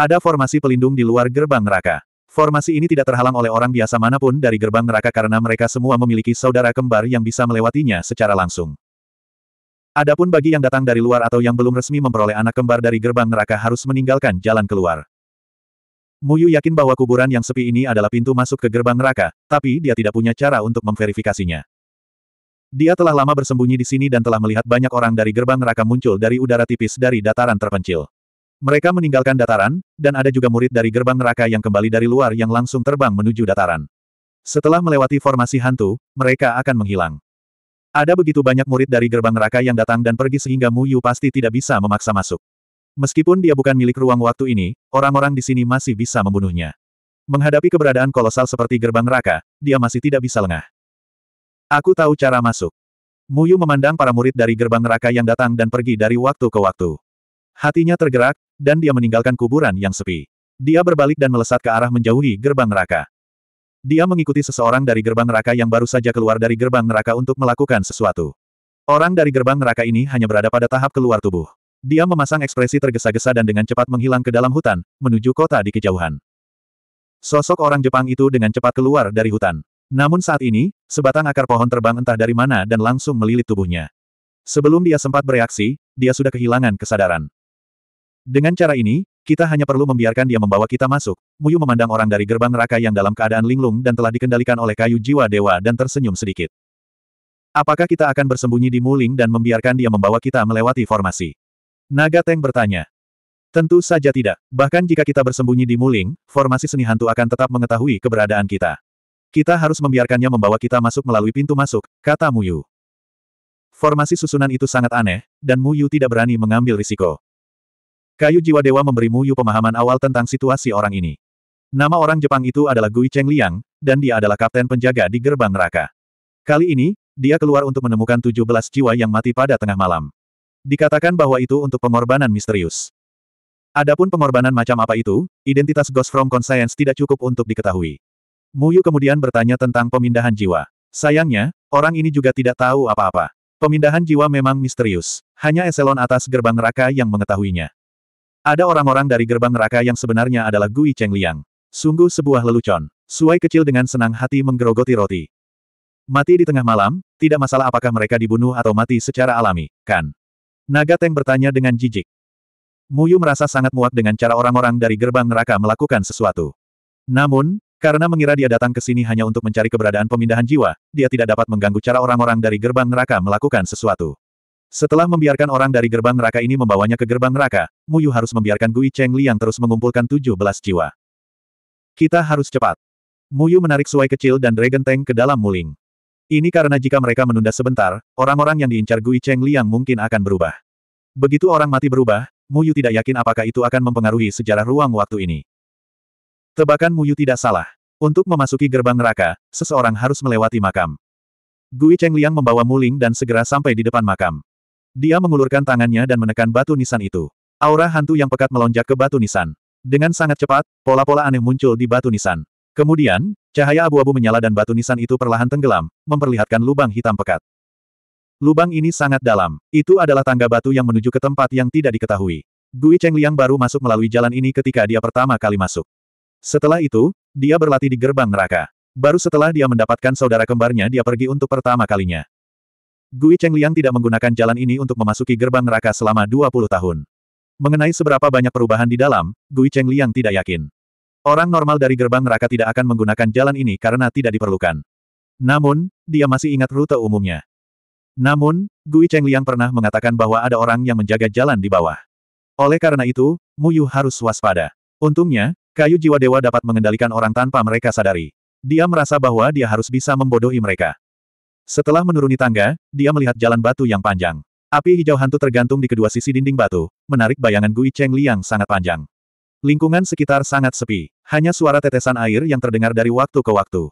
Ada formasi pelindung di luar gerbang neraka. Formasi ini tidak terhalang oleh orang biasa manapun dari gerbang neraka karena mereka semua memiliki saudara kembar yang bisa melewatinya secara langsung. Adapun bagi yang datang dari luar atau yang belum resmi memperoleh anak kembar dari gerbang neraka harus meninggalkan jalan keluar. Muyu yakin bahwa kuburan yang sepi ini adalah pintu masuk ke gerbang neraka, tapi dia tidak punya cara untuk memverifikasinya. Dia telah lama bersembunyi di sini dan telah melihat banyak orang dari gerbang neraka muncul dari udara tipis dari dataran terpencil. Mereka meninggalkan dataran, dan ada juga murid dari gerbang neraka yang kembali dari luar yang langsung terbang menuju dataran. Setelah melewati formasi hantu, mereka akan menghilang. Ada begitu banyak murid dari gerbang neraka yang datang dan pergi sehingga Mu Yu pasti tidak bisa memaksa masuk. Meskipun dia bukan milik ruang waktu ini, orang-orang di sini masih bisa membunuhnya. Menghadapi keberadaan kolosal seperti gerbang neraka, dia masih tidak bisa lengah. Aku tahu cara masuk. Muyu memandang para murid dari gerbang neraka yang datang dan pergi dari waktu ke waktu. Hatinya tergerak, dan dia meninggalkan kuburan yang sepi. Dia berbalik dan melesat ke arah menjauhi gerbang neraka. Dia mengikuti seseorang dari gerbang neraka yang baru saja keluar dari gerbang neraka untuk melakukan sesuatu. Orang dari gerbang neraka ini hanya berada pada tahap keluar tubuh. Dia memasang ekspresi tergesa-gesa dan dengan cepat menghilang ke dalam hutan, menuju kota di kejauhan. Sosok orang Jepang itu dengan cepat keluar dari hutan. Namun saat ini, sebatang akar pohon terbang entah dari mana dan langsung melilit tubuhnya. Sebelum dia sempat bereaksi, dia sudah kehilangan kesadaran. Dengan cara ini, kita hanya perlu membiarkan dia membawa kita masuk. Muyu memandang orang dari gerbang neraka yang dalam keadaan linglung dan telah dikendalikan oleh kayu jiwa dewa dan tersenyum sedikit. Apakah kita akan bersembunyi di Muling dan membiarkan dia membawa kita melewati formasi? Naga Teng bertanya. Tentu saja tidak. Bahkan jika kita bersembunyi di Muling, formasi seni hantu akan tetap mengetahui keberadaan kita. Kita harus membiarkannya membawa kita masuk melalui pintu masuk, kata Muyu. Formasi susunan itu sangat aneh, dan Muyu tidak berani mengambil risiko. Kayu Jiwa Dewa memberi Mu Yu pemahaman awal tentang situasi orang ini. Nama orang Jepang itu adalah Gui Cheng Liang, dan dia adalah kapten penjaga di gerbang neraka. Kali ini, dia keluar untuk menemukan 17 jiwa yang mati pada tengah malam. Dikatakan bahwa itu untuk pengorbanan misterius. Adapun pengorbanan macam apa itu, identitas Ghost from Conscience tidak cukup untuk diketahui. Muyu kemudian bertanya tentang pemindahan jiwa. Sayangnya, orang ini juga tidak tahu apa-apa. Pemindahan jiwa memang misterius. Hanya eselon atas gerbang neraka yang mengetahuinya. Ada orang-orang dari gerbang neraka yang sebenarnya adalah Gui Liang. Sungguh sebuah lelucon. Suai kecil dengan senang hati menggerogoti roti. Mati di tengah malam, tidak masalah apakah mereka dibunuh atau mati secara alami, kan? Naga Teng bertanya dengan jijik. Muyu merasa sangat muak dengan cara orang-orang dari gerbang neraka melakukan sesuatu. Namun, karena mengira dia datang ke sini hanya untuk mencari keberadaan pemindahan jiwa, dia tidak dapat mengganggu cara orang-orang dari gerbang neraka melakukan sesuatu. Setelah membiarkan orang dari gerbang neraka ini membawanya ke gerbang neraka, Mu Yu harus membiarkan Gui Cheng Liang terus mengumpulkan 17 jiwa. Kita harus cepat. Mu Yu menarik suai kecil dan Dragon Tank ke dalam Muling. Ini karena jika mereka menunda sebentar, orang-orang yang diincar Gui Cheng Liang mungkin akan berubah. Begitu orang mati berubah, Mu Yu tidak yakin apakah itu akan mempengaruhi sejarah ruang waktu ini. Tebakan Mu Yu tidak salah. Untuk memasuki gerbang neraka, seseorang harus melewati makam. Gui Cheng Liang membawa Muling dan segera sampai di depan makam. Dia mengulurkan tangannya dan menekan batu nisan itu. Aura hantu yang pekat melonjak ke batu nisan. Dengan sangat cepat, pola-pola aneh muncul di batu nisan. Kemudian, cahaya abu-abu menyala dan batu nisan itu perlahan tenggelam, memperlihatkan lubang hitam pekat. Lubang ini sangat dalam. Itu adalah tangga batu yang menuju ke tempat yang tidak diketahui. Gui Liang baru masuk melalui jalan ini ketika dia pertama kali masuk. Setelah itu, dia berlatih di gerbang neraka. Baru setelah dia mendapatkan saudara kembarnya dia pergi untuk pertama kalinya. Gui Chengliang tidak menggunakan jalan ini untuk memasuki gerbang neraka selama 20 tahun. Mengenai seberapa banyak perubahan di dalam, Gui Chengliang tidak yakin. Orang normal dari gerbang neraka tidak akan menggunakan jalan ini karena tidak diperlukan. Namun, dia masih ingat rute umumnya. Namun, Gui Chengliang pernah mengatakan bahwa ada orang yang menjaga jalan di bawah. Oleh karena itu, Muyu harus waspada. Untungnya, kayu jiwa dewa dapat mengendalikan orang tanpa mereka sadari. Dia merasa bahwa dia harus bisa membodohi mereka. Setelah menuruni tangga, dia melihat jalan batu yang panjang. Api hijau hantu tergantung di kedua sisi dinding batu, menarik bayangan Gui Cheng Liang sangat panjang. Lingkungan sekitar sangat sepi, hanya suara tetesan air yang terdengar dari waktu ke waktu.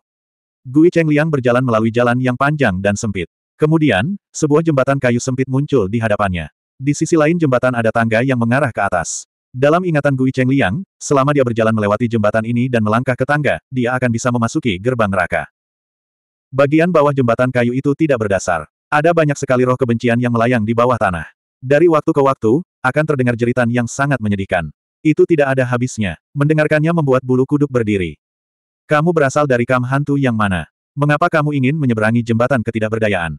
Gui Cheng Liang berjalan melalui jalan yang panjang dan sempit. Kemudian, sebuah jembatan kayu sempit muncul di hadapannya. Di sisi lain jembatan ada tangga yang mengarah ke atas. Dalam ingatan Gui Cheng Liang, selama dia berjalan melewati jembatan ini dan melangkah ke tangga, dia akan bisa memasuki gerbang neraka. Bagian bawah jembatan kayu itu tidak berdasar. Ada banyak sekali roh kebencian yang melayang di bawah tanah. Dari waktu ke waktu, akan terdengar jeritan yang sangat menyedihkan. Itu tidak ada habisnya. Mendengarkannya membuat bulu kuduk berdiri. Kamu berasal dari kam hantu yang mana? Mengapa kamu ingin menyeberangi jembatan ketidakberdayaan?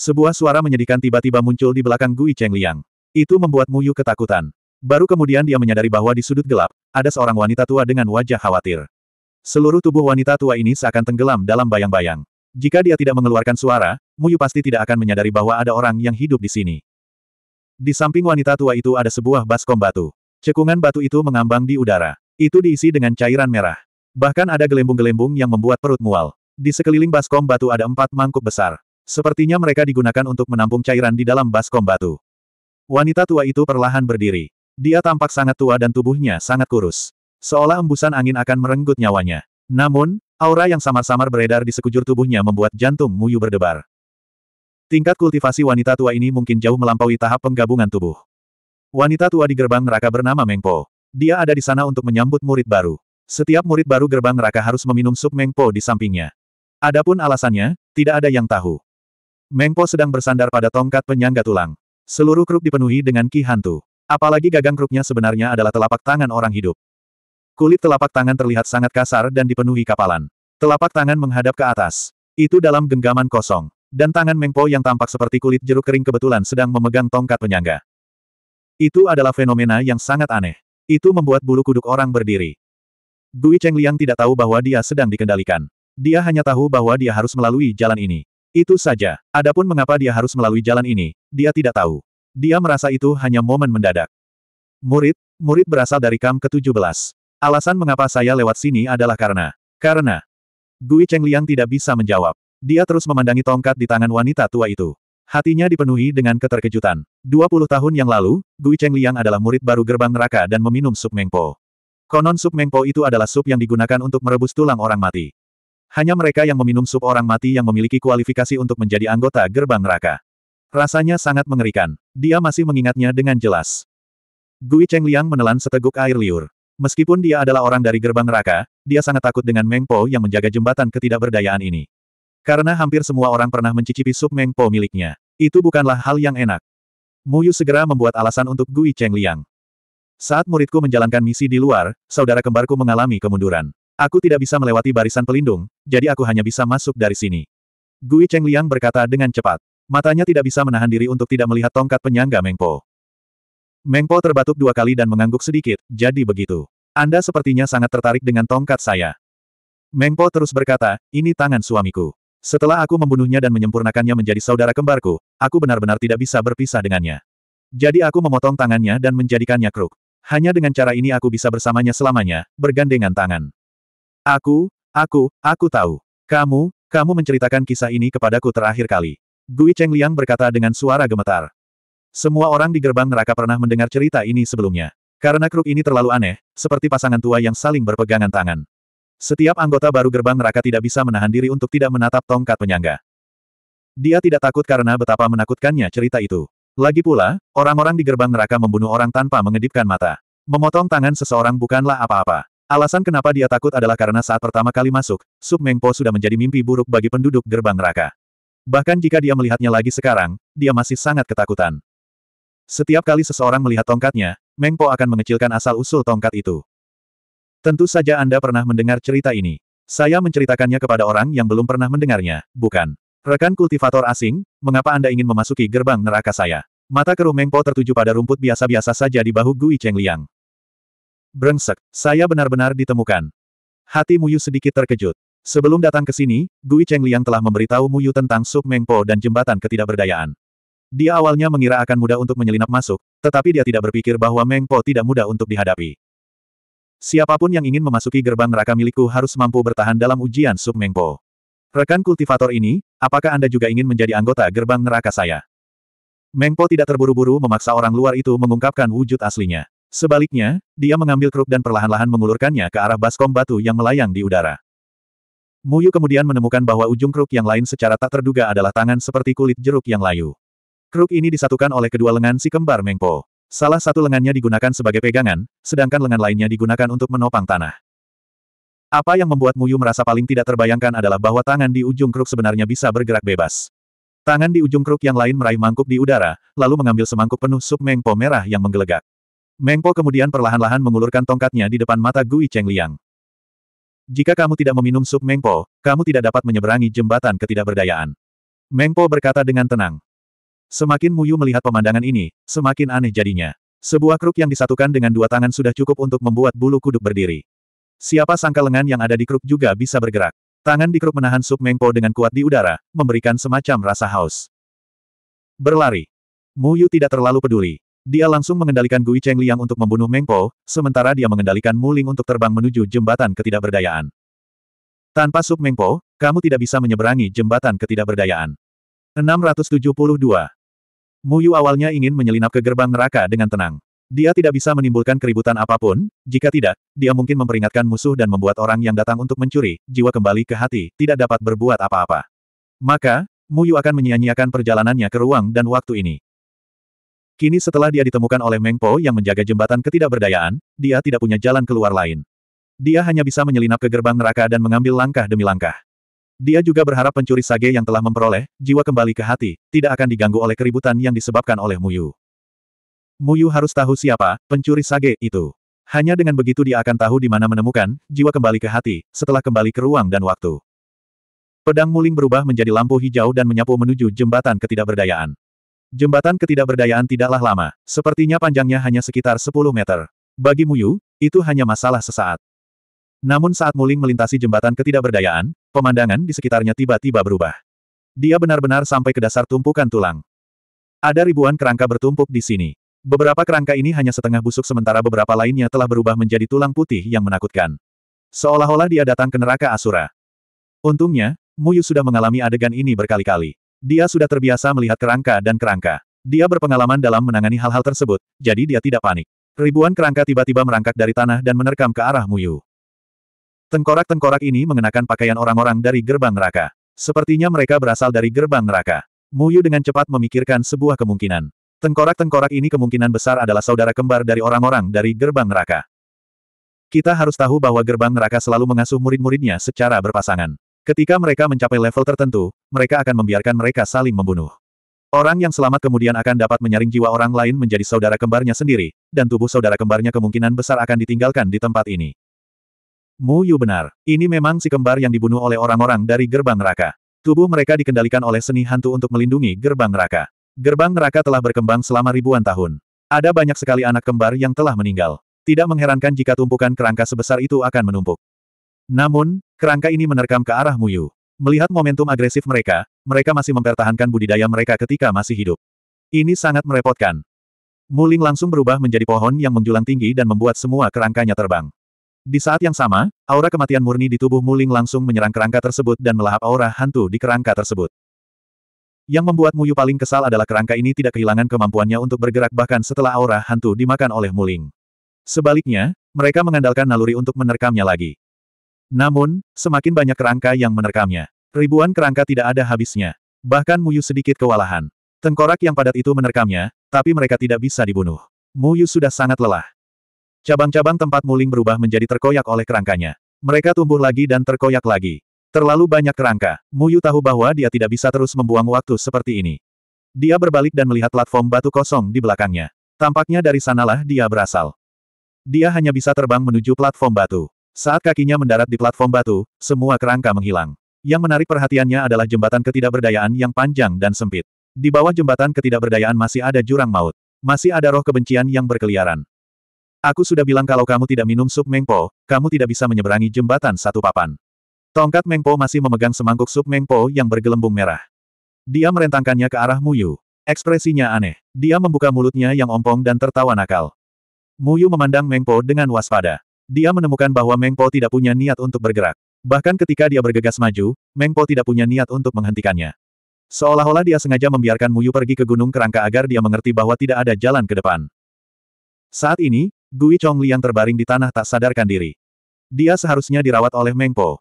Sebuah suara menyedihkan tiba-tiba muncul di belakang Gui Cheng Liang. Itu membuat Muyu ketakutan. Baru kemudian dia menyadari bahwa di sudut gelap, ada seorang wanita tua dengan wajah khawatir. Seluruh tubuh wanita tua ini seakan tenggelam dalam bayang-bayang. Jika dia tidak mengeluarkan suara, Muyu pasti tidak akan menyadari bahwa ada orang yang hidup di sini. Di samping wanita tua itu ada sebuah baskom batu. Cekungan batu itu mengambang di udara. Itu diisi dengan cairan merah. Bahkan ada gelembung-gelembung yang membuat perut mual. Di sekeliling baskom batu ada empat mangkuk besar. Sepertinya mereka digunakan untuk menampung cairan di dalam baskom batu. Wanita tua itu perlahan berdiri. Dia tampak sangat tua dan tubuhnya sangat kurus. Seolah embusan angin akan merenggut nyawanya. Namun, aura yang samar-samar beredar di sekujur tubuhnya membuat jantung Muyu berdebar. Tingkat kultivasi wanita tua ini mungkin jauh melampaui tahap penggabungan tubuh. Wanita tua di gerbang neraka bernama Mengpo. Dia ada di sana untuk menyambut murid baru. Setiap murid baru gerbang neraka harus meminum sup Mengpo di sampingnya. Adapun alasannya, tidak ada yang tahu. Mengpo sedang bersandar pada tongkat penyangga tulang. Seluruh kruk dipenuhi dengan ki hantu. Apalagi gagang kruknya sebenarnya adalah telapak tangan orang hidup. Kulit telapak tangan terlihat sangat kasar dan dipenuhi kapalan. Telapak tangan menghadap ke atas. Itu dalam genggaman kosong. Dan tangan Mengpo yang tampak seperti kulit jeruk kering kebetulan sedang memegang tongkat penyangga. Itu adalah fenomena yang sangat aneh. Itu membuat bulu kuduk orang berdiri. Gui Cheng Liang tidak tahu bahwa dia sedang dikendalikan. Dia hanya tahu bahwa dia harus melalui jalan ini. Itu saja. Adapun mengapa dia harus melalui jalan ini, dia tidak tahu. Dia merasa itu hanya momen mendadak. Murid, murid berasal dari kam ke-17. Alasan mengapa saya lewat sini adalah karena... Karena... Gui Liang tidak bisa menjawab. Dia terus memandangi tongkat di tangan wanita tua itu. Hatinya dipenuhi dengan keterkejutan. 20 tahun yang lalu, Gui Liang adalah murid baru gerbang neraka dan meminum sup mengpo. Konon sup mengpo itu adalah sup yang digunakan untuk merebus tulang orang mati. Hanya mereka yang meminum sup orang mati yang memiliki kualifikasi untuk menjadi anggota gerbang neraka. Rasanya sangat mengerikan. Dia masih mengingatnya dengan jelas. Gui Liang menelan seteguk air liur. Meskipun dia adalah orang dari gerbang neraka, dia sangat takut dengan Meng Po yang menjaga jembatan ketidakberdayaan ini. Karena hampir semua orang pernah mencicipi sup Meng Po miliknya. Itu bukanlah hal yang enak. Muyu segera membuat alasan untuk Gui Cheng Liang. Saat muridku menjalankan misi di luar, saudara kembarku mengalami kemunduran. Aku tidak bisa melewati barisan pelindung, jadi aku hanya bisa masuk dari sini. Gui Cheng Liang berkata dengan cepat. Matanya tidak bisa menahan diri untuk tidak melihat tongkat penyangga Mengpo. Mengpo terbatuk dua kali dan mengangguk sedikit, jadi begitu. Anda sepertinya sangat tertarik dengan tongkat saya. Mengpo terus berkata, ini tangan suamiku. Setelah aku membunuhnya dan menyempurnakannya menjadi saudara kembarku, aku benar-benar tidak bisa berpisah dengannya. Jadi aku memotong tangannya dan menjadikannya kruk. Hanya dengan cara ini aku bisa bersamanya selamanya, bergandengan tangan. Aku, aku, aku tahu. Kamu, kamu menceritakan kisah ini kepadaku terakhir kali. Gui Cheng Liang berkata dengan suara gemetar. Semua orang di gerbang neraka pernah mendengar cerita ini sebelumnya. Karena kruk ini terlalu aneh, seperti pasangan tua yang saling berpegangan tangan. Setiap anggota baru gerbang neraka tidak bisa menahan diri untuk tidak menatap tongkat penyangga. Dia tidak takut karena betapa menakutkannya cerita itu. Lagi pula, orang-orang di gerbang neraka membunuh orang tanpa mengedipkan mata. Memotong tangan seseorang bukanlah apa-apa. Alasan kenapa dia takut adalah karena saat pertama kali masuk, Sub Mengpo sudah menjadi mimpi buruk bagi penduduk gerbang neraka. Bahkan jika dia melihatnya lagi sekarang, dia masih sangat ketakutan. Setiap kali seseorang melihat tongkatnya, Mengpo akan mengecilkan asal-usul tongkat itu. Tentu saja Anda pernah mendengar cerita ini. Saya menceritakannya kepada orang yang belum pernah mendengarnya, bukan? Rekan kultivator asing, mengapa Anda ingin memasuki gerbang neraka saya? Mata keruh Mengpo tertuju pada rumput biasa-biasa saja di bahu Gui Cheng Liang. Brengsek, saya benar-benar ditemukan. Hati Muyu sedikit terkejut. Sebelum datang ke sini, Gui Cheng Liang telah memberitahu Muyu tentang sup Mengpo dan jembatan ketidakberdayaan. Dia awalnya mengira akan mudah untuk menyelinap masuk, tetapi dia tidak berpikir bahwa Meng Po tidak mudah untuk dihadapi. Siapapun yang ingin memasuki gerbang neraka milikku harus mampu bertahan dalam ujian sub Meng Po. Rekan kultivator ini, apakah Anda juga ingin menjadi anggota gerbang neraka saya? Meng Po tidak terburu-buru memaksa orang luar itu mengungkapkan wujud aslinya. Sebaliknya, dia mengambil kruk dan perlahan-lahan mengulurkannya ke arah baskom batu yang melayang di udara. Muyu kemudian menemukan bahwa ujung kruk yang lain secara tak terduga adalah tangan seperti kulit jeruk yang layu. Kruk ini disatukan oleh kedua lengan si kembar Mengpo. Salah satu lengannya digunakan sebagai pegangan, sedangkan lengan lainnya digunakan untuk menopang tanah. Apa yang membuat Muyu merasa paling tidak terbayangkan adalah bahwa tangan di ujung kruk sebenarnya bisa bergerak bebas. Tangan di ujung kruk yang lain meraih mangkuk di udara, lalu mengambil semangkuk penuh sup Mengpo merah yang menggelegak. Mengpo kemudian perlahan-lahan mengulurkan tongkatnya di depan mata Gui Cheng Liang. Jika kamu tidak meminum sup Mengpo, kamu tidak dapat menyeberangi jembatan ketidakberdayaan. Mengpo berkata dengan tenang. Semakin Muyu melihat pemandangan ini, semakin aneh jadinya. Sebuah kruk yang disatukan dengan dua tangan sudah cukup untuk membuat bulu kuduk berdiri. Siapa sangka lengan yang ada di kruk juga bisa bergerak. Tangan di kruk menahan sup Mengpo dengan kuat di udara, memberikan semacam rasa haus. Berlari. Muyu tidak terlalu peduli. Dia langsung mengendalikan Gui Cheng Liang untuk membunuh Mengpo, sementara dia mengendalikan Muling untuk terbang menuju jembatan ketidakberdayaan. Tanpa sup Mengpo, kamu tidak bisa menyeberangi jembatan ketidakberdayaan. 672. Muyu awalnya ingin menyelinap ke gerbang neraka dengan tenang. Dia tidak bisa menimbulkan keributan apapun, jika tidak, dia mungkin memperingatkan musuh dan membuat orang yang datang untuk mencuri, jiwa kembali ke hati, tidak dapat berbuat apa-apa. Maka, Muyu akan menyia-nyiakan perjalanannya ke ruang dan waktu ini. Kini setelah dia ditemukan oleh Meng Po yang menjaga jembatan ketidakberdayaan, dia tidak punya jalan keluar lain. Dia hanya bisa menyelinap ke gerbang neraka dan mengambil langkah demi langkah. Dia juga berharap pencuri sage yang telah memperoleh jiwa kembali ke hati, tidak akan diganggu oleh keributan yang disebabkan oleh Muyu. Muyu harus tahu siapa pencuri sage itu. Hanya dengan begitu dia akan tahu di mana menemukan jiwa kembali ke hati, setelah kembali ke ruang dan waktu. Pedang muling berubah menjadi lampu hijau dan menyapu menuju jembatan ketidakberdayaan. Jembatan ketidakberdayaan tidaklah lama, sepertinya panjangnya hanya sekitar 10 meter. Bagi Muyu, itu hanya masalah sesaat. Namun saat Muling melintasi jembatan ketidakberdayaan, Pemandangan di sekitarnya tiba-tiba berubah. Dia benar-benar sampai ke dasar tumpukan tulang. Ada ribuan kerangka bertumpuk di sini. Beberapa kerangka ini hanya setengah busuk sementara beberapa lainnya telah berubah menjadi tulang putih yang menakutkan. Seolah-olah dia datang ke neraka Asura. Untungnya, Muyu sudah mengalami adegan ini berkali-kali. Dia sudah terbiasa melihat kerangka dan kerangka. Dia berpengalaman dalam menangani hal-hal tersebut, jadi dia tidak panik. Ribuan kerangka tiba-tiba merangkak dari tanah dan menerkam ke arah Muyu. Tengkorak-tengkorak ini mengenakan pakaian orang-orang dari gerbang neraka. Sepertinya mereka berasal dari gerbang neraka. Muyu dengan cepat memikirkan sebuah kemungkinan. Tengkorak-tengkorak ini kemungkinan besar adalah saudara kembar dari orang-orang dari gerbang neraka. Kita harus tahu bahwa gerbang neraka selalu mengasuh murid-muridnya secara berpasangan. Ketika mereka mencapai level tertentu, mereka akan membiarkan mereka saling membunuh. Orang yang selamat kemudian akan dapat menyaring jiwa orang lain menjadi saudara kembarnya sendiri, dan tubuh saudara kembarnya kemungkinan besar akan ditinggalkan di tempat ini. Mu Yu benar. Ini memang si kembar yang dibunuh oleh orang-orang dari gerbang neraka. Tubuh mereka dikendalikan oleh seni hantu untuk melindungi gerbang neraka. Gerbang neraka telah berkembang selama ribuan tahun. Ada banyak sekali anak kembar yang telah meninggal. Tidak mengherankan jika tumpukan kerangka sebesar itu akan menumpuk. Namun, kerangka ini menerkam ke arah Mu Yu. Melihat momentum agresif mereka, mereka masih mempertahankan budidaya mereka ketika masih hidup. Ini sangat merepotkan. Muling langsung berubah menjadi pohon yang menjulang tinggi dan membuat semua kerangkanya terbang. Di saat yang sama, aura kematian murni di tubuh Muling langsung menyerang kerangka tersebut dan melahap aura hantu di kerangka tersebut. Yang membuat Muyu paling kesal adalah kerangka ini tidak kehilangan kemampuannya untuk bergerak bahkan setelah aura hantu dimakan oleh Muling. Sebaliknya, mereka mengandalkan naluri untuk menerkamnya lagi. Namun, semakin banyak kerangka yang menerkamnya. Ribuan kerangka tidak ada habisnya. Bahkan Muyu sedikit kewalahan. Tengkorak yang padat itu menerkamnya, tapi mereka tidak bisa dibunuh. Muyu sudah sangat lelah. Cabang-cabang tempat muling berubah menjadi terkoyak oleh kerangkanya. Mereka tumbuh lagi dan terkoyak lagi. Terlalu banyak kerangka. Muyu tahu bahwa dia tidak bisa terus membuang waktu seperti ini. Dia berbalik dan melihat platform batu kosong di belakangnya. Tampaknya dari sanalah dia berasal. Dia hanya bisa terbang menuju platform batu. Saat kakinya mendarat di platform batu, semua kerangka menghilang. Yang menarik perhatiannya adalah jembatan ketidakberdayaan yang panjang dan sempit. Di bawah jembatan ketidakberdayaan masih ada jurang maut. Masih ada roh kebencian yang berkeliaran. Aku sudah bilang kalau kamu tidak minum sup Mengpo, kamu tidak bisa menyeberangi jembatan satu papan. Tongkat Mengpo masih memegang semangkuk sup Mengpo yang bergelembung merah. Dia merentangkannya ke arah Muyu. Ekspresinya aneh. Dia membuka mulutnya yang ompong dan tertawa nakal. Muyu memandang Mengpo dengan waspada. Dia menemukan bahwa Mengpo tidak punya niat untuk bergerak. Bahkan ketika dia bergegas maju, Mengpo tidak punya niat untuk menghentikannya. Seolah-olah dia sengaja membiarkan Muyu pergi ke Gunung Kerangka agar dia mengerti bahwa tidak ada jalan ke depan. Saat ini, Gui Chongliang terbaring di tanah tak sadarkan diri. Dia seharusnya dirawat oleh Mengpo.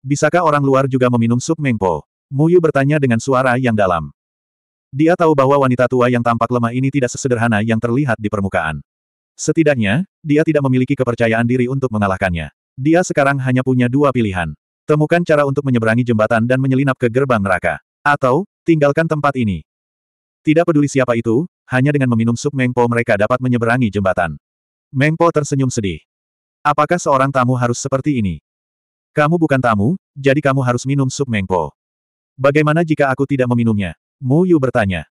Bisakah orang luar juga meminum sup Mengpo? Yu bertanya dengan suara yang dalam. Dia tahu bahwa wanita tua yang tampak lemah ini tidak sesederhana yang terlihat di permukaan. Setidaknya, dia tidak memiliki kepercayaan diri untuk mengalahkannya. Dia sekarang hanya punya dua pilihan. Temukan cara untuk menyeberangi jembatan dan menyelinap ke gerbang neraka. Atau, tinggalkan tempat ini. Tidak peduli siapa itu, hanya dengan meminum sup Mengpo mereka dapat menyeberangi jembatan. Mengpo tersenyum sedih. Apakah seorang tamu harus seperti ini? Kamu bukan tamu, jadi kamu harus minum sup Mengpo. Bagaimana jika aku tidak meminumnya? Mu Yu bertanya.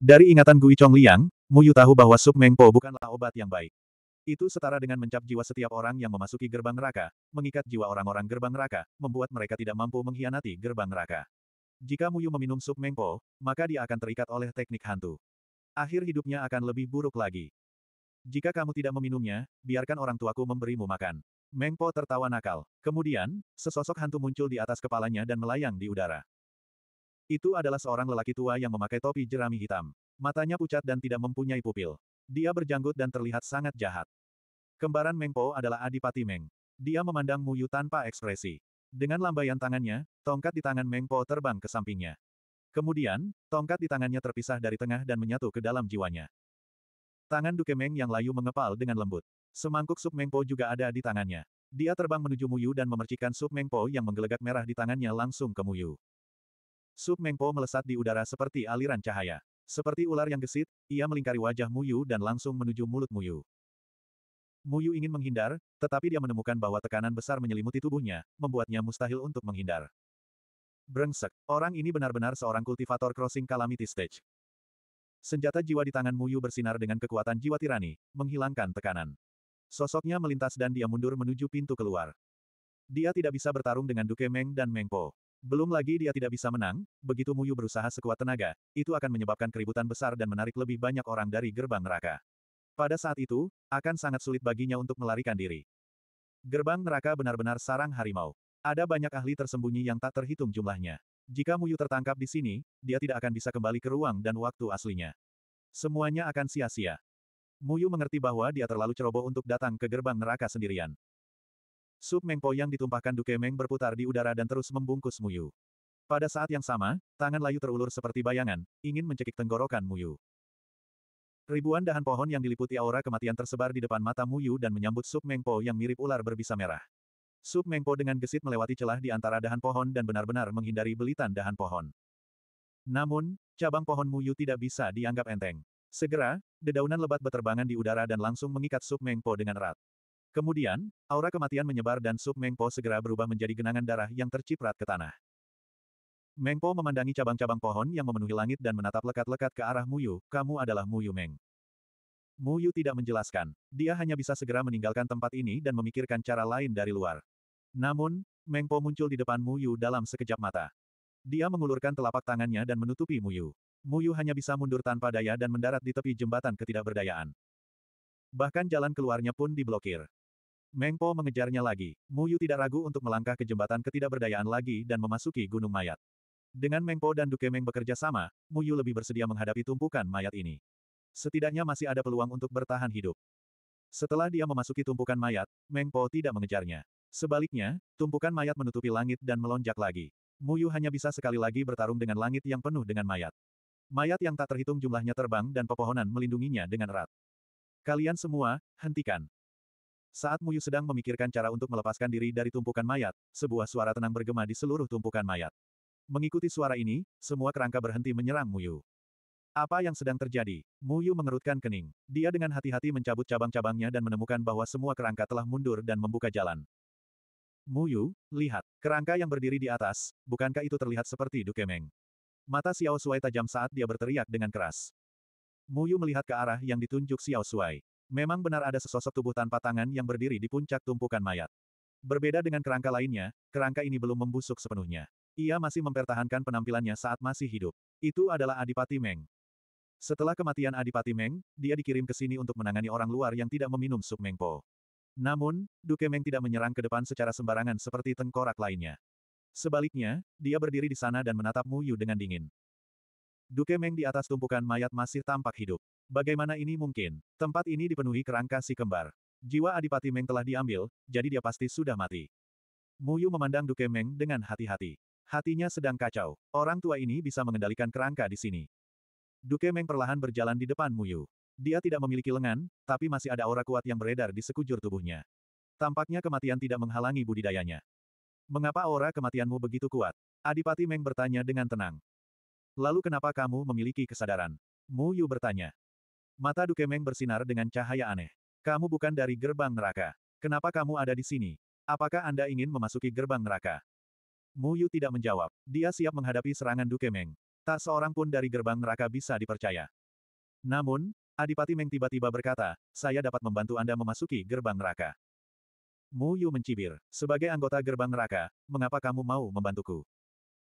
Dari ingatan Gui Chong Liang, Mu Yu tahu bahwa sup Mengpo bukanlah obat yang baik. Itu setara dengan mencap jiwa setiap orang yang memasuki gerbang neraka, mengikat jiwa orang-orang gerbang neraka, membuat mereka tidak mampu mengkhianati gerbang neraka. Jika Mu Yu meminum sup Mengpo, maka dia akan terikat oleh teknik hantu. Akhir hidupnya akan lebih buruk lagi. Jika kamu tidak meminumnya, biarkan orang tuaku memberimu makan. Mengpo tertawa nakal. Kemudian, sesosok hantu muncul di atas kepalanya dan melayang di udara. Itu adalah seorang lelaki tua yang memakai topi jerami hitam. Matanya pucat dan tidak mempunyai pupil. Dia berjanggut dan terlihat sangat jahat. Kembaran Mengpo adalah Adipati Meng. Dia memandang Muyu tanpa ekspresi. Dengan lambaian tangannya, tongkat di tangan Mengpo terbang ke sampingnya. Kemudian, tongkat di tangannya terpisah dari tengah dan menyatu ke dalam jiwanya. Tangan Duke Meng yang layu mengepal dengan lembut. Semangkuk sup Meng Po juga ada di tangannya. Dia terbang menuju Muyu dan memercikan sup Meng Po yang menggelegak merah di tangannya langsung ke Muyu. Sup Meng Po melesat di udara seperti aliran cahaya. Seperti ular yang gesit, ia melingkari wajah Muyu dan langsung menuju mulut Muyu. Muyu ingin menghindar, tetapi dia menemukan bahwa tekanan besar menyelimuti tubuhnya, membuatnya mustahil untuk menghindar. Brengsek, orang ini benar-benar seorang kultivator crossing calamity stage. Senjata jiwa di tangan Muyu bersinar dengan kekuatan jiwa tirani, menghilangkan tekanan. Sosoknya melintas dan dia mundur menuju pintu keluar. Dia tidak bisa bertarung dengan Duke Meng dan Mengpo. Belum lagi dia tidak bisa menang, begitu Muyu berusaha sekuat tenaga, itu akan menyebabkan keributan besar dan menarik lebih banyak orang dari gerbang neraka. Pada saat itu, akan sangat sulit baginya untuk melarikan diri. Gerbang neraka benar-benar sarang harimau. Ada banyak ahli tersembunyi yang tak terhitung jumlahnya. Jika Muyu tertangkap di sini, dia tidak akan bisa kembali ke ruang dan waktu aslinya. Semuanya akan sia-sia. Muyu mengerti bahwa dia terlalu ceroboh untuk datang ke gerbang neraka sendirian. Sup Mengpo yang ditumpahkan Duke Meng berputar di udara dan terus membungkus Muyu. Pada saat yang sama, tangan layu terulur seperti bayangan, ingin mencekik tenggorokan Muyu. Ribuan dahan pohon yang diliputi aura kematian tersebar di depan mata Muyu dan menyambut Sup Mengpo yang mirip ular berbisa merah. Sup Mengpo dengan gesit melewati celah di antara dahan pohon dan benar-benar menghindari belitan dahan pohon. Namun, cabang pohon Muyu tidak bisa dianggap enteng. Segera, dedaunan lebat berterbangan di udara dan langsung mengikat Sup Mengpo dengan erat. Kemudian, aura kematian menyebar dan Sup Mengpo segera berubah menjadi genangan darah yang terciprat ke tanah. Mengpo memandangi cabang-cabang pohon yang memenuhi langit dan menatap lekat-lekat ke arah Muyu, kamu adalah Muyu Meng. Muyu tidak menjelaskan. Dia hanya bisa segera meninggalkan tempat ini dan memikirkan cara lain dari luar. Namun, Meng Po muncul di depan Muyu dalam sekejap mata. Dia mengulurkan telapak tangannya dan menutupi Muyu. Muyu hanya bisa mundur tanpa daya dan mendarat di tepi jembatan ketidakberdayaan. Bahkan jalan keluarnya pun diblokir. Meng Po mengejarnya lagi. Muyu tidak ragu untuk melangkah ke jembatan ketidakberdayaan lagi dan memasuki gunung mayat. Dengan Meng Po dan Duke Meng bekerja sama, Muyu lebih bersedia menghadapi tumpukan mayat ini. Setidaknya masih ada peluang untuk bertahan hidup. Setelah dia memasuki tumpukan mayat, Meng Po tidak mengejarnya. Sebaliknya, tumpukan mayat menutupi langit dan melonjak lagi. Mu Yu hanya bisa sekali lagi bertarung dengan langit yang penuh dengan mayat. Mayat yang tak terhitung jumlahnya terbang dan pepohonan melindunginya dengan erat. Kalian semua, hentikan. Saat Mu Yu sedang memikirkan cara untuk melepaskan diri dari tumpukan mayat, sebuah suara tenang bergema di seluruh tumpukan mayat. Mengikuti suara ini, semua kerangka berhenti menyerang Mu Yu. Apa yang sedang terjadi? Mu Yu mengerutkan kening. Dia dengan hati-hati mencabut cabang-cabangnya dan menemukan bahwa semua kerangka telah mundur dan membuka jalan. Muyu, lihat, kerangka yang berdiri di atas, bukankah itu terlihat seperti dukemeng? Mata Xiao Suai tajam saat dia berteriak dengan keras. Muyu melihat ke arah yang ditunjuk Xiao Suai. Memang benar ada sesosok tubuh tanpa tangan yang berdiri di puncak tumpukan mayat. Berbeda dengan kerangka lainnya, kerangka ini belum membusuk sepenuhnya. Ia masih mempertahankan penampilannya saat masih hidup. Itu adalah Adipati Meng. Setelah kematian Adipati Meng, dia dikirim ke sini untuk menangani orang luar yang tidak meminum sup Mengpo. Namun, Duke Meng tidak menyerang ke depan secara sembarangan seperti tengkorak lainnya. Sebaliknya, dia berdiri di sana dan menatap Mu Yu dengan dingin. Duke Meng di atas tumpukan mayat masih tampak hidup. Bagaimana ini mungkin? Tempat ini dipenuhi kerangka si kembar. Jiwa Adipati Meng telah diambil, jadi dia pasti sudah mati. Mu Yu memandang Duke Meng dengan hati-hati. Hatinya sedang kacau. Orang tua ini bisa mengendalikan kerangka di sini. Duke Meng perlahan berjalan di depan Mu Yu. Dia tidak memiliki lengan, tapi masih ada aura kuat yang beredar di sekujur tubuhnya. Tampaknya kematian tidak menghalangi budidayanya. Mengapa aura kematianmu begitu kuat? Adipati Meng bertanya dengan tenang. Lalu kenapa kamu memiliki kesadaran? Mu Yu bertanya. Mata Duke Meng bersinar dengan cahaya aneh. Kamu bukan dari gerbang neraka. Kenapa kamu ada di sini? Apakah Anda ingin memasuki gerbang neraka? Mu Yu tidak menjawab. Dia siap menghadapi serangan Duke Meng. Tak seorang pun dari gerbang neraka bisa dipercaya. Namun, Adipati Meng tiba-tiba berkata, saya dapat membantu Anda memasuki gerbang neraka. Mu Yu mencibir, sebagai anggota gerbang neraka, mengapa kamu mau membantuku?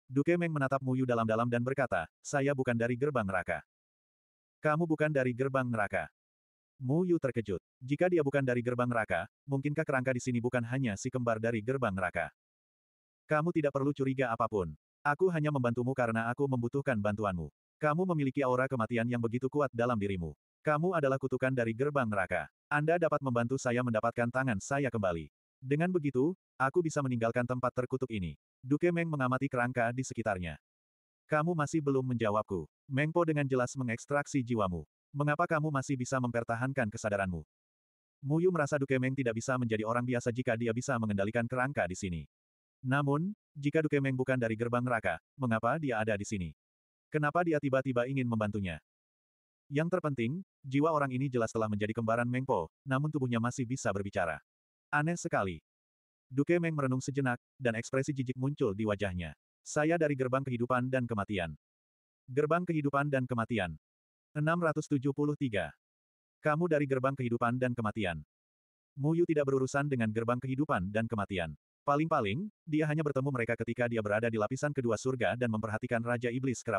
Duke Meng menatap Mu Yu dalam-dalam dan berkata, saya bukan dari gerbang neraka. Kamu bukan dari gerbang neraka. Mu Yu terkejut. Jika dia bukan dari gerbang neraka, mungkinkah kerangka di sini bukan hanya si kembar dari gerbang neraka? Kamu tidak perlu curiga apapun. Aku hanya membantumu karena aku membutuhkan bantuanmu. Kamu memiliki aura kematian yang begitu kuat dalam dirimu. Kamu adalah kutukan dari gerbang neraka. Anda dapat membantu saya mendapatkan tangan saya kembali. Dengan begitu, aku bisa meninggalkan tempat terkutuk ini. Duke Meng mengamati kerangka di sekitarnya. Kamu masih belum menjawabku. Mengpo dengan jelas mengekstraksi jiwamu. Mengapa kamu masih bisa mempertahankan kesadaranmu? Muyu merasa Duke Meng tidak bisa menjadi orang biasa jika dia bisa mengendalikan kerangka di sini. Namun, jika Duke Meng bukan dari gerbang neraka, mengapa dia ada di sini? Kenapa dia tiba-tiba ingin membantunya? Yang terpenting, jiwa orang ini jelas telah menjadi kembaran Meng Po, namun tubuhnya masih bisa berbicara. Aneh sekali. Duke Meng merenung sejenak, dan ekspresi jijik muncul di wajahnya. Saya dari gerbang kehidupan dan kematian. Gerbang kehidupan dan kematian. 673. Kamu dari gerbang kehidupan dan kematian. Muyu tidak berurusan dengan gerbang kehidupan dan kematian. Paling-paling, dia hanya bertemu mereka ketika dia berada di lapisan kedua surga dan memperhatikan Raja Iblis Kera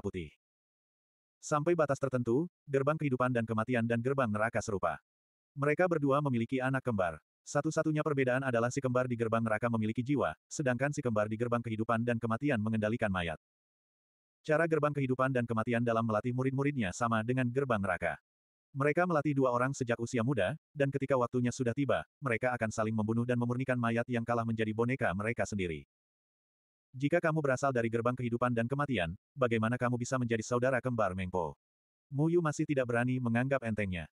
Sampai batas tertentu, gerbang kehidupan dan kematian dan gerbang neraka serupa. Mereka berdua memiliki anak kembar. Satu-satunya perbedaan adalah si kembar di gerbang neraka memiliki jiwa, sedangkan si kembar di gerbang kehidupan dan kematian mengendalikan mayat. Cara gerbang kehidupan dan kematian dalam melatih murid-muridnya sama dengan gerbang neraka. Mereka melatih dua orang sejak usia muda, dan ketika waktunya sudah tiba, mereka akan saling membunuh dan memurnikan mayat yang kalah menjadi boneka mereka sendiri. Jika kamu berasal dari gerbang kehidupan dan kematian, bagaimana kamu bisa menjadi saudara kembar Mengpo? Yu masih tidak berani menganggap entengnya.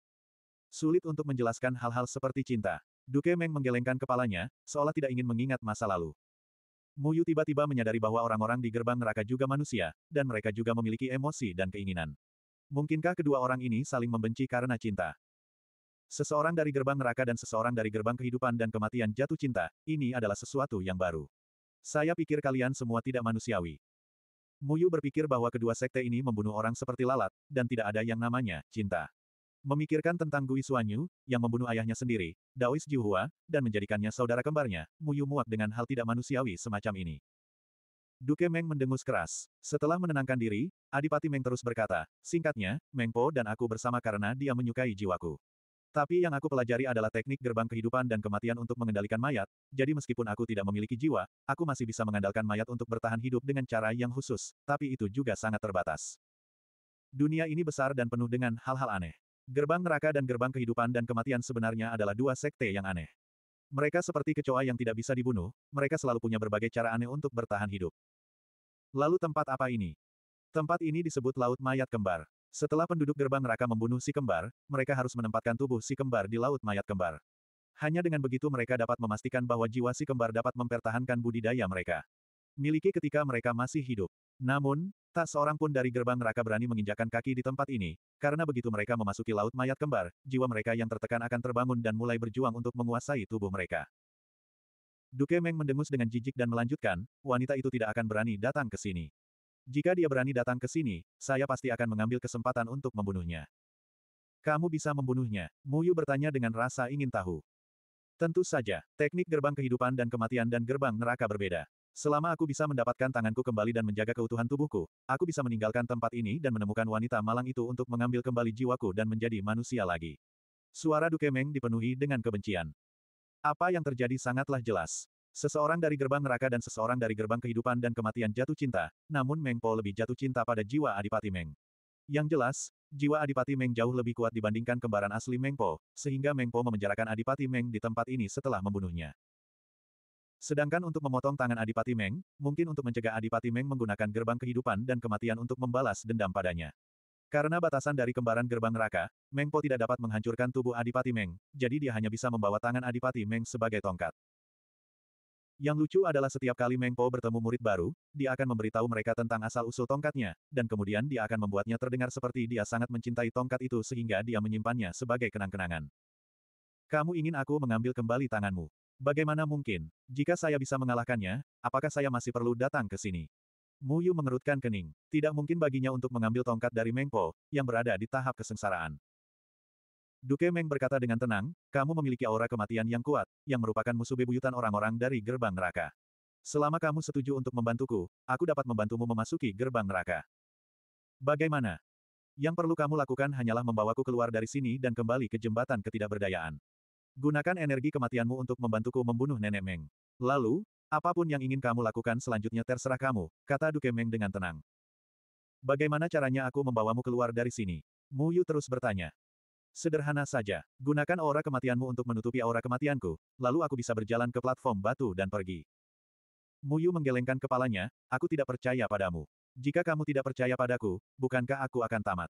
Sulit untuk menjelaskan hal-hal seperti cinta. Duke Meng menggelengkan kepalanya, seolah tidak ingin mengingat masa lalu. Mu Yu tiba-tiba menyadari bahwa orang-orang di gerbang neraka juga manusia, dan mereka juga memiliki emosi dan keinginan. Mungkinkah kedua orang ini saling membenci karena cinta? Seseorang dari gerbang neraka dan seseorang dari gerbang kehidupan dan kematian jatuh cinta, ini adalah sesuatu yang baru. Saya pikir kalian semua tidak manusiawi. Muyu berpikir bahwa kedua sekte ini membunuh orang seperti lalat, dan tidak ada yang namanya cinta. Memikirkan tentang Gui Xuanyu, yang membunuh ayahnya sendiri, Daois Jiuhua, dan menjadikannya saudara kembarnya, Muyu muak dengan hal tidak manusiawi semacam ini. Duke Meng mendengus keras. Setelah menenangkan diri, Adipati Meng terus berkata, singkatnya, Mengpo dan aku bersama karena dia menyukai jiwaku. Tapi yang aku pelajari adalah teknik gerbang kehidupan dan kematian untuk mengendalikan mayat, jadi meskipun aku tidak memiliki jiwa, aku masih bisa mengandalkan mayat untuk bertahan hidup dengan cara yang khusus, tapi itu juga sangat terbatas. Dunia ini besar dan penuh dengan hal-hal aneh. Gerbang neraka dan gerbang kehidupan dan kematian sebenarnya adalah dua sekte yang aneh. Mereka seperti kecoa yang tidak bisa dibunuh, mereka selalu punya berbagai cara aneh untuk bertahan hidup. Lalu tempat apa ini? Tempat ini disebut Laut Mayat Kembar. Setelah penduduk gerbang neraka membunuh si kembar, mereka harus menempatkan tubuh si kembar di laut mayat kembar. Hanya dengan begitu mereka dapat memastikan bahwa jiwa si kembar dapat mempertahankan budidaya mereka. Miliki ketika mereka masih hidup. Namun, tak seorang pun dari gerbang neraka berani menginjakan kaki di tempat ini, karena begitu mereka memasuki laut mayat kembar, jiwa mereka yang tertekan akan terbangun dan mulai berjuang untuk menguasai tubuh mereka. Duke Meng mendengus dengan jijik dan melanjutkan, wanita itu tidak akan berani datang ke sini. Jika dia berani datang ke sini, saya pasti akan mengambil kesempatan untuk membunuhnya. Kamu bisa membunuhnya? Muyu bertanya dengan rasa ingin tahu. Tentu saja, teknik gerbang kehidupan dan kematian dan gerbang neraka berbeda. Selama aku bisa mendapatkan tanganku kembali dan menjaga keutuhan tubuhku, aku bisa meninggalkan tempat ini dan menemukan wanita malang itu untuk mengambil kembali jiwaku dan menjadi manusia lagi. Suara Dukemeng dipenuhi dengan kebencian. Apa yang terjadi sangatlah jelas. Seseorang dari gerbang neraka dan seseorang dari gerbang kehidupan dan kematian jatuh cinta, namun Meng Po lebih jatuh cinta pada jiwa Adipati Meng. Yang jelas, jiwa Adipati Meng jauh lebih kuat dibandingkan kembaran asli Meng Po, sehingga Meng Po memenjarakan Adipati Meng di tempat ini setelah membunuhnya. Sedangkan untuk memotong tangan Adipati Meng, mungkin untuk mencegah Adipati Meng menggunakan gerbang kehidupan dan kematian untuk membalas dendam padanya. Karena batasan dari kembaran gerbang neraka, Meng Po tidak dapat menghancurkan tubuh Adipati Meng, jadi dia hanya bisa membawa tangan Adipati Meng sebagai tongkat. Yang lucu adalah setiap kali Meng Po bertemu murid baru, dia akan memberitahu mereka tentang asal-usul tongkatnya, dan kemudian dia akan membuatnya terdengar seperti dia sangat mencintai tongkat itu sehingga dia menyimpannya sebagai kenang-kenangan. Kamu ingin aku mengambil kembali tanganmu. Bagaimana mungkin? Jika saya bisa mengalahkannya, apakah saya masih perlu datang ke sini? Mu Yu mengerutkan kening. Tidak mungkin baginya untuk mengambil tongkat dari Meng Po, yang berada di tahap kesengsaraan. Duke Meng berkata dengan tenang, kamu memiliki aura kematian yang kuat, yang merupakan musuh bebuyutan orang-orang dari gerbang neraka. Selama kamu setuju untuk membantuku, aku dapat membantumu memasuki gerbang neraka. Bagaimana? Yang perlu kamu lakukan hanyalah membawaku keluar dari sini dan kembali ke jembatan ketidakberdayaan. Gunakan energi kematianmu untuk membantuku membunuh Nenek Meng. Lalu, apapun yang ingin kamu lakukan selanjutnya terserah kamu, kata Duke Meng dengan tenang. Bagaimana caranya aku membawamu keluar dari sini? Mu Yu terus bertanya. Sederhana saja, gunakan aura kematianmu untuk menutupi aura kematianku, lalu aku bisa berjalan ke platform batu dan pergi. Muyu menggelengkan kepalanya, aku tidak percaya padamu. Jika kamu tidak percaya padaku, bukankah aku akan tamat?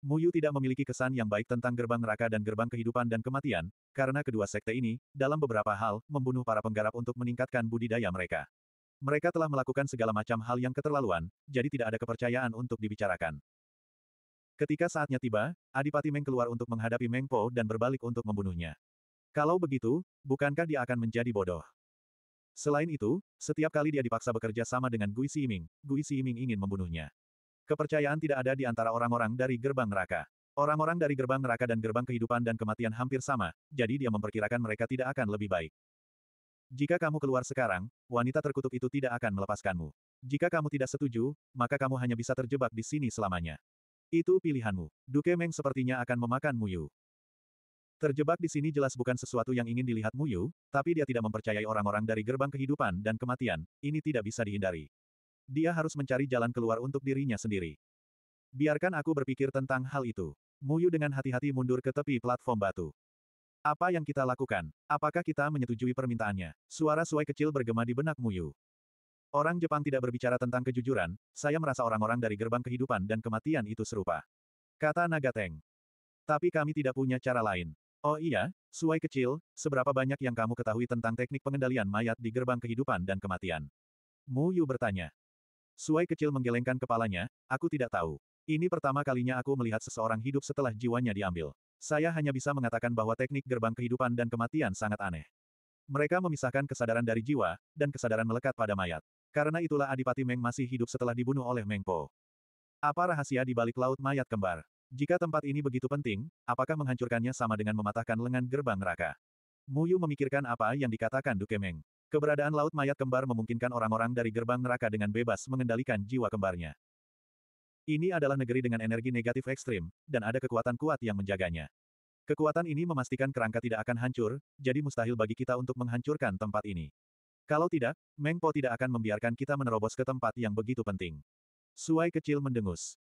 Muyu tidak memiliki kesan yang baik tentang gerbang neraka dan gerbang kehidupan dan kematian, karena kedua sekte ini, dalam beberapa hal, membunuh para penggarap untuk meningkatkan budidaya mereka. Mereka telah melakukan segala macam hal yang keterlaluan, jadi tidak ada kepercayaan untuk dibicarakan. Ketika saatnya tiba, Adipati Meng keluar untuk menghadapi Meng Po dan berbalik untuk membunuhnya. Kalau begitu, bukankah dia akan menjadi bodoh? Selain itu, setiap kali dia dipaksa bekerja sama dengan Gui Ximing, Gui Ming ingin membunuhnya. Kepercayaan tidak ada di antara orang-orang dari gerbang neraka. Orang-orang dari gerbang neraka dan gerbang kehidupan dan kematian hampir sama, jadi dia memperkirakan mereka tidak akan lebih baik. Jika kamu keluar sekarang, wanita terkutuk itu tidak akan melepaskanmu. Jika kamu tidak setuju, maka kamu hanya bisa terjebak di sini selamanya. Itu pilihanmu. Duke Meng sepertinya akan memakan Muyu. Terjebak di sini jelas bukan sesuatu yang ingin dilihat Muyu, tapi dia tidak mempercayai orang-orang dari gerbang kehidupan dan kematian, ini tidak bisa dihindari. Dia harus mencari jalan keluar untuk dirinya sendiri. Biarkan aku berpikir tentang hal itu. Muyu dengan hati-hati mundur ke tepi platform batu. Apa yang kita lakukan? Apakah kita menyetujui permintaannya? Suara suai kecil bergema di benak Muyu. Orang Jepang tidak berbicara tentang kejujuran, saya merasa orang-orang dari gerbang kehidupan dan kematian itu serupa. Kata Nagateng. Tapi kami tidak punya cara lain. Oh iya, suai kecil, seberapa banyak yang kamu ketahui tentang teknik pengendalian mayat di gerbang kehidupan dan kematian? Mu Yu bertanya. Suai kecil menggelengkan kepalanya, aku tidak tahu. Ini pertama kalinya aku melihat seseorang hidup setelah jiwanya diambil. Saya hanya bisa mengatakan bahwa teknik gerbang kehidupan dan kematian sangat aneh. Mereka memisahkan kesadaran dari jiwa, dan kesadaran melekat pada mayat. Karena itulah Adipati Meng masih hidup setelah dibunuh oleh Meng Po. Apa rahasia di balik laut mayat kembar? Jika tempat ini begitu penting, apakah menghancurkannya sama dengan mematahkan lengan gerbang neraka? Muyu memikirkan apa yang dikatakan Duke Meng. Keberadaan laut mayat kembar memungkinkan orang-orang dari gerbang neraka dengan bebas mengendalikan jiwa kembarnya. Ini adalah negeri dengan energi negatif ekstrim, dan ada kekuatan kuat yang menjaganya. Kekuatan ini memastikan kerangka tidak akan hancur, jadi mustahil bagi kita untuk menghancurkan tempat ini. Kalau tidak, Meng Po tidak akan membiarkan kita menerobos ke tempat yang begitu penting. Suai kecil mendengus.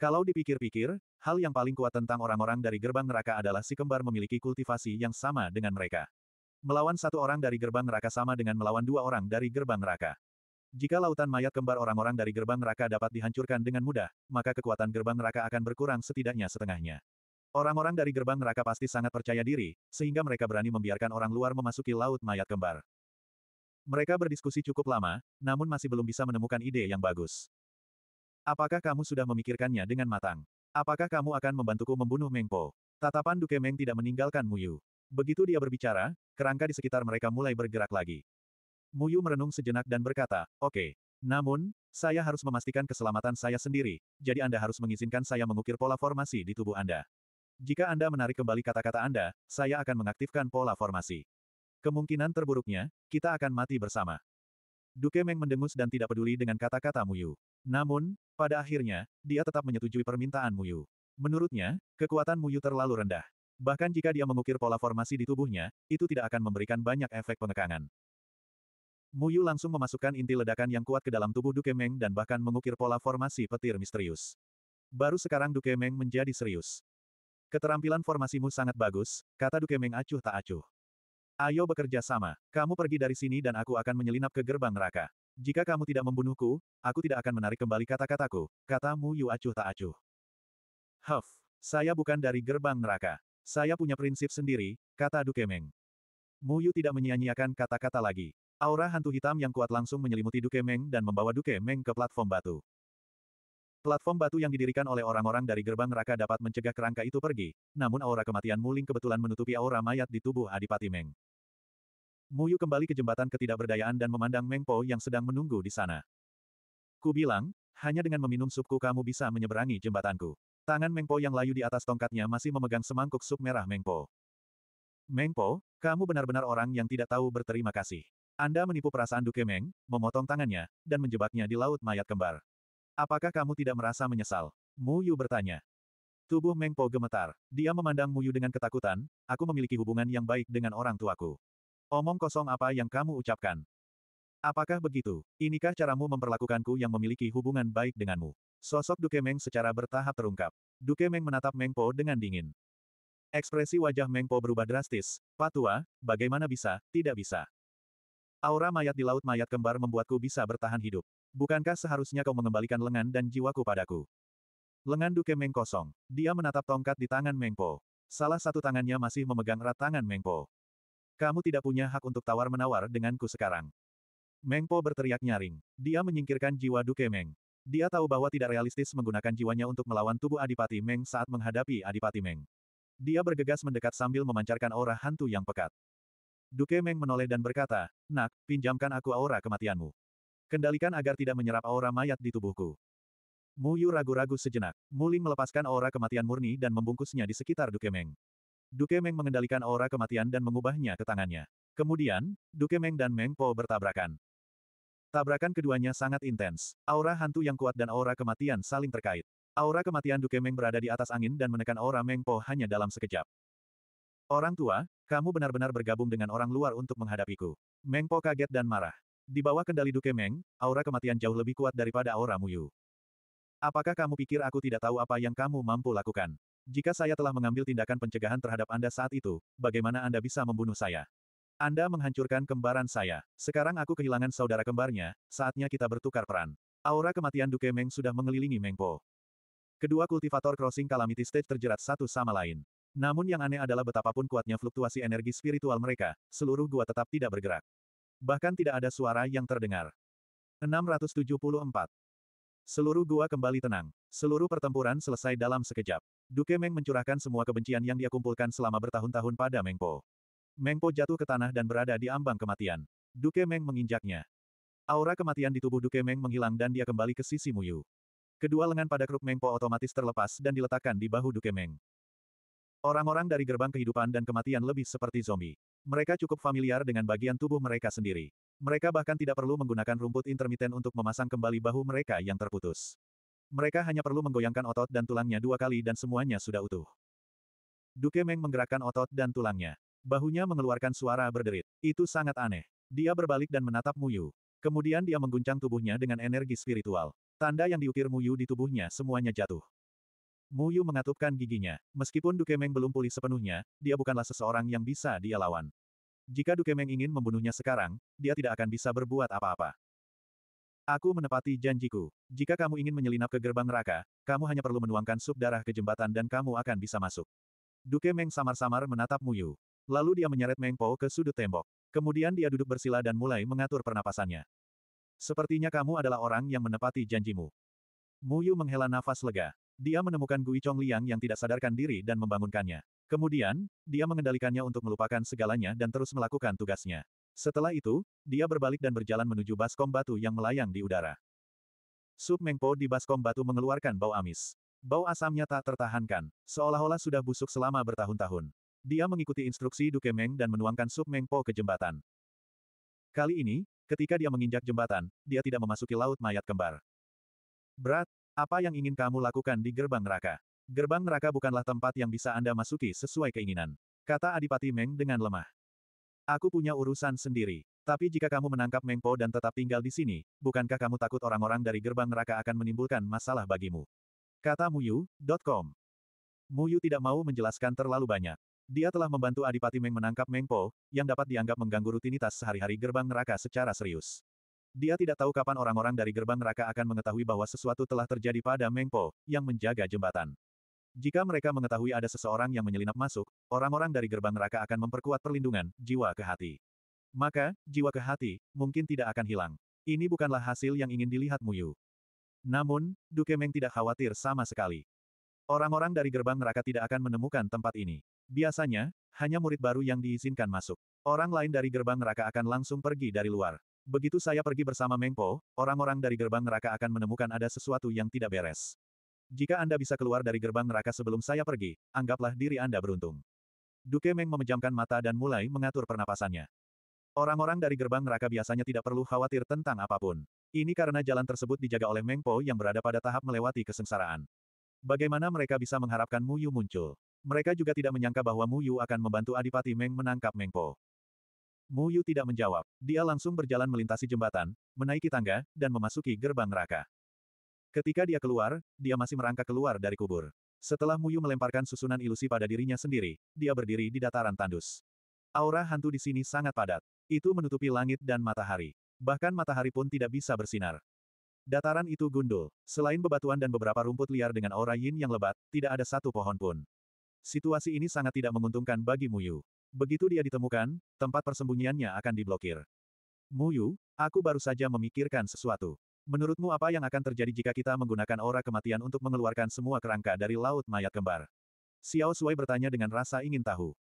Kalau dipikir-pikir, hal yang paling kuat tentang orang-orang dari gerbang neraka adalah si kembar memiliki kultivasi yang sama dengan mereka. Melawan satu orang dari gerbang neraka sama dengan melawan dua orang dari gerbang neraka. Jika lautan mayat kembar orang-orang dari gerbang neraka dapat dihancurkan dengan mudah, maka kekuatan gerbang neraka akan berkurang setidaknya setengahnya. Orang-orang dari gerbang neraka pasti sangat percaya diri, sehingga mereka berani membiarkan orang luar memasuki laut mayat kembar. Mereka berdiskusi cukup lama, namun masih belum bisa menemukan ide yang bagus. Apakah kamu sudah memikirkannya dengan matang? Apakah kamu akan membantuku membunuh Mengpo? Tatapan Duke Meng tidak meninggalkan Muyu. Begitu dia berbicara, kerangka di sekitar mereka mulai bergerak lagi. Muyu merenung sejenak dan berkata, oke. Okay. Namun, saya harus memastikan keselamatan saya sendiri, jadi Anda harus mengizinkan saya mengukir pola formasi di tubuh Anda. Jika Anda menarik kembali kata-kata Anda, saya akan mengaktifkan pola formasi. Kemungkinan terburuknya, kita akan mati bersama. Duke Meng mendengus dan tidak peduli dengan kata-kata Muyu. Namun, pada akhirnya, dia tetap menyetujui permintaan Muyu. Menurutnya, kekuatan Muyu terlalu rendah. Bahkan jika dia mengukir pola formasi di tubuhnya, itu tidak akan memberikan banyak efek pengekangan. Muyu langsung memasukkan inti ledakan yang kuat ke dalam tubuh Duke Meng dan bahkan mengukir pola formasi petir misterius. Baru sekarang Duke Meng menjadi serius. Keterampilan formasimu sangat bagus, kata Duke Meng acuh tak acuh. Ayo bekerja sama. Kamu pergi dari sini dan aku akan menyelinap ke gerbang neraka. Jika kamu tidak membunuhku, aku tidak akan menarik kembali kata-kataku, katamu Yu Acuh tak acuh. Huff, saya bukan dari gerbang neraka. Saya punya prinsip sendiri, kata Dukemeng. Yu tidak menyia-nyiakan kata-kata lagi. Aura hantu hitam yang kuat langsung menyelimuti Dukemeng dan membawa Dukemeng ke platform batu. Platform batu yang didirikan oleh orang-orang dari gerbang neraka dapat mencegah kerangka itu pergi, namun aura kematian Muling kebetulan menutupi aura mayat di tubuh Adipati Meng. Muyu kembali ke jembatan ketidakberdayaan dan memandang Meng Po yang sedang menunggu di sana. Ku bilang, hanya dengan meminum supku kamu bisa menyeberangi jembatanku. Tangan Meng Po yang layu di atas tongkatnya masih memegang semangkuk sup merah Meng Po. Meng Po, kamu benar-benar orang yang tidak tahu berterima kasih. Anda menipu perasaan Duke Meng, memotong tangannya, dan menjebaknya di laut mayat kembar. Apakah kamu tidak merasa menyesal? Mu Yu bertanya. Tubuh Meng Po gemetar. Dia memandang Mu Yu dengan ketakutan, aku memiliki hubungan yang baik dengan orang tuaku. Omong kosong apa yang kamu ucapkan? Apakah begitu? Inikah caramu memperlakukanku yang memiliki hubungan baik denganmu? Sosok Duke Meng secara bertahap terungkap. Duke Meng menatap Meng Po dengan dingin. Ekspresi wajah Meng Po berubah drastis. Patua, bagaimana bisa, tidak bisa. Aura mayat di laut mayat kembar membuatku bisa bertahan hidup. Bukankah seharusnya kau mengembalikan lengan dan jiwaku padaku? Lengan Duke Meng kosong. Dia menatap tongkat di tangan Meng Po. Salah satu tangannya masih memegang erat tangan Meng Po. Kamu tidak punya hak untuk tawar-menawar denganku sekarang. Mengpo berteriak nyaring. Dia menyingkirkan jiwa Duke Meng. Dia tahu bahwa tidak realistis menggunakan jiwanya untuk melawan tubuh Adipati Meng saat menghadapi Adipati Meng. Dia bergegas mendekat sambil memancarkan aura hantu yang pekat. Duke Meng menoleh dan berkata, Nak, pinjamkan aku aura kematianmu. Kendalikan agar tidak menyerap aura mayat di tubuhku. Mu Yu ragu-ragu sejenak, Muling melepaskan aura kematian murni dan membungkusnya di sekitar Duke Meng. Duke Meng mengendalikan aura kematian dan mengubahnya ke tangannya. Kemudian, Duke Meng dan Meng Po bertabrakan. Tabrakan keduanya sangat intens. Aura hantu yang kuat dan aura kematian saling terkait. Aura kematian Duke Meng berada di atas angin dan menekan aura Meng Po hanya dalam sekejap. Orang tua, kamu benar-benar bergabung dengan orang luar untuk menghadapiku. Meng Po kaget dan marah. Di bawah kendali Duke Meng, aura kematian jauh lebih kuat daripada aura Muyu. Apakah kamu pikir aku tidak tahu apa yang kamu mampu lakukan? Jika saya telah mengambil tindakan pencegahan terhadap Anda saat itu, bagaimana Anda bisa membunuh saya? Anda menghancurkan kembaran saya. Sekarang aku kehilangan saudara kembarnya, saatnya kita bertukar peran. Aura kematian Duke Meng sudah mengelilingi Mengpo. Kedua kultivator crossing calamity stage terjerat satu sama lain. Namun yang aneh adalah betapapun kuatnya fluktuasi energi spiritual mereka, seluruh gua tetap tidak bergerak. Bahkan tidak ada suara yang terdengar. 674. Seluruh gua kembali tenang. Seluruh pertempuran selesai dalam sekejap. Duke Meng mencurahkan semua kebencian yang dia kumpulkan selama bertahun-tahun pada Mengpo. Mengpo jatuh ke tanah dan berada di ambang kematian. Duke Meng menginjaknya. Aura kematian di tubuh Duke Meng menghilang dan dia kembali ke sisi Muyu. Kedua lengan pada kruk Mengpo otomatis terlepas dan diletakkan di bahu Duke Meng. Orang-orang dari gerbang kehidupan dan kematian lebih seperti zombie. Mereka cukup familiar dengan bagian tubuh mereka sendiri. Mereka bahkan tidak perlu menggunakan rumput intermiten untuk memasang kembali bahu mereka yang terputus. Mereka hanya perlu menggoyangkan otot dan tulangnya dua kali dan semuanya sudah utuh. Duke Meng menggerakkan otot dan tulangnya. Bahunya mengeluarkan suara berderit. Itu sangat aneh. Dia berbalik dan menatap Muyu. Kemudian dia mengguncang tubuhnya dengan energi spiritual. Tanda yang diukir Muyu di tubuhnya semuanya jatuh. Muyu mengatupkan giginya. Meskipun Duke Meng belum pulih sepenuhnya, dia bukanlah seseorang yang bisa dia lawan. Jika Dukemeng ingin membunuhnya sekarang, dia tidak akan bisa berbuat apa-apa. Aku menepati janjiku. Jika kamu ingin menyelinap ke gerbang neraka, kamu hanya perlu menuangkan sup darah ke jembatan dan kamu akan bisa masuk. Duke Meng samar-samar menatap Muyu. Lalu dia menyeret Meng Po ke sudut tembok. Kemudian dia duduk bersila dan mulai mengatur pernapasannya. Sepertinya kamu adalah orang yang menepati janjimu. Muyu menghela nafas lega. Dia menemukan Gui Chong Liang yang tidak sadarkan diri dan membangunkannya. Kemudian, dia mengendalikannya untuk melupakan segalanya dan terus melakukan tugasnya. Setelah itu, dia berbalik dan berjalan menuju baskom batu yang melayang di udara. Sup Mengpo di baskom batu mengeluarkan bau amis. Bau asamnya tak tertahankan, seolah-olah sudah busuk selama bertahun-tahun. Dia mengikuti instruksi Duke Meng dan menuangkan sup Mengpo ke jembatan. Kali ini, ketika dia menginjak jembatan, dia tidak memasuki laut mayat kembar. Berat, apa yang ingin kamu lakukan di gerbang neraka? Gerbang neraka bukanlah tempat yang bisa Anda masuki sesuai keinginan. Kata Adipati Meng dengan lemah. Aku punya urusan sendiri. Tapi jika kamu menangkap Meng Po dan tetap tinggal di sini, bukankah kamu takut orang-orang dari gerbang neraka akan menimbulkan masalah bagimu? Kata Muyu.com. Muyu tidak mau menjelaskan terlalu banyak. Dia telah membantu Adipati Meng menangkap Meng Po, yang dapat dianggap mengganggu rutinitas sehari-hari gerbang neraka secara serius. Dia tidak tahu kapan orang-orang dari gerbang neraka akan mengetahui bahwa sesuatu telah terjadi pada Meng Po, yang menjaga jembatan. Jika mereka mengetahui ada seseorang yang menyelinap masuk, orang-orang dari gerbang neraka akan memperkuat perlindungan jiwa ke hati. Maka, jiwa ke hati mungkin tidak akan hilang. Ini bukanlah hasil yang ingin dilihat Muyu. Namun, Duke Meng tidak khawatir sama sekali. Orang-orang dari gerbang neraka tidak akan menemukan tempat ini. Biasanya, hanya murid baru yang diizinkan masuk. Orang lain dari gerbang neraka akan langsung pergi dari luar. Begitu saya pergi bersama Mengpo, orang-orang dari gerbang neraka akan menemukan ada sesuatu yang tidak beres. Jika Anda bisa keluar dari gerbang neraka sebelum saya pergi, anggaplah diri Anda beruntung. Duke Meng memejamkan mata dan mulai mengatur pernapasannya. Orang-orang dari gerbang neraka biasanya tidak perlu khawatir tentang apapun. Ini karena jalan tersebut dijaga oleh Meng Po yang berada pada tahap melewati kesengsaraan. Bagaimana mereka bisa mengharapkan Mu Yu muncul? Mereka juga tidak menyangka bahwa Mu Yu akan membantu Adipati Meng menangkap Meng Po. Mu Yu tidak menjawab. Dia langsung berjalan melintasi jembatan, menaiki tangga, dan memasuki gerbang neraka. Ketika dia keluar, dia masih merangkak keluar dari kubur. Setelah Muyu melemparkan susunan ilusi pada dirinya sendiri, dia berdiri di dataran tandus. Aura hantu di sini sangat padat. Itu menutupi langit dan matahari. Bahkan matahari pun tidak bisa bersinar. Dataran itu gundul. Selain bebatuan dan beberapa rumput liar dengan aura yin yang lebat, tidak ada satu pohon pun. Situasi ini sangat tidak menguntungkan bagi Muyu. Begitu dia ditemukan, tempat persembunyiannya akan diblokir. Muyu, aku baru saja memikirkan sesuatu. Menurutmu apa yang akan terjadi jika kita menggunakan aura kematian untuk mengeluarkan semua kerangka dari laut mayat kembar? Xiao Sui bertanya dengan rasa ingin tahu.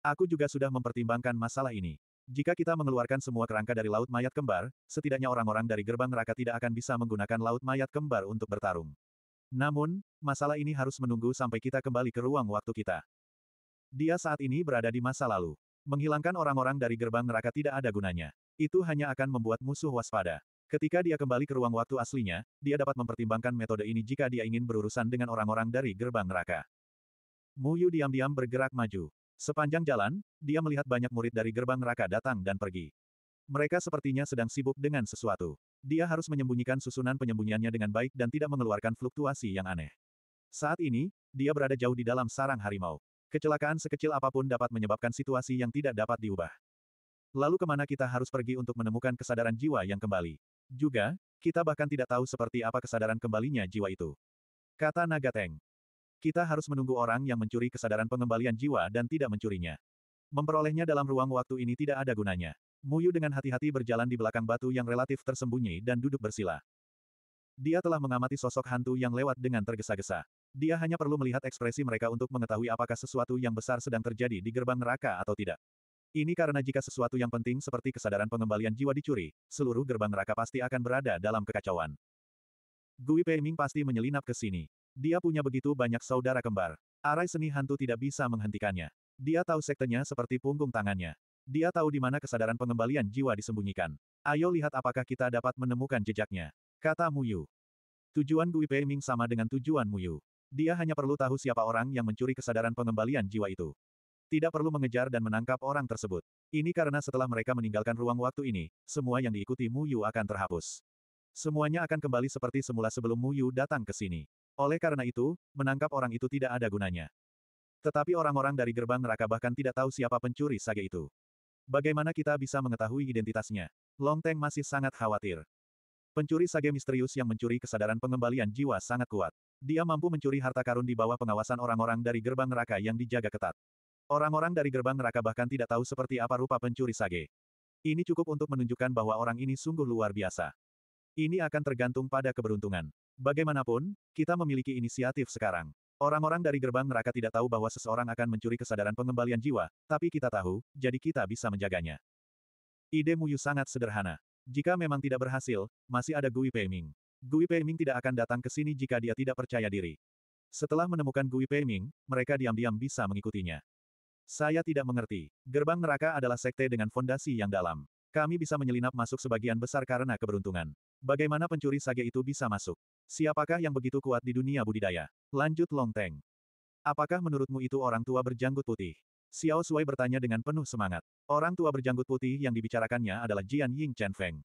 Aku juga sudah mempertimbangkan masalah ini. Jika kita mengeluarkan semua kerangka dari laut mayat kembar, setidaknya orang-orang dari gerbang neraka tidak akan bisa menggunakan laut mayat kembar untuk bertarung. Namun, masalah ini harus menunggu sampai kita kembali ke ruang waktu kita. Dia saat ini berada di masa lalu. Menghilangkan orang-orang dari gerbang neraka tidak ada gunanya. Itu hanya akan membuat musuh waspada. Ketika dia kembali ke ruang waktu aslinya, dia dapat mempertimbangkan metode ini jika dia ingin berurusan dengan orang-orang dari gerbang neraka. Yu diam-diam bergerak maju. Sepanjang jalan, dia melihat banyak murid dari gerbang neraka datang dan pergi. Mereka sepertinya sedang sibuk dengan sesuatu. Dia harus menyembunyikan susunan penyembunyiannya dengan baik dan tidak mengeluarkan fluktuasi yang aneh. Saat ini, dia berada jauh di dalam sarang harimau. Kecelakaan sekecil apapun dapat menyebabkan situasi yang tidak dapat diubah. Lalu kemana kita harus pergi untuk menemukan kesadaran jiwa yang kembali? Juga, kita bahkan tidak tahu seperti apa kesadaran kembalinya jiwa itu. Kata Nagateng. Kita harus menunggu orang yang mencuri kesadaran pengembalian jiwa dan tidak mencurinya. Memperolehnya dalam ruang waktu ini tidak ada gunanya. Muyu dengan hati-hati berjalan di belakang batu yang relatif tersembunyi dan duduk bersila. Dia telah mengamati sosok hantu yang lewat dengan tergesa-gesa. Dia hanya perlu melihat ekspresi mereka untuk mengetahui apakah sesuatu yang besar sedang terjadi di gerbang neraka atau tidak. Ini karena jika sesuatu yang penting seperti kesadaran pengembalian jiwa dicuri, seluruh gerbang neraka pasti akan berada dalam kekacauan. Gui Peiming pasti menyelinap ke sini. Dia punya begitu banyak saudara kembar. Arai seni hantu tidak bisa menghentikannya. Dia tahu sektenya seperti punggung tangannya. Dia tahu di mana kesadaran pengembalian jiwa disembunyikan. Ayo lihat apakah kita dapat menemukan jejaknya. Kata Mu Yu. Tujuan Gui Peiming sama dengan tujuan Mu Yu. Dia hanya perlu tahu siapa orang yang mencuri kesadaran pengembalian jiwa itu. Tidak perlu mengejar dan menangkap orang tersebut. Ini karena setelah mereka meninggalkan ruang waktu ini, semua yang diikuti Mu Yu akan terhapus. Semuanya akan kembali seperti semula sebelum Mu Yu datang ke sini. Oleh karena itu, menangkap orang itu tidak ada gunanya. Tetapi orang-orang dari gerbang neraka bahkan tidak tahu siapa pencuri sage itu. Bagaimana kita bisa mengetahui identitasnya? Long Teng masih sangat khawatir. Pencuri sage misterius yang mencuri kesadaran pengembalian jiwa sangat kuat. Dia mampu mencuri harta karun di bawah pengawasan orang-orang dari gerbang neraka yang dijaga ketat. Orang-orang dari gerbang neraka bahkan tidak tahu seperti apa rupa pencuri sage. Ini cukup untuk menunjukkan bahwa orang ini sungguh luar biasa. Ini akan tergantung pada keberuntungan. Bagaimanapun, kita memiliki inisiatif sekarang. Orang-orang dari gerbang neraka tidak tahu bahwa seseorang akan mencuri kesadaran pengembalian jiwa, tapi kita tahu, jadi kita bisa menjaganya. Ide Muyu sangat sederhana. Jika memang tidak berhasil, masih ada Gui Peiming. Gui Peiming tidak akan datang ke sini jika dia tidak percaya diri. Setelah menemukan Gui Peiming, mereka diam-diam bisa mengikutinya. Saya tidak mengerti. Gerbang neraka adalah sekte dengan fondasi yang dalam. Kami bisa menyelinap masuk sebagian besar karena keberuntungan. Bagaimana pencuri sage itu bisa masuk? Siapakah yang begitu kuat di dunia budidaya? Lanjut Long Teng. Apakah menurutmu itu orang tua berjanggut putih? Xiao Sui bertanya dengan penuh semangat. Orang tua berjanggut putih yang dibicarakannya adalah Jian Ying Chen Feng.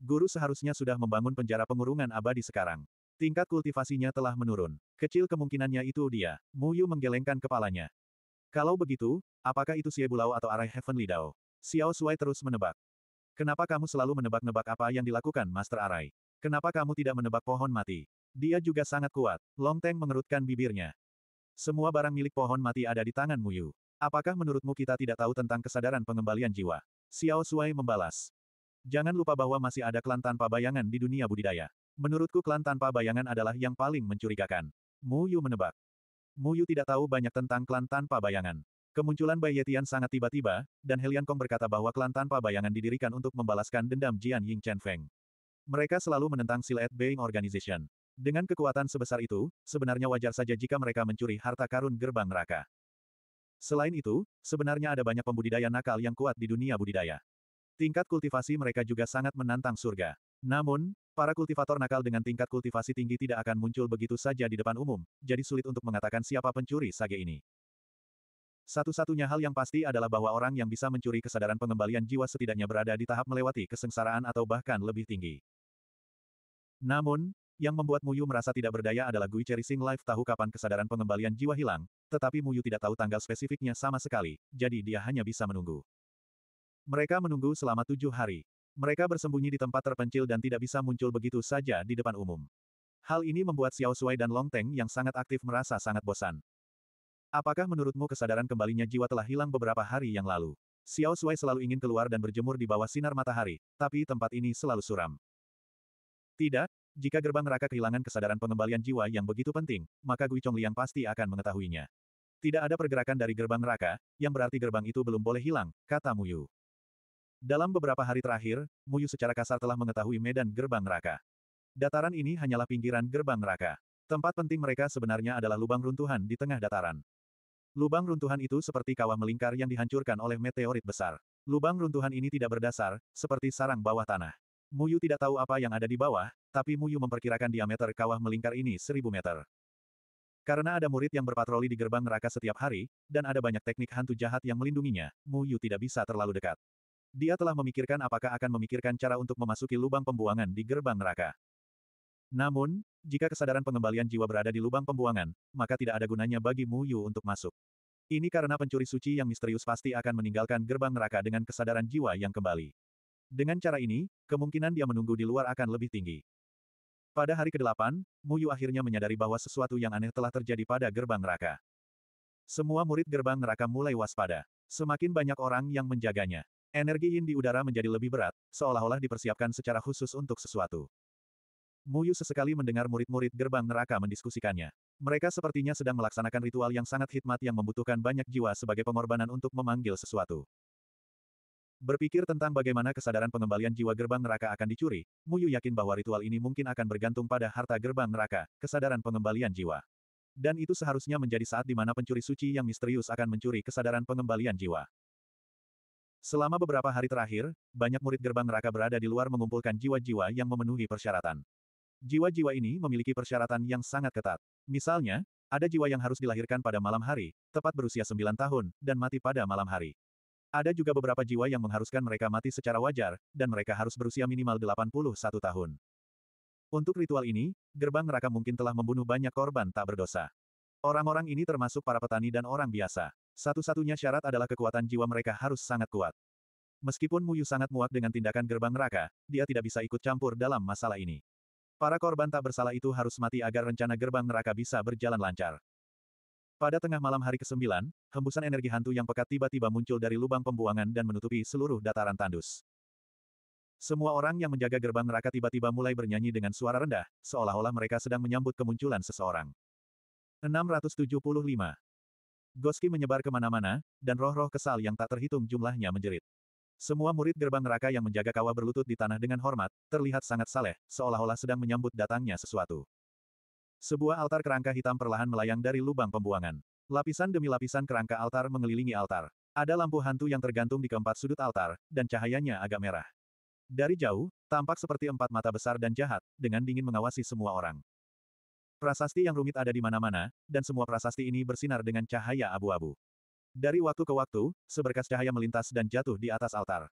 Guru seharusnya sudah membangun penjara pengurungan abadi sekarang. Tingkat kultivasinya telah menurun. Kecil kemungkinannya itu dia. Mu Yu menggelengkan kepalanya. Kalau begitu, apakah itu Bulao atau arai Heavenly Dao? Xiao Shuai terus menebak. Kenapa kamu selalu menebak-nebak apa yang dilakukan Master Arai? Kenapa kamu tidak menebak pohon mati? Dia juga sangat kuat. Long Teng mengerutkan bibirnya. Semua barang milik pohon mati ada di tangan Muyu. Apakah menurutmu kita tidak tahu tentang kesadaran pengembalian jiwa? Xiao Shuai membalas. Jangan lupa bahwa masih ada klan tanpa bayangan di dunia budidaya. Menurutku klan tanpa bayangan adalah yang paling mencurigakan. Mu Yu menebak. Muyu tidak tahu banyak tentang klan tanpa bayangan. Kemunculan Bai Yetian sangat tiba-tiba, dan Helian Kong berkata bahwa klan tanpa bayangan didirikan untuk membalaskan dendam Jian Ying Chen Feng. Mereka selalu menentang Silat Baying Organization. Dengan kekuatan sebesar itu, sebenarnya wajar saja jika mereka mencuri harta karun gerbang neraka. Selain itu, sebenarnya ada banyak pembudidaya nakal yang kuat di dunia budidaya. Tingkat kultivasi mereka juga sangat menantang surga. Namun, para kultivator nakal dengan tingkat kultivasi tinggi tidak akan muncul begitu saja di depan umum, jadi sulit untuk mengatakan siapa pencuri sage ini. Satu-satunya hal yang pasti adalah bahwa orang yang bisa mencuri kesadaran pengembalian jiwa setidaknya berada di tahap melewati kesengsaraan atau bahkan lebih tinggi. Namun, yang membuat Muyu merasa tidak berdaya adalah Gui Cherishing Life tahu kapan kesadaran pengembalian jiwa hilang, tetapi Muyu tidak tahu tanggal spesifiknya sama sekali, jadi dia hanya bisa menunggu. Mereka menunggu selama tujuh hari. Mereka bersembunyi di tempat terpencil dan tidak bisa muncul begitu saja di depan umum. Hal ini membuat Xiao Sui dan Long Teng yang sangat aktif merasa sangat bosan. Apakah menurutmu kesadaran kembalinya jiwa telah hilang beberapa hari yang lalu? Xiao Sui selalu ingin keluar dan berjemur di bawah sinar matahari, tapi tempat ini selalu suram. Tidak, jika gerbang neraka kehilangan kesadaran pengembalian jiwa yang begitu penting, maka Gui Chong Liang pasti akan mengetahuinya. Tidak ada pergerakan dari gerbang neraka, yang berarti gerbang itu belum boleh hilang, kata Mu Yu. Dalam beberapa hari terakhir, Muyu secara kasar telah mengetahui medan gerbang neraka. Dataran ini hanyalah pinggiran gerbang neraka. Tempat penting mereka sebenarnya adalah lubang runtuhan di tengah dataran. Lubang runtuhan itu seperti kawah melingkar yang dihancurkan oleh meteorit besar. Lubang runtuhan ini tidak berdasar, seperti sarang bawah tanah. Muyu tidak tahu apa yang ada di bawah, tapi Muyu memperkirakan diameter kawah melingkar ini seribu meter. Karena ada murid yang berpatroli di gerbang neraka setiap hari, dan ada banyak teknik hantu jahat yang melindunginya, Muyu tidak bisa terlalu dekat. Dia telah memikirkan apakah akan memikirkan cara untuk memasuki lubang pembuangan di gerbang neraka. Namun, jika kesadaran pengembalian jiwa berada di lubang pembuangan, maka tidak ada gunanya bagi Mu Yu untuk masuk. Ini karena pencuri suci yang misterius pasti akan meninggalkan gerbang neraka dengan kesadaran jiwa yang kembali. Dengan cara ini, kemungkinan dia menunggu di luar akan lebih tinggi. Pada hari ke-8, Mu Yu akhirnya menyadari bahwa sesuatu yang aneh telah terjadi pada gerbang neraka. Semua murid gerbang neraka mulai waspada. Semakin banyak orang yang menjaganya. Energi yin di udara menjadi lebih berat, seolah-olah dipersiapkan secara khusus untuk sesuatu. Muyu sesekali mendengar murid-murid gerbang neraka mendiskusikannya. Mereka sepertinya sedang melaksanakan ritual yang sangat hikmat yang membutuhkan banyak jiwa sebagai pengorbanan untuk memanggil sesuatu. Berpikir tentang bagaimana kesadaran pengembalian jiwa gerbang neraka akan dicuri, Muyu yakin bahwa ritual ini mungkin akan bergantung pada harta gerbang neraka, kesadaran pengembalian jiwa. Dan itu seharusnya menjadi saat di mana pencuri suci yang misterius akan mencuri kesadaran pengembalian jiwa. Selama beberapa hari terakhir, banyak murid gerbang neraka berada di luar mengumpulkan jiwa-jiwa yang memenuhi persyaratan. Jiwa-jiwa ini memiliki persyaratan yang sangat ketat. Misalnya, ada jiwa yang harus dilahirkan pada malam hari, tepat berusia 9 tahun, dan mati pada malam hari. Ada juga beberapa jiwa yang mengharuskan mereka mati secara wajar, dan mereka harus berusia minimal 81 tahun. Untuk ritual ini, gerbang neraka mungkin telah membunuh banyak korban tak berdosa. Orang-orang ini termasuk para petani dan orang biasa. Satu-satunya syarat adalah kekuatan jiwa mereka harus sangat kuat. Meskipun Muyu sangat muak dengan tindakan gerbang neraka, dia tidak bisa ikut campur dalam masalah ini. Para korban tak bersalah itu harus mati agar rencana gerbang neraka bisa berjalan lancar. Pada tengah malam hari ke-9, hembusan energi hantu yang pekat tiba-tiba muncul dari lubang pembuangan dan menutupi seluruh dataran tandus. Semua orang yang menjaga gerbang neraka tiba-tiba mulai bernyanyi dengan suara rendah, seolah-olah mereka sedang menyambut kemunculan seseorang. 675. Goski menyebar kemana-mana, dan roh-roh kesal yang tak terhitung jumlahnya menjerit. Semua murid gerbang neraka yang menjaga kawah berlutut di tanah dengan hormat, terlihat sangat saleh, seolah-olah sedang menyambut datangnya sesuatu. Sebuah altar kerangka hitam perlahan melayang dari lubang pembuangan. Lapisan demi lapisan kerangka altar mengelilingi altar. Ada lampu hantu yang tergantung di keempat sudut altar, dan cahayanya agak merah. Dari jauh, tampak seperti empat mata besar dan jahat, dengan dingin mengawasi semua orang. Prasasti yang rumit ada di mana-mana, dan semua prasasti ini bersinar dengan cahaya abu-abu. Dari waktu ke waktu, seberkas cahaya melintas dan jatuh di atas altar.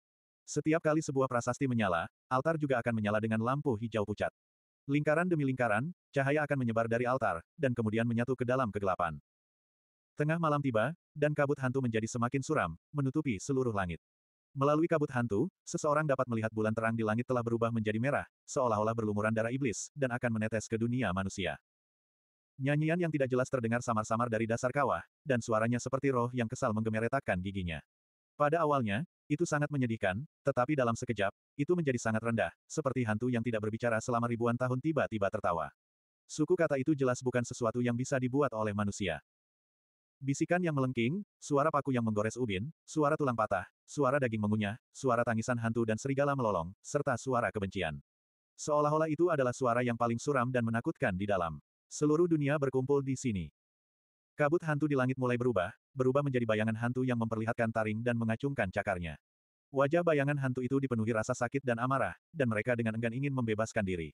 Setiap kali sebuah prasasti menyala, altar juga akan menyala dengan lampu hijau pucat. Lingkaran demi lingkaran, cahaya akan menyebar dari altar, dan kemudian menyatu ke dalam kegelapan. Tengah malam tiba, dan kabut hantu menjadi semakin suram, menutupi seluruh langit. Melalui kabut hantu, seseorang dapat melihat bulan terang di langit telah berubah menjadi merah, seolah-olah berlumuran darah iblis, dan akan menetes ke dunia manusia. Nyanyian yang tidak jelas terdengar samar-samar dari dasar kawah, dan suaranya seperti roh yang kesal menggemeretakkan giginya. Pada awalnya, itu sangat menyedihkan, tetapi dalam sekejap, itu menjadi sangat rendah, seperti hantu yang tidak berbicara selama ribuan tahun tiba-tiba tertawa. Suku kata itu jelas bukan sesuatu yang bisa dibuat oleh manusia. Bisikan yang melengking, suara paku yang menggores ubin, suara tulang patah, suara daging mengunyah, suara tangisan hantu dan serigala melolong, serta suara kebencian. Seolah-olah itu adalah suara yang paling suram dan menakutkan di dalam. Seluruh dunia berkumpul di sini. Kabut hantu di langit mulai berubah, berubah menjadi bayangan hantu yang memperlihatkan taring dan mengacungkan cakarnya. Wajah bayangan hantu itu dipenuhi rasa sakit dan amarah, dan mereka dengan enggan ingin membebaskan diri.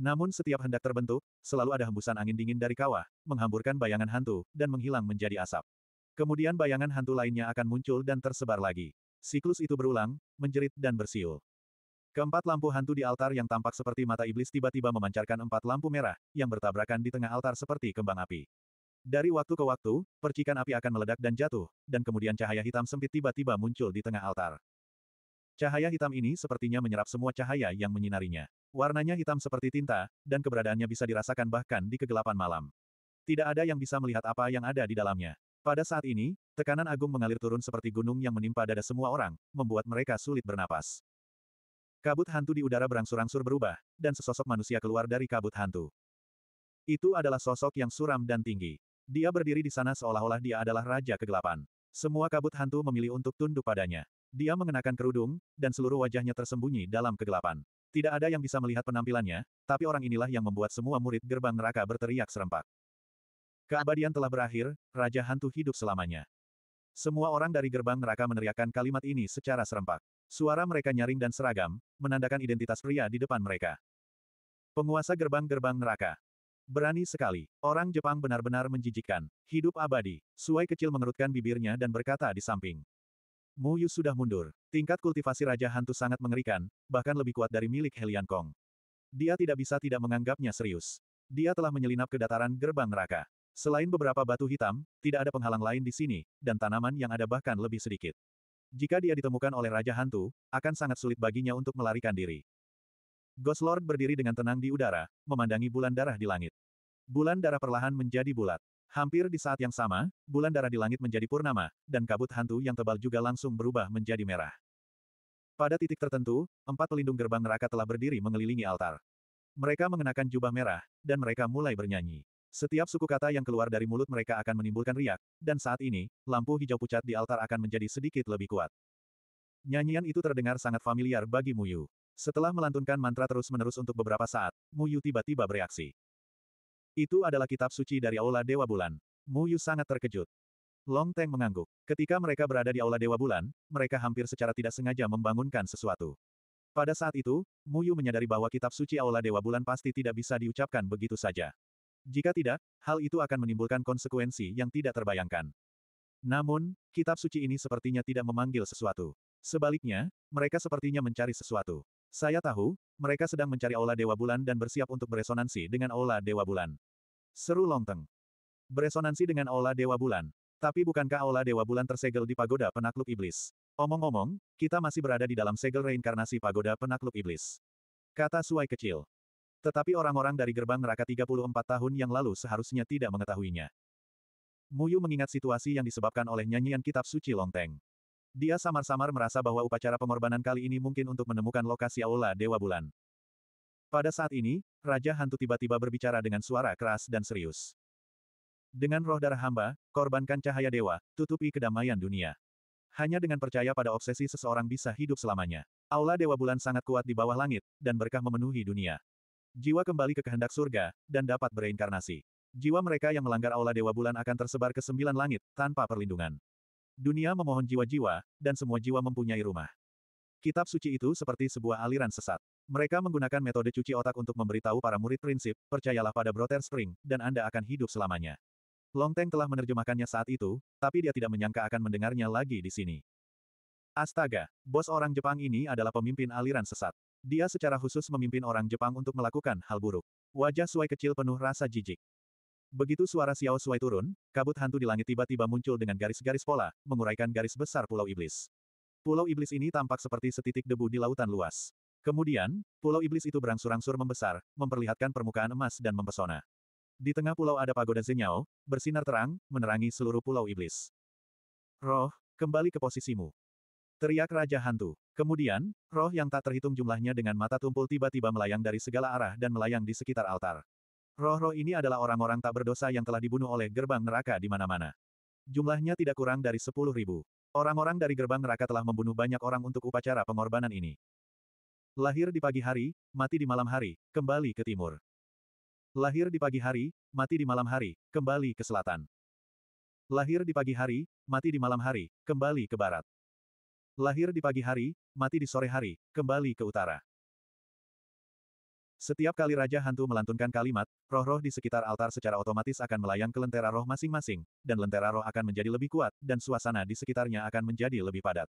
Namun setiap hendak terbentuk, selalu ada hembusan angin dingin dari kawah, menghamburkan bayangan hantu, dan menghilang menjadi asap. Kemudian bayangan hantu lainnya akan muncul dan tersebar lagi. Siklus itu berulang, menjerit dan bersiul. Keempat lampu hantu di altar yang tampak seperti mata iblis tiba-tiba memancarkan empat lampu merah, yang bertabrakan di tengah altar seperti kembang api. Dari waktu ke waktu, percikan api akan meledak dan jatuh, dan kemudian cahaya hitam sempit tiba-tiba muncul di tengah altar. Cahaya hitam ini sepertinya menyerap semua cahaya yang menyinarinya. Warnanya hitam seperti tinta, dan keberadaannya bisa dirasakan bahkan di kegelapan malam. Tidak ada yang bisa melihat apa yang ada di dalamnya. Pada saat ini, tekanan agung mengalir turun seperti gunung yang menimpa dada semua orang, membuat mereka sulit bernapas. Kabut hantu di udara berangsur-angsur berubah, dan sesosok manusia keluar dari kabut hantu. Itu adalah sosok yang suram dan tinggi. Dia berdiri di sana seolah-olah dia adalah raja kegelapan. Semua kabut hantu memilih untuk tunduk padanya. Dia mengenakan kerudung, dan seluruh wajahnya tersembunyi dalam kegelapan. Tidak ada yang bisa melihat penampilannya, tapi orang inilah yang membuat semua murid gerbang neraka berteriak serempak. Keabadian telah berakhir, Raja Hantu hidup selamanya. Semua orang dari gerbang neraka meneriakkan kalimat ini secara serempak. Suara mereka nyaring dan seragam, menandakan identitas pria di depan mereka. Penguasa gerbang-gerbang neraka. Berani sekali. Orang Jepang benar-benar menjijikkan. Hidup abadi. Suai kecil mengerutkan bibirnya dan berkata di samping. Muyu sudah mundur. Tingkat kultivasi Raja Hantu sangat mengerikan, bahkan lebih kuat dari milik Helian Kong. Dia tidak bisa tidak menganggapnya serius. Dia telah menyelinap ke dataran gerbang neraka. Selain beberapa batu hitam, tidak ada penghalang lain di sini, dan tanaman yang ada bahkan lebih sedikit. Jika dia ditemukan oleh Raja Hantu, akan sangat sulit baginya untuk melarikan diri. Ghost Lord berdiri dengan tenang di udara, memandangi bulan darah di langit. Bulan darah perlahan menjadi bulat. Hampir di saat yang sama, bulan darah di langit menjadi purnama, dan kabut hantu yang tebal juga langsung berubah menjadi merah. Pada titik tertentu, empat pelindung gerbang neraka telah berdiri mengelilingi altar. Mereka mengenakan jubah merah, dan mereka mulai bernyanyi. Setiap suku kata yang keluar dari mulut mereka akan menimbulkan riak, dan saat ini, lampu hijau pucat di altar akan menjadi sedikit lebih kuat. Nyanyian itu terdengar sangat familiar bagi Muyu. Setelah melantunkan mantra terus-menerus untuk beberapa saat, Muyu tiba-tiba bereaksi. Itu adalah kitab suci dari Aula Dewa Bulan. Muyu sangat terkejut. Long Teng mengangguk. Ketika mereka berada di Aula Dewa Bulan, mereka hampir secara tidak sengaja membangunkan sesuatu. Pada saat itu, Muyu menyadari bahwa kitab suci Aula Dewa Bulan pasti tidak bisa diucapkan begitu saja. Jika tidak, hal itu akan menimbulkan konsekuensi yang tidak terbayangkan. Namun, kitab suci ini sepertinya tidak memanggil sesuatu. Sebaliknya, mereka sepertinya mencari sesuatu. Saya tahu, mereka sedang mencari Aula Dewa Bulan dan bersiap untuk beresonansi dengan Aula Dewa Bulan. Seru Longteng. Beresonansi dengan Aula Dewa Bulan. Tapi bukankah Aula Dewa Bulan tersegel di pagoda penakluk iblis? Omong-omong, kita masih berada di dalam segel reinkarnasi pagoda penakluk iblis. Kata Suai kecil. Tetapi orang-orang dari gerbang neraka 34 tahun yang lalu seharusnya tidak mengetahuinya. Muyu mengingat situasi yang disebabkan oleh nyanyian kitab suci Longteng. Dia samar-samar merasa bahwa upacara pengorbanan kali ini mungkin untuk menemukan lokasi Aula Dewa Bulan. Pada saat ini, Raja Hantu tiba-tiba berbicara dengan suara keras dan serius. Dengan roh darah hamba, korbankan cahaya dewa, tutupi kedamaian dunia. Hanya dengan percaya pada obsesi seseorang bisa hidup selamanya. Aula Dewa Bulan sangat kuat di bawah langit, dan berkah memenuhi dunia. Jiwa kembali ke kehendak surga, dan dapat bereinkarnasi. Jiwa mereka yang melanggar aula Dewa Bulan akan tersebar ke sembilan langit, tanpa perlindungan. Dunia memohon jiwa-jiwa, dan semua jiwa mempunyai rumah. Kitab suci itu seperti sebuah aliran sesat. Mereka menggunakan metode cuci otak untuk memberitahu para murid prinsip, percayalah pada Brother Spring, dan Anda akan hidup selamanya. Long Teng telah menerjemahkannya saat itu, tapi dia tidak menyangka akan mendengarnya lagi di sini. Astaga, bos orang Jepang ini adalah pemimpin aliran sesat. Dia secara khusus memimpin orang Jepang untuk melakukan hal buruk. Wajah Suai kecil penuh rasa jijik. Begitu suara Xiao Suai turun, kabut hantu di langit tiba-tiba muncul dengan garis-garis pola, menguraikan garis besar Pulau Iblis. Pulau Iblis ini tampak seperti setitik debu di lautan luas. Kemudian, pulau iblis itu berangsur-angsur membesar, memperlihatkan permukaan emas dan mempesona. Di tengah pulau ada pagoda Zenyao, bersinar terang, menerangi seluruh pulau iblis. Roh, kembali ke posisimu. Teriak Raja Hantu. Kemudian, roh yang tak terhitung jumlahnya dengan mata tumpul tiba-tiba melayang dari segala arah dan melayang di sekitar altar. Roh-roh ini adalah orang-orang tak berdosa yang telah dibunuh oleh gerbang neraka di mana-mana. Jumlahnya tidak kurang dari sepuluh ribu. Orang-orang dari gerbang neraka telah membunuh banyak orang untuk upacara pengorbanan ini. Lahir di pagi hari, mati di malam hari, kembali ke timur. Lahir di pagi hari, mati di malam hari, kembali ke selatan. Lahir di pagi hari, mati di malam hari, kembali ke barat. Lahir di pagi hari, mati di sore hari, kembali ke utara. Setiap kali Raja Hantu melantunkan kalimat, roh-roh di sekitar altar secara otomatis akan melayang ke lentera roh masing-masing, dan lentera roh akan menjadi lebih kuat, dan suasana di sekitarnya akan menjadi lebih padat.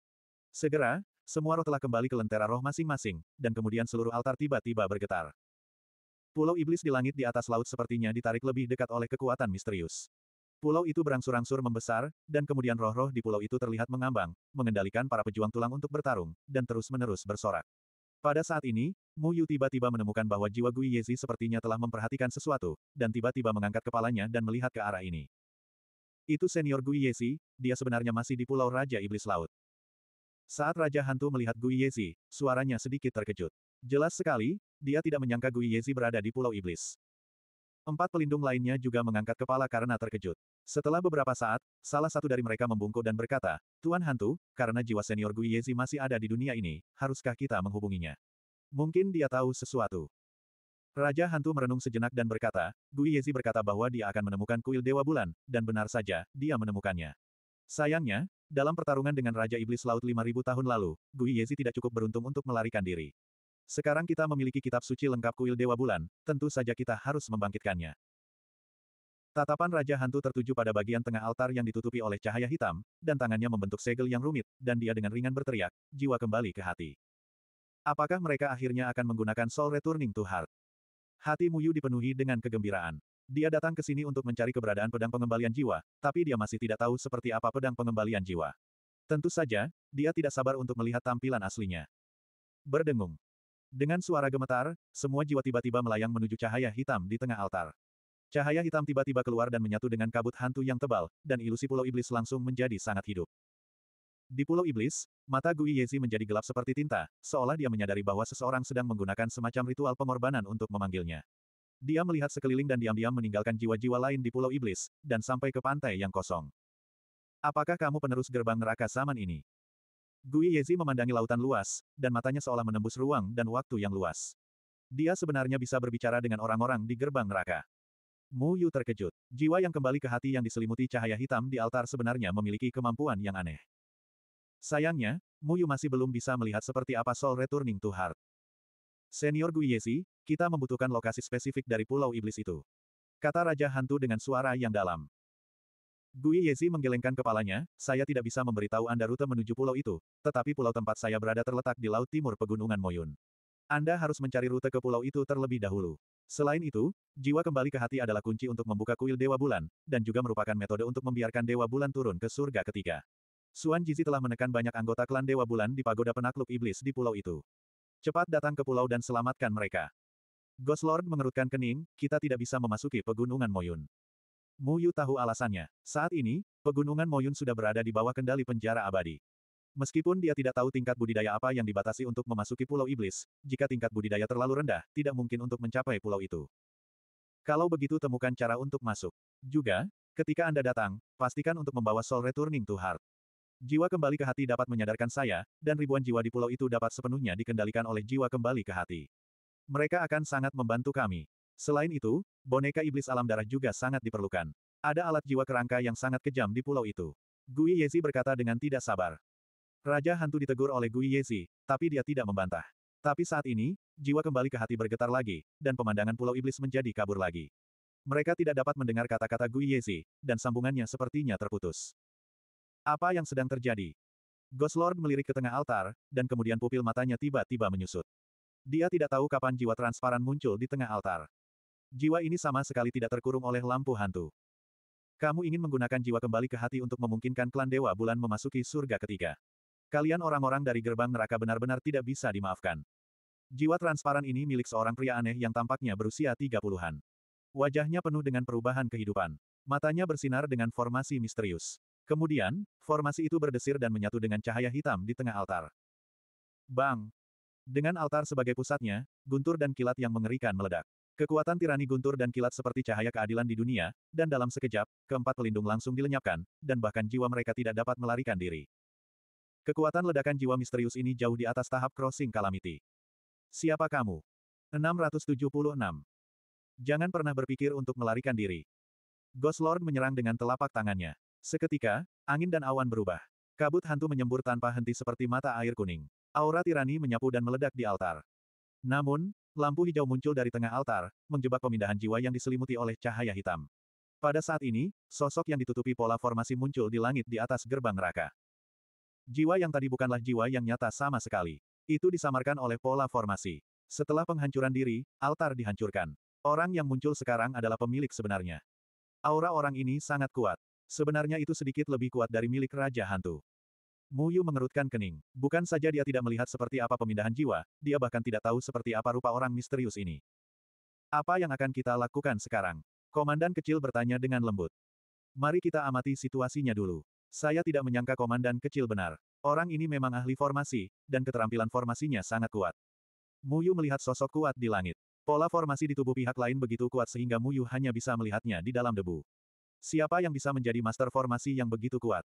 Segera, semua roh telah kembali ke lentera roh masing-masing, dan kemudian seluruh altar tiba-tiba bergetar. Pulau iblis di langit di atas laut sepertinya ditarik lebih dekat oleh kekuatan misterius. Pulau itu berangsur-angsur membesar, dan kemudian roh-roh di pulau itu terlihat mengambang, mengendalikan para pejuang tulang untuk bertarung, dan terus-menerus bersorak. Pada saat ini, Mu Yu tiba-tiba menemukan bahwa jiwa Gui Yezi sepertinya telah memperhatikan sesuatu, dan tiba-tiba mengangkat kepalanya dan melihat ke arah ini. Itu senior Gui Yezi, dia sebenarnya masih di Pulau Raja Iblis Laut. Saat Raja Hantu melihat Gui Yezi, suaranya sedikit terkejut. Jelas sekali, dia tidak menyangka Gui Yezi berada di Pulau Iblis. Empat pelindung lainnya juga mengangkat kepala karena terkejut. Setelah beberapa saat, salah satu dari mereka membungkuk dan berkata, Tuan Hantu, karena jiwa senior Gui masih ada di dunia ini, haruskah kita menghubunginya? Mungkin dia tahu sesuatu. Raja Hantu merenung sejenak dan berkata, Gui berkata bahwa dia akan menemukan kuil Dewa Bulan, dan benar saja, dia menemukannya. Sayangnya, dalam pertarungan dengan Raja Iblis Laut 5000 tahun lalu, Gui tidak cukup beruntung untuk melarikan diri. Sekarang kita memiliki kitab suci lengkap kuil Dewa Bulan, tentu saja kita harus membangkitkannya. Tatapan Raja Hantu tertuju pada bagian tengah altar yang ditutupi oleh cahaya hitam, dan tangannya membentuk segel yang rumit, dan dia dengan ringan berteriak, jiwa kembali ke hati. Apakah mereka akhirnya akan menggunakan Soul Returning to Heart? Hati Muyu dipenuhi dengan kegembiraan. Dia datang ke sini untuk mencari keberadaan pedang pengembalian jiwa, tapi dia masih tidak tahu seperti apa pedang pengembalian jiwa. Tentu saja, dia tidak sabar untuk melihat tampilan aslinya. Berdengung. Dengan suara gemetar, semua jiwa tiba-tiba melayang menuju cahaya hitam di tengah altar. Cahaya hitam tiba-tiba keluar dan menyatu dengan kabut hantu yang tebal, dan ilusi Pulau Iblis langsung menjadi sangat hidup. Di Pulau Iblis, mata Gui Yezi menjadi gelap seperti tinta, seolah dia menyadari bahwa seseorang sedang menggunakan semacam ritual pengorbanan untuk memanggilnya. Dia melihat sekeliling dan diam-diam meninggalkan jiwa-jiwa lain di Pulau Iblis, dan sampai ke pantai yang kosong. Apakah kamu penerus gerbang neraka zaman ini? Gui Yezi memandangi lautan luas, dan matanya seolah menembus ruang dan waktu yang luas. Dia sebenarnya bisa berbicara dengan orang-orang di gerbang neraka. Mu Yu terkejut. Jiwa yang kembali ke hati yang diselimuti cahaya hitam di altar sebenarnya memiliki kemampuan yang aneh. Sayangnya, Mu Yu masih belum bisa melihat seperti apa Soul Returning to Heart. Senior Gui Yezi, kita membutuhkan lokasi spesifik dari pulau iblis itu. Kata Raja Hantu dengan suara yang dalam. Gui Yezi menggelengkan kepalanya, saya tidak bisa memberitahu Anda rute menuju pulau itu, tetapi pulau tempat saya berada terletak di laut timur pegunungan Moyun. Anda harus mencari rute ke pulau itu terlebih dahulu. Selain itu, jiwa kembali ke hati adalah kunci untuk membuka kuil Dewa Bulan, dan juga merupakan metode untuk membiarkan Dewa Bulan turun ke surga ketiga. Suan Jizi telah menekan banyak anggota klan Dewa Bulan di pagoda penakluk iblis di pulau itu. Cepat datang ke pulau dan selamatkan mereka. Ghost Lord mengerutkan kening, kita tidak bisa memasuki pegunungan Moyun. Muyu tahu alasannya. Saat ini, pegunungan Moyun sudah berada di bawah kendali penjara abadi. Meskipun dia tidak tahu tingkat budidaya apa yang dibatasi untuk memasuki Pulau Iblis, jika tingkat budidaya terlalu rendah, tidak mungkin untuk mencapai pulau itu. Kalau begitu temukan cara untuk masuk. Juga, ketika Anda datang, pastikan untuk membawa soul returning to heart. Jiwa kembali ke hati dapat menyadarkan saya, dan ribuan jiwa di pulau itu dapat sepenuhnya dikendalikan oleh jiwa kembali ke hati. Mereka akan sangat membantu kami. Selain itu, boneka iblis alam darah juga sangat diperlukan. Ada alat jiwa kerangka yang sangat kejam di pulau itu. Gui Yezi berkata dengan tidak sabar. Raja hantu ditegur oleh Gui Yezi, tapi dia tidak membantah. Tapi saat ini, jiwa kembali ke hati bergetar lagi, dan pemandangan pulau iblis menjadi kabur lagi. Mereka tidak dapat mendengar kata-kata Gui Yezi, dan sambungannya sepertinya terputus. Apa yang sedang terjadi? Ghost Lord melirik ke tengah altar, dan kemudian pupil matanya tiba-tiba menyusut. Dia tidak tahu kapan jiwa transparan muncul di tengah altar. Jiwa ini sama sekali tidak terkurung oleh lampu hantu. Kamu ingin menggunakan jiwa kembali ke hati untuk memungkinkan klan Dewa Bulan memasuki surga ketiga. Kalian orang-orang dari gerbang neraka benar-benar tidak bisa dimaafkan. Jiwa transparan ini milik seorang pria aneh yang tampaknya berusia tiga puluhan. Wajahnya penuh dengan perubahan kehidupan. Matanya bersinar dengan formasi misterius. Kemudian, formasi itu berdesir dan menyatu dengan cahaya hitam di tengah altar. Bang! Dengan altar sebagai pusatnya, guntur dan kilat yang mengerikan meledak. Kekuatan tirani guntur dan kilat seperti cahaya keadilan di dunia, dan dalam sekejap, keempat pelindung langsung dilenyapkan, dan bahkan jiwa mereka tidak dapat melarikan diri. Kekuatan ledakan jiwa misterius ini jauh di atas tahap crossing kalamiti. Siapa kamu? 676. Jangan pernah berpikir untuk melarikan diri. Ghost Lord menyerang dengan telapak tangannya. Seketika, angin dan awan berubah. Kabut hantu menyembur tanpa henti seperti mata air kuning. Aura tirani menyapu dan meledak di altar. Namun, Lampu hijau muncul dari tengah altar, menjebak pemindahan jiwa yang diselimuti oleh cahaya hitam. Pada saat ini, sosok yang ditutupi pola formasi muncul di langit di atas gerbang neraka. Jiwa yang tadi bukanlah jiwa yang nyata sama sekali. Itu disamarkan oleh pola formasi. Setelah penghancuran diri, altar dihancurkan. Orang yang muncul sekarang adalah pemilik sebenarnya. Aura orang ini sangat kuat. Sebenarnya itu sedikit lebih kuat dari milik Raja Hantu. Muyu mengerutkan kening. Bukan saja dia tidak melihat seperti apa pemindahan jiwa, dia bahkan tidak tahu seperti apa rupa orang misterius ini. Apa yang akan kita lakukan sekarang? Komandan kecil bertanya dengan lembut. Mari kita amati situasinya dulu. Saya tidak menyangka komandan kecil benar. Orang ini memang ahli formasi, dan keterampilan formasinya sangat kuat. Muyu melihat sosok kuat di langit. Pola formasi di tubuh pihak lain begitu kuat sehingga Muyu hanya bisa melihatnya di dalam debu. Siapa yang bisa menjadi master formasi yang begitu kuat?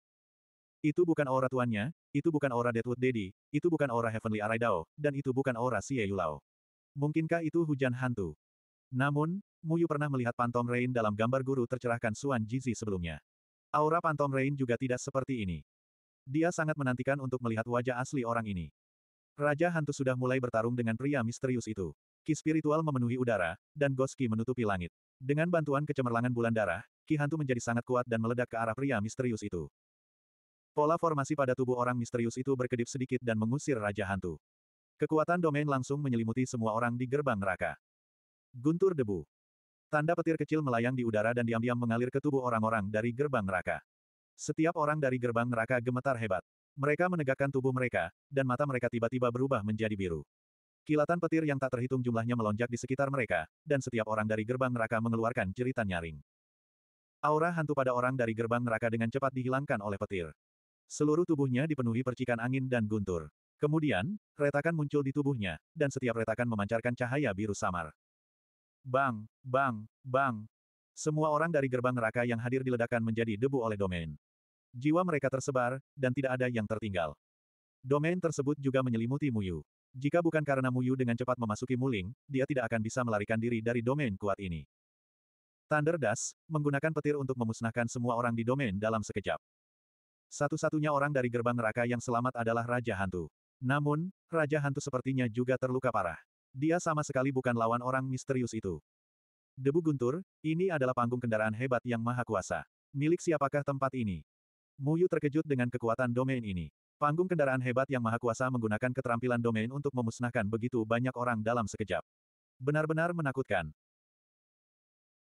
Itu bukan aura tuannya, itu bukan aura Deadwood Daddy, itu bukan aura Heavenly Array Dao, dan itu bukan aura Xie Yulao. Mungkinkah itu hujan hantu? Namun, Muyu pernah melihat Pantom Rain dalam gambar guru tercerahkan Suan Jizi sebelumnya. Aura Pantom Rain juga tidak seperti ini. Dia sangat menantikan untuk melihat wajah asli orang ini. Raja Hantu sudah mulai bertarung dengan pria misterius itu. Ki spiritual memenuhi udara, dan Goski menutupi langit. Dengan bantuan kecemerlangan bulan darah, Ki Hantu menjadi sangat kuat dan meledak ke arah pria misterius itu. Pola formasi pada tubuh orang misterius itu berkedip sedikit dan mengusir Raja Hantu. Kekuatan domain langsung menyelimuti semua orang di gerbang neraka. Guntur debu. Tanda petir kecil melayang di udara dan diam-diam mengalir ke tubuh orang-orang dari gerbang neraka. Setiap orang dari gerbang neraka gemetar hebat. Mereka menegakkan tubuh mereka, dan mata mereka tiba-tiba berubah menjadi biru. Kilatan petir yang tak terhitung jumlahnya melonjak di sekitar mereka, dan setiap orang dari gerbang neraka mengeluarkan jeritan nyaring. Aura hantu pada orang dari gerbang neraka dengan cepat dihilangkan oleh petir. Seluruh tubuhnya dipenuhi percikan angin dan guntur. Kemudian, retakan muncul di tubuhnya, dan setiap retakan memancarkan cahaya biru samar. Bang, bang, bang. Semua orang dari gerbang neraka yang hadir diledakkan menjadi debu oleh domain. Jiwa mereka tersebar, dan tidak ada yang tertinggal. Domain tersebut juga menyelimuti Muyu. Jika bukan karena Muyu dengan cepat memasuki Muling, dia tidak akan bisa melarikan diri dari domain kuat ini. Thunder Dust, menggunakan petir untuk memusnahkan semua orang di domain dalam sekejap. Satu-satunya orang dari gerbang neraka yang selamat adalah Raja Hantu. Namun, Raja Hantu sepertinya juga terluka parah. Dia sama sekali bukan lawan orang misterius itu. Debu guntur, ini adalah panggung kendaraan hebat yang maha kuasa. Milik siapakah tempat ini? Muyu terkejut dengan kekuatan domain ini. Panggung kendaraan hebat yang maha kuasa menggunakan keterampilan domain untuk memusnahkan begitu banyak orang dalam sekejap. Benar-benar menakutkan.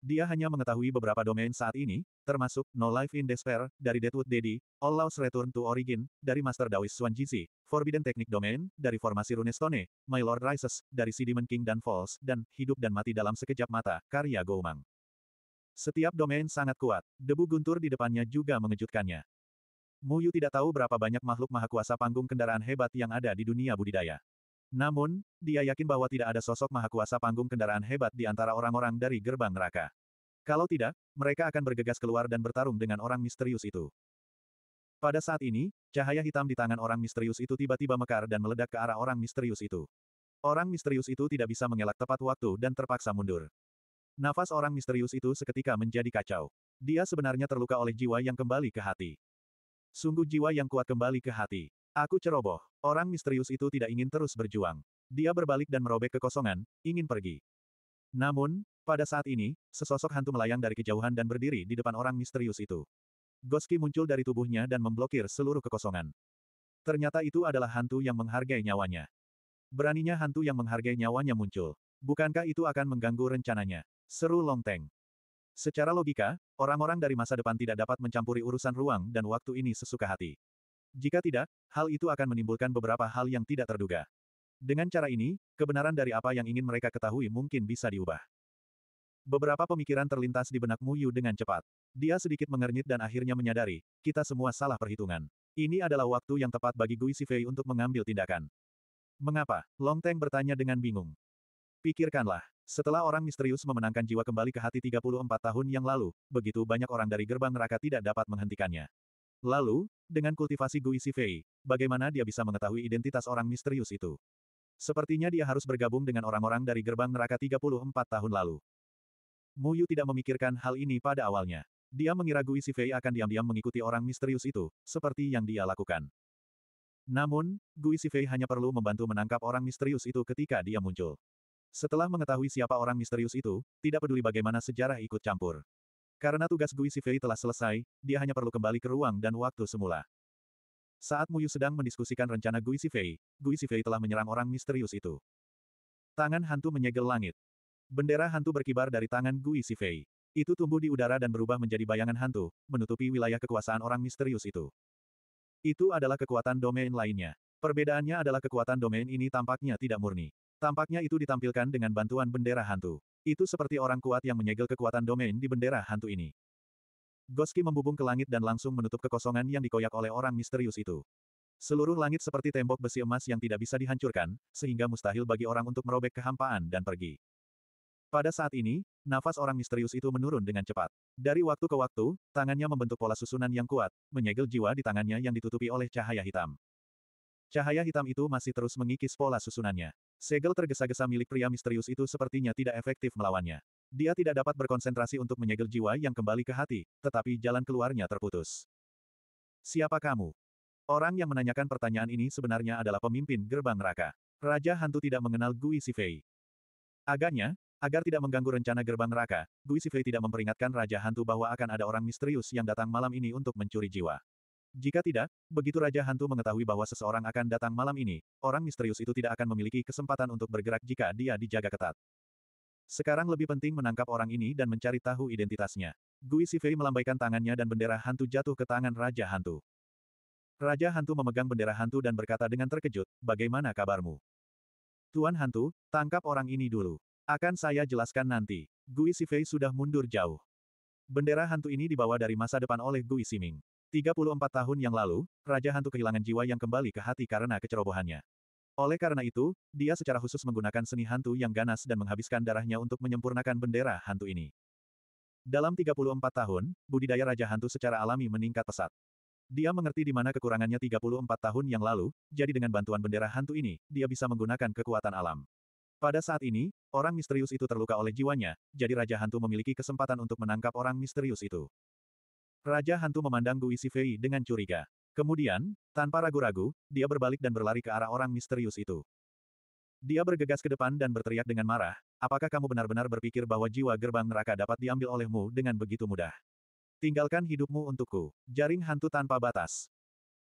Dia hanya mengetahui beberapa domain saat ini, termasuk No Life in Despair, dari Deadwood Daddy, All Laws Return to Origin, dari Master Dawis Swanjisi, Forbidden Technique Domain, dari Formasi Runestone, My Lord Rises, dari Sidimen King dan Falls, dan Hidup dan Mati dalam Sekejap Mata, karya Goumang. Setiap domain sangat kuat, debu guntur di depannya juga mengejutkannya. Muyu tidak tahu berapa banyak makhluk maha kuasa panggung kendaraan hebat yang ada di dunia budidaya. Namun, dia yakin bahwa tidak ada sosok maha kuasa panggung kendaraan hebat di antara orang-orang dari gerbang neraka. Kalau tidak, mereka akan bergegas keluar dan bertarung dengan orang misterius itu. Pada saat ini, cahaya hitam di tangan orang misterius itu tiba-tiba mekar dan meledak ke arah orang misterius itu. Orang misterius itu tidak bisa mengelak tepat waktu dan terpaksa mundur. Nafas orang misterius itu seketika menjadi kacau. Dia sebenarnya terluka oleh jiwa yang kembali ke hati. Sungguh jiwa yang kuat kembali ke hati. Aku ceroboh. Orang misterius itu tidak ingin terus berjuang. Dia berbalik dan merobek kekosongan, ingin pergi. Namun, pada saat ini, sesosok hantu melayang dari kejauhan dan berdiri di depan orang misterius itu. Goski muncul dari tubuhnya dan memblokir seluruh kekosongan. Ternyata itu adalah hantu yang menghargai nyawanya. Beraninya hantu yang menghargai nyawanya muncul. Bukankah itu akan mengganggu rencananya? Seru Long Longteng. Secara logika, orang-orang dari masa depan tidak dapat mencampuri urusan ruang dan waktu ini sesuka hati. Jika tidak, hal itu akan menimbulkan beberapa hal yang tidak terduga. Dengan cara ini, kebenaran dari apa yang ingin mereka ketahui mungkin bisa diubah. Beberapa pemikiran terlintas di benak Mu Yu dengan cepat. Dia sedikit mengernyit dan akhirnya menyadari, kita semua salah perhitungan. Ini adalah waktu yang tepat bagi Gui Sifei untuk mengambil tindakan. Mengapa? Long Teng bertanya dengan bingung. Pikirkanlah, setelah orang misterius memenangkan jiwa kembali ke hati 34 tahun yang lalu, begitu banyak orang dari gerbang neraka tidak dapat menghentikannya. Lalu, dengan kultivasi Gui Sifei, bagaimana dia bisa mengetahui identitas orang misterius itu? Sepertinya dia harus bergabung dengan orang-orang dari gerbang neraka 34 tahun lalu. Muyu tidak memikirkan hal ini pada awalnya. Dia mengira Gui Sifei akan diam-diam mengikuti orang misterius itu, seperti yang dia lakukan. Namun, Gui Sifei hanya perlu membantu menangkap orang misterius itu ketika dia muncul. Setelah mengetahui siapa orang misterius itu, tidak peduli bagaimana sejarah ikut campur. Karena tugas Gui Sifei telah selesai, dia hanya perlu kembali ke ruang dan waktu semula. Saat Muyu sedang mendiskusikan rencana Gui Sifei, Gui Sifei telah menyerang orang misterius itu. Tangan hantu menyegel langit. Bendera hantu berkibar dari tangan Gui Sifei. Itu tumbuh di udara dan berubah menjadi bayangan hantu, menutupi wilayah kekuasaan orang misterius itu. Itu adalah kekuatan domain lainnya. Perbedaannya adalah kekuatan domain ini tampaknya tidak murni. Tampaknya itu ditampilkan dengan bantuan bendera hantu. Itu seperti orang kuat yang menyegel kekuatan domain di bendera hantu ini. Goski membubung ke langit dan langsung menutup kekosongan yang dikoyak oleh orang misterius itu. Seluruh langit seperti tembok besi emas yang tidak bisa dihancurkan, sehingga mustahil bagi orang untuk merobek kehampaan dan pergi. Pada saat ini, nafas orang misterius itu menurun dengan cepat. Dari waktu ke waktu, tangannya membentuk pola susunan yang kuat, menyegel jiwa di tangannya yang ditutupi oleh cahaya hitam. Cahaya hitam itu masih terus mengikis pola susunannya. Segel tergesa-gesa milik pria misterius itu sepertinya tidak efektif melawannya. Dia tidak dapat berkonsentrasi untuk menyegel jiwa yang kembali ke hati, tetapi jalan keluarnya terputus. Siapa kamu? Orang yang menanyakan pertanyaan ini sebenarnya adalah pemimpin gerbang neraka. Raja hantu tidak mengenal Gui Sifei. Agaknya, agar tidak mengganggu rencana gerbang neraka, Gui Sifei tidak memperingatkan Raja Hantu bahwa akan ada orang misterius yang datang malam ini untuk mencuri jiwa. Jika tidak, begitu Raja Hantu mengetahui bahwa seseorang akan datang malam ini, orang misterius itu tidak akan memiliki kesempatan untuk bergerak jika dia dijaga ketat. Sekarang lebih penting menangkap orang ini dan mencari tahu identitasnya. Gui Sifei melambaikan tangannya dan bendera hantu jatuh ke tangan Raja Hantu. Raja Hantu memegang bendera hantu dan berkata dengan terkejut, bagaimana kabarmu? Tuan Hantu, tangkap orang ini dulu. Akan saya jelaskan nanti. Gui Sifei sudah mundur jauh. Bendera hantu ini dibawa dari masa depan oleh Gui Siming. 34 tahun yang lalu, Raja Hantu kehilangan jiwa yang kembali ke hati karena kecerobohannya. Oleh karena itu, dia secara khusus menggunakan seni hantu yang ganas dan menghabiskan darahnya untuk menyempurnakan bendera hantu ini. Dalam 34 tahun, budidaya Raja Hantu secara alami meningkat pesat. Dia mengerti di mana kekurangannya 34 tahun yang lalu, jadi dengan bantuan bendera hantu ini, dia bisa menggunakan kekuatan alam. Pada saat ini, orang misterius itu terluka oleh jiwanya, jadi Raja Hantu memiliki kesempatan untuk menangkap orang misterius itu. Raja hantu memandang Gui Sifei dengan curiga. Kemudian, tanpa ragu-ragu, dia berbalik dan berlari ke arah orang misterius itu. Dia bergegas ke depan dan berteriak dengan marah, apakah kamu benar-benar berpikir bahwa jiwa gerbang neraka dapat diambil olehmu dengan begitu mudah? Tinggalkan hidupmu untukku, jaring hantu tanpa batas.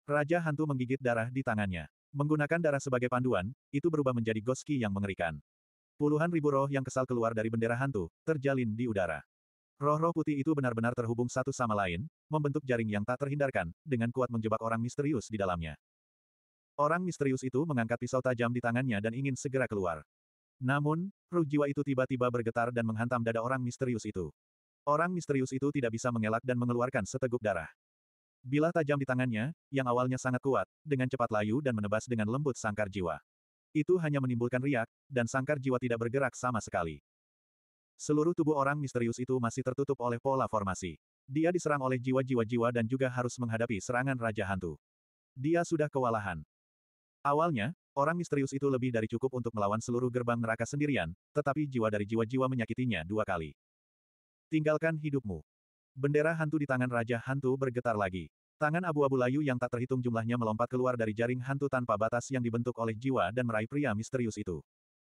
Raja hantu menggigit darah di tangannya. Menggunakan darah sebagai panduan, itu berubah menjadi goski yang mengerikan. Puluhan ribu roh yang kesal keluar dari bendera hantu, terjalin di udara. Roh-roh putih itu benar-benar terhubung satu sama lain, membentuk jaring yang tak terhindarkan, dengan kuat menjebak orang misterius di dalamnya. Orang misterius itu mengangkat pisau tajam di tangannya dan ingin segera keluar. Namun, ruh jiwa itu tiba-tiba bergetar dan menghantam dada orang misterius itu. Orang misterius itu tidak bisa mengelak dan mengeluarkan seteguk darah. Bila tajam di tangannya, yang awalnya sangat kuat, dengan cepat layu dan menebas dengan lembut sangkar jiwa. Itu hanya menimbulkan riak, dan sangkar jiwa tidak bergerak sama sekali. Seluruh tubuh orang misterius itu masih tertutup oleh pola formasi. Dia diserang oleh jiwa-jiwa jiwa dan juga harus menghadapi serangan Raja Hantu. Dia sudah kewalahan. Awalnya, orang misterius itu lebih dari cukup untuk melawan seluruh gerbang neraka sendirian, tetapi jiwa dari jiwa-jiwa menyakitinya dua kali. Tinggalkan hidupmu. Bendera hantu di tangan Raja Hantu bergetar lagi. Tangan abu-abu layu yang tak terhitung jumlahnya melompat keluar dari jaring hantu tanpa batas yang dibentuk oleh jiwa dan meraih pria misterius itu.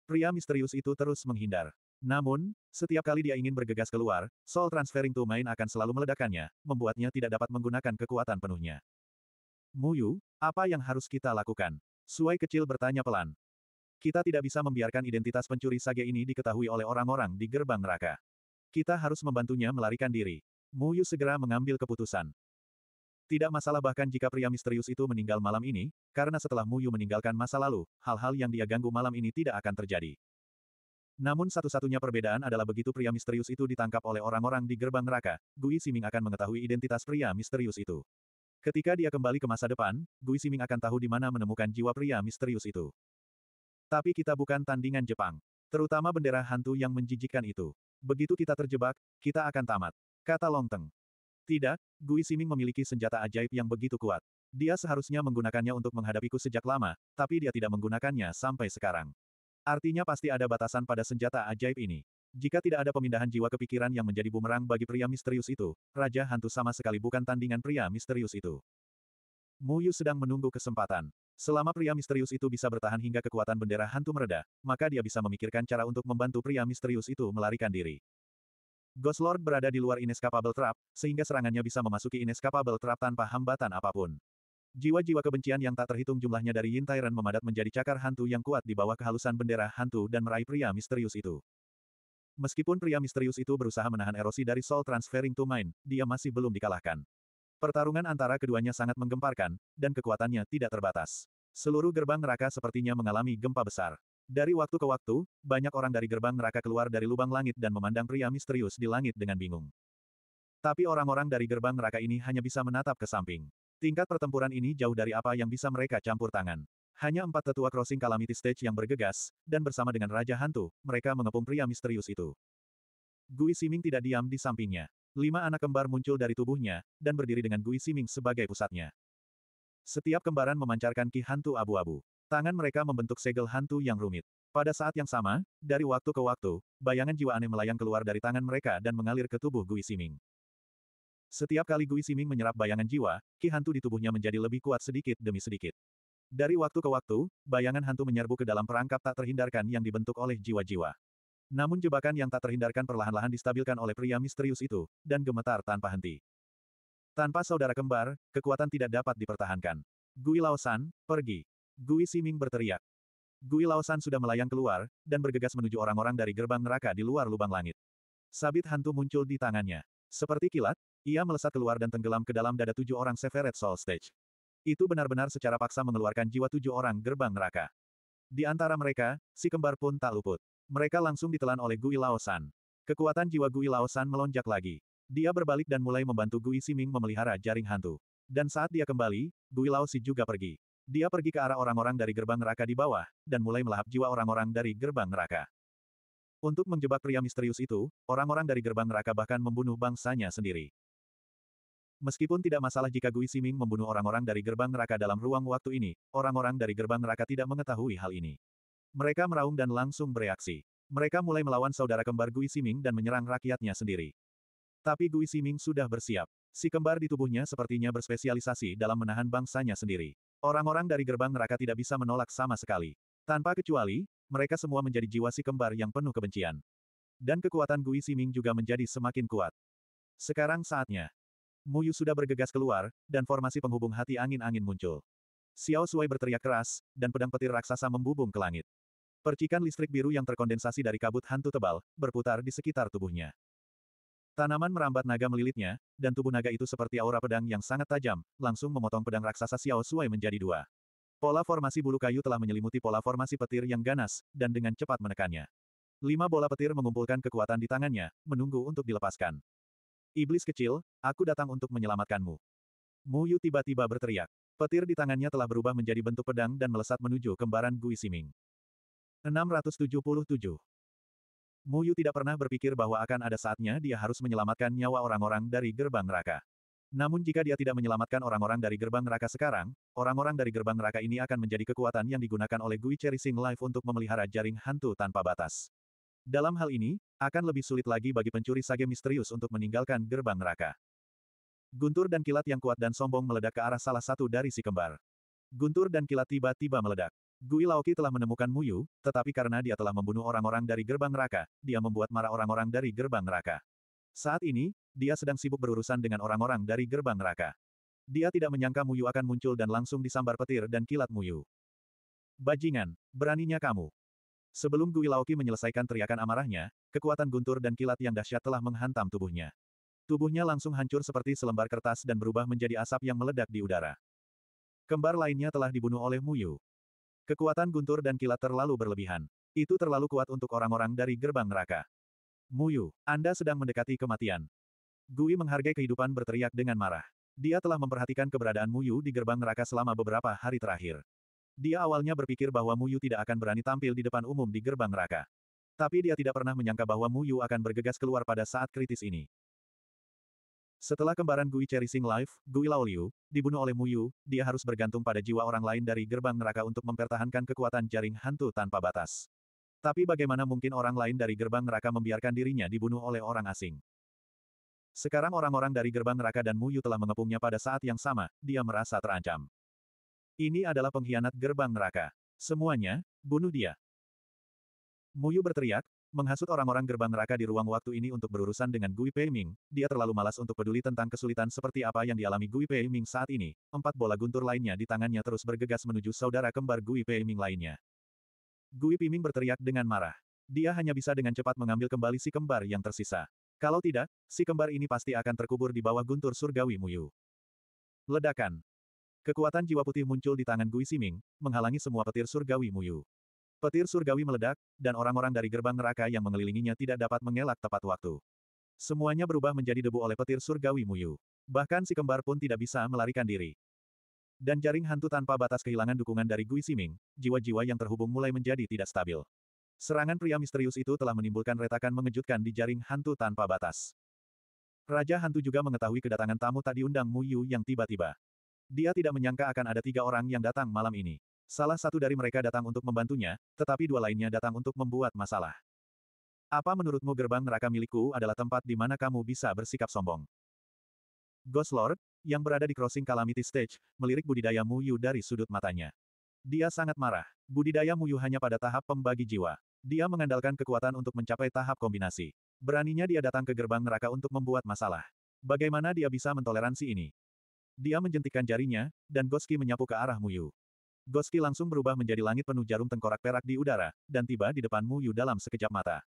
Pria misterius itu terus menghindar. Namun, setiap kali dia ingin bergegas keluar, soul transferring to main akan selalu meledakannya, membuatnya tidak dapat menggunakan kekuatan penuhnya. Muyu, apa yang harus kita lakukan? Suai kecil bertanya pelan. Kita tidak bisa membiarkan identitas pencuri sage ini diketahui oleh orang-orang di gerbang neraka. Kita harus membantunya melarikan diri. Muyu segera mengambil keputusan. Tidak masalah bahkan jika pria misterius itu meninggal malam ini, karena setelah Muyu meninggalkan masa lalu, hal-hal yang dia ganggu malam ini tidak akan terjadi. Namun satu-satunya perbedaan adalah begitu pria misterius itu ditangkap oleh orang-orang di gerbang neraka, Gui Siming akan mengetahui identitas pria misterius itu. Ketika dia kembali ke masa depan, Gui Siming akan tahu di mana menemukan jiwa pria misterius itu. Tapi kita bukan tandingan Jepang. Terutama bendera hantu yang menjijikkan itu. Begitu kita terjebak, kita akan tamat. Kata Long Teng. Tidak, Gui Siming memiliki senjata ajaib yang begitu kuat. Dia seharusnya menggunakannya untuk menghadapiku sejak lama, tapi dia tidak menggunakannya sampai sekarang. Artinya pasti ada batasan pada senjata ajaib ini. Jika tidak ada pemindahan jiwa kepikiran yang menjadi bumerang bagi pria misterius itu, Raja Hantu sama sekali bukan tandingan pria misterius itu. Mu Yu sedang menunggu kesempatan. Selama pria misterius itu bisa bertahan hingga kekuatan bendera hantu mereda, maka dia bisa memikirkan cara untuk membantu pria misterius itu melarikan diri. Ghost Lord berada di luar Inescapable Trap, sehingga serangannya bisa memasuki Inescapable Trap tanpa hambatan apapun. Jiwa-jiwa kebencian yang tak terhitung jumlahnya dari Yin Tyrant memadat menjadi cakar hantu yang kuat di bawah kehalusan bendera hantu dan meraih pria misterius itu. Meskipun pria misterius itu berusaha menahan erosi dari soul transferring to mind, dia masih belum dikalahkan. Pertarungan antara keduanya sangat menggemparkan, dan kekuatannya tidak terbatas. Seluruh gerbang neraka sepertinya mengalami gempa besar. Dari waktu ke waktu, banyak orang dari gerbang neraka keluar dari lubang langit dan memandang pria misterius di langit dengan bingung. Tapi orang-orang dari gerbang neraka ini hanya bisa menatap ke samping. Tingkat pertempuran ini jauh dari apa yang bisa mereka campur tangan. Hanya empat tetua crossing calamity stage yang bergegas, dan bersama dengan Raja Hantu, mereka mengepung pria misterius itu. Gui Siming tidak diam di sampingnya. Lima anak kembar muncul dari tubuhnya, dan berdiri dengan Gui Siming sebagai pusatnya. Setiap kembaran memancarkan ki hantu abu-abu. Tangan mereka membentuk segel hantu yang rumit. Pada saat yang sama, dari waktu ke waktu, bayangan jiwa aneh melayang keluar dari tangan mereka dan mengalir ke tubuh Gui Siming. Setiap kali Gui Siming menyerap bayangan jiwa, ki hantu di tubuhnya menjadi lebih kuat sedikit demi sedikit. Dari waktu ke waktu, bayangan hantu menyerbu ke dalam perangkap tak terhindarkan yang dibentuk oleh jiwa-jiwa. Namun jebakan yang tak terhindarkan perlahan-lahan distabilkan oleh pria misterius itu, dan gemetar tanpa henti. Tanpa saudara kembar, kekuatan tidak dapat dipertahankan. Gui Laosan, pergi. Gui Siming berteriak. Gui Laosan sudah melayang keluar, dan bergegas menuju orang-orang dari gerbang neraka di luar lubang langit. Sabit hantu muncul di tangannya. Seperti kilat, ia melesat keluar dan tenggelam ke dalam dada tujuh orang Severed Soul Stage. Itu benar-benar secara paksa mengeluarkan jiwa tujuh orang gerbang neraka. Di antara mereka, si kembar pun tak luput. Mereka langsung ditelan oleh Gui Laosan. Kekuatan jiwa Gui Laosan melonjak lagi. Dia berbalik dan mulai membantu Gui Siming memelihara jaring hantu. Dan saat dia kembali, Gui Laosi juga pergi. Dia pergi ke arah orang-orang dari gerbang neraka di bawah, dan mulai melahap jiwa orang-orang dari gerbang neraka. Untuk menjebak pria misterius itu, orang-orang dari gerbang neraka bahkan membunuh bangsanya sendiri. Meskipun tidak masalah jika Gui Siming membunuh orang-orang dari gerbang neraka dalam ruang waktu ini, orang-orang dari gerbang neraka tidak mengetahui hal ini. Mereka meraung dan langsung bereaksi. Mereka mulai melawan saudara kembar Gui Siming dan menyerang rakyatnya sendiri. Tapi Gui Siming sudah bersiap. Si kembar di tubuhnya sepertinya berspesialisasi dalam menahan bangsanya sendiri. Orang-orang dari gerbang neraka tidak bisa menolak sama sekali. Tanpa kecuali, mereka semua menjadi jiwa si kembar yang penuh kebencian. Dan kekuatan Gui Siming juga menjadi semakin kuat. Sekarang saatnya. Muyu sudah bergegas keluar, dan formasi penghubung hati angin-angin muncul. Xiao Sui berteriak keras, dan pedang petir raksasa membubung ke langit. Percikan listrik biru yang terkondensasi dari kabut hantu tebal, berputar di sekitar tubuhnya. Tanaman merambat naga melilitnya, dan tubuh naga itu seperti aura pedang yang sangat tajam, langsung memotong pedang raksasa Xiao Sui menjadi dua. Pola formasi bulu kayu telah menyelimuti pola formasi petir yang ganas, dan dengan cepat menekannya. Lima bola petir mengumpulkan kekuatan di tangannya, menunggu untuk dilepaskan. Iblis kecil, aku datang untuk menyelamatkanmu. Mu Yu tiba-tiba berteriak. Petir di tangannya telah berubah menjadi bentuk pedang dan melesat menuju kembaran Gui Siming. 677 Mu Yu tidak pernah berpikir bahwa akan ada saatnya dia harus menyelamatkan nyawa orang-orang dari gerbang neraka. Namun jika dia tidak menyelamatkan orang-orang dari gerbang neraka sekarang, orang-orang dari gerbang neraka ini akan menjadi kekuatan yang digunakan oleh Gui Cherishing Life untuk memelihara jaring hantu tanpa batas. Dalam hal ini, akan lebih sulit lagi bagi pencuri sage misterius untuk meninggalkan gerbang neraka. Guntur dan kilat yang kuat dan sombong meledak ke arah salah satu dari si kembar. Guntur dan kilat tiba-tiba meledak. Gui Laoki telah menemukan Muyu, tetapi karena dia telah membunuh orang-orang dari gerbang neraka, dia membuat marah orang-orang dari gerbang neraka. Saat ini, dia sedang sibuk berurusan dengan orang-orang dari gerbang neraka. Dia tidak menyangka Muyu akan muncul dan langsung disambar petir dan kilat Muyu. Bajingan, beraninya kamu. Sebelum Gui Laoki menyelesaikan teriakan amarahnya, kekuatan guntur dan kilat yang dahsyat telah menghantam tubuhnya. Tubuhnya langsung hancur seperti selembar kertas dan berubah menjadi asap yang meledak di udara. Kembar lainnya telah dibunuh oleh Muyu. Kekuatan guntur dan kilat terlalu berlebihan. Itu terlalu kuat untuk orang-orang dari gerbang neraka. Muyu, Anda sedang mendekati kematian. Gui menghargai kehidupan berteriak dengan marah. Dia telah memperhatikan keberadaan Muyu di gerbang neraka selama beberapa hari terakhir. Dia awalnya berpikir bahwa Muyu tidak akan berani tampil di depan umum di gerbang neraka. Tapi dia tidak pernah menyangka bahwa Muyu akan bergegas keluar pada saat kritis ini. Setelah kembaran Gui Cherishing Life, Gui Laoliu, dibunuh oleh Muyu, dia harus bergantung pada jiwa orang lain dari gerbang neraka untuk mempertahankan kekuatan jaring hantu tanpa batas. Tapi bagaimana mungkin orang lain dari gerbang neraka membiarkan dirinya dibunuh oleh orang asing? Sekarang orang-orang dari gerbang neraka dan Muyu telah mengepungnya pada saat yang sama, dia merasa terancam. Ini adalah pengkhianat gerbang neraka. Semuanya, bunuh dia. Muyu berteriak, menghasut orang-orang gerbang neraka di ruang waktu ini untuk berurusan dengan Gui Peiming, dia terlalu malas untuk peduli tentang kesulitan seperti apa yang dialami Gui Peiming saat ini, empat bola guntur lainnya di tangannya terus bergegas menuju saudara kembar Gui Peiming lainnya. Gui Piming berteriak dengan marah. Dia hanya bisa dengan cepat mengambil kembali si kembar yang tersisa. Kalau tidak, si kembar ini pasti akan terkubur di bawah guntur surgawi Muyu. Ledakan. Kekuatan jiwa putih muncul di tangan Gui Siming, menghalangi semua petir surgawi Muyu. Petir surgawi meledak, dan orang-orang dari gerbang neraka yang mengelilinginya tidak dapat mengelak tepat waktu. Semuanya berubah menjadi debu oleh petir surgawi Muyu. Bahkan si kembar pun tidak bisa melarikan diri. Dan jaring hantu tanpa batas kehilangan dukungan dari Gui Siming, jiwa-jiwa yang terhubung mulai menjadi tidak stabil. Serangan pria misterius itu telah menimbulkan retakan mengejutkan di jaring hantu tanpa batas. Raja hantu juga mengetahui kedatangan tamu tadi undang Mu Yu yang tiba-tiba. Dia tidak menyangka akan ada tiga orang yang datang malam ini. Salah satu dari mereka datang untuk membantunya, tetapi dua lainnya datang untuk membuat masalah. Apa menurutmu gerbang neraka milikku adalah tempat di mana kamu bisa bersikap sombong? Ghost Lord, yang berada di crossing Calamity Stage, melirik budidaya Muyu dari sudut matanya. Dia sangat marah. Budidaya Muyu hanya pada tahap pembagi jiwa. Dia mengandalkan kekuatan untuk mencapai tahap kombinasi. Beraninya dia datang ke gerbang neraka untuk membuat masalah. Bagaimana dia bisa mentoleransi ini? Dia menjentikkan jarinya, dan Goski menyapu ke arah Muyu. Goski langsung berubah menjadi langit penuh jarum tengkorak perak di udara, dan tiba di depan Muyu dalam sekejap mata.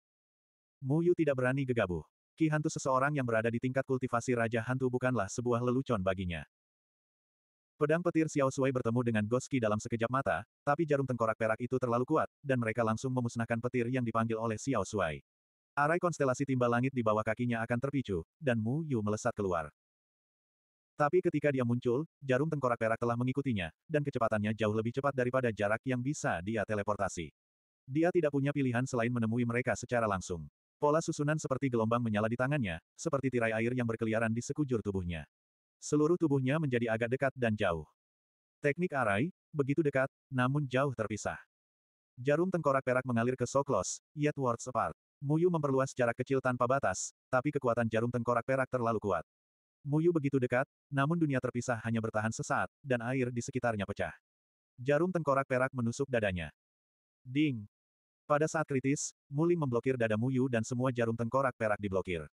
Muyu tidak berani gegabah. Ki hantu seseorang yang berada di tingkat kultivasi Raja Hantu bukanlah sebuah lelucon baginya. Pedang petir Xiao Sui bertemu dengan Goski dalam sekejap mata, tapi jarum tengkorak perak itu terlalu kuat, dan mereka langsung memusnahkan petir yang dipanggil oleh Xiao Sui. Arai konstelasi timba langit di bawah kakinya akan terpicu, dan Mu Yu melesat keluar. Tapi ketika dia muncul, jarum tengkorak perak telah mengikutinya, dan kecepatannya jauh lebih cepat daripada jarak yang bisa dia teleportasi. Dia tidak punya pilihan selain menemui mereka secara langsung. Pola susunan seperti gelombang menyala di tangannya, seperti tirai air yang berkeliaran di sekujur tubuhnya. Seluruh tubuhnya menjadi agak dekat dan jauh. Teknik arai, begitu dekat, namun jauh terpisah. Jarum tengkorak perak mengalir ke Soklos, yet words apart. Muyu memperluas jarak kecil tanpa batas, tapi kekuatan jarum tengkorak perak terlalu kuat. Muyu begitu dekat, namun dunia terpisah hanya bertahan sesaat, dan air di sekitarnya pecah. Jarum tengkorak perak menusuk dadanya. Ding! Pada saat kritis, Muli memblokir dada Muyu dan semua jarum tengkorak perak diblokir.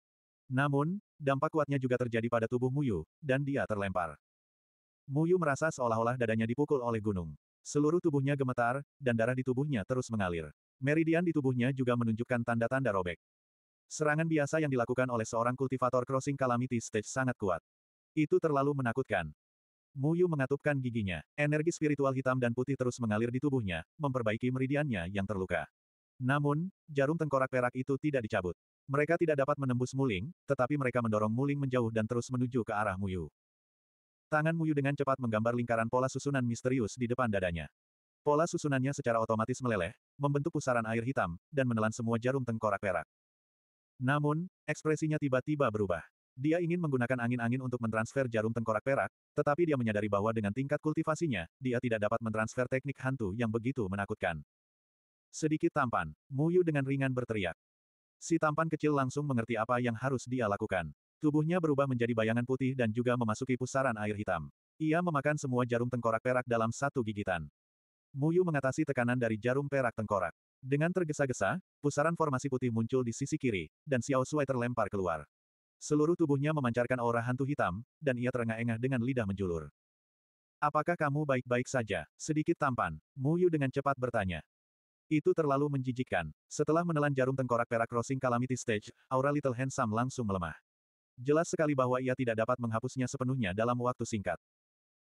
Namun, dampak kuatnya juga terjadi pada tubuh Muyu, dan dia terlempar. Muyu merasa seolah-olah dadanya dipukul oleh gunung. Seluruh tubuhnya gemetar, dan darah di tubuhnya terus mengalir. Meridian di tubuhnya juga menunjukkan tanda-tanda robek. Serangan biasa yang dilakukan oleh seorang kultivator crossing calamity stage sangat kuat. Itu terlalu menakutkan. Muyu mengatupkan giginya. Energi spiritual hitam dan putih terus mengalir di tubuhnya, memperbaiki meridiannya yang terluka. Namun, jarum tengkorak perak itu tidak dicabut. Mereka tidak dapat menembus Muling, tetapi mereka mendorong Muling menjauh dan terus menuju ke arah Muyu. Tangan Muyu dengan cepat menggambar lingkaran pola susunan misterius di depan dadanya. Pola susunannya secara otomatis meleleh, membentuk pusaran air hitam, dan menelan semua jarum tengkorak perak. Namun, ekspresinya tiba-tiba berubah. Dia ingin menggunakan angin-angin untuk mentransfer jarum tengkorak perak, tetapi dia menyadari bahwa dengan tingkat kultivasinya, dia tidak dapat mentransfer teknik hantu yang begitu menakutkan. Sedikit tampan, Muyu dengan ringan berteriak. Si tampan kecil langsung mengerti apa yang harus dia lakukan. Tubuhnya berubah menjadi bayangan putih dan juga memasuki pusaran air hitam. Ia memakan semua jarum tengkorak perak dalam satu gigitan. Muyu mengatasi tekanan dari jarum perak tengkorak. Dengan tergesa-gesa, pusaran formasi putih muncul di sisi kiri, dan Xiao Suai terlempar keluar. Seluruh tubuhnya memancarkan aura hantu hitam, dan ia terengah-engah dengan lidah menjulur. Apakah kamu baik-baik saja? Sedikit tampan, Muyu dengan cepat bertanya. Itu terlalu menjijikkan. Setelah menelan jarum tengkorak perak crossing calamity stage, aura Little Handsome langsung melemah. Jelas sekali bahwa ia tidak dapat menghapusnya sepenuhnya dalam waktu singkat.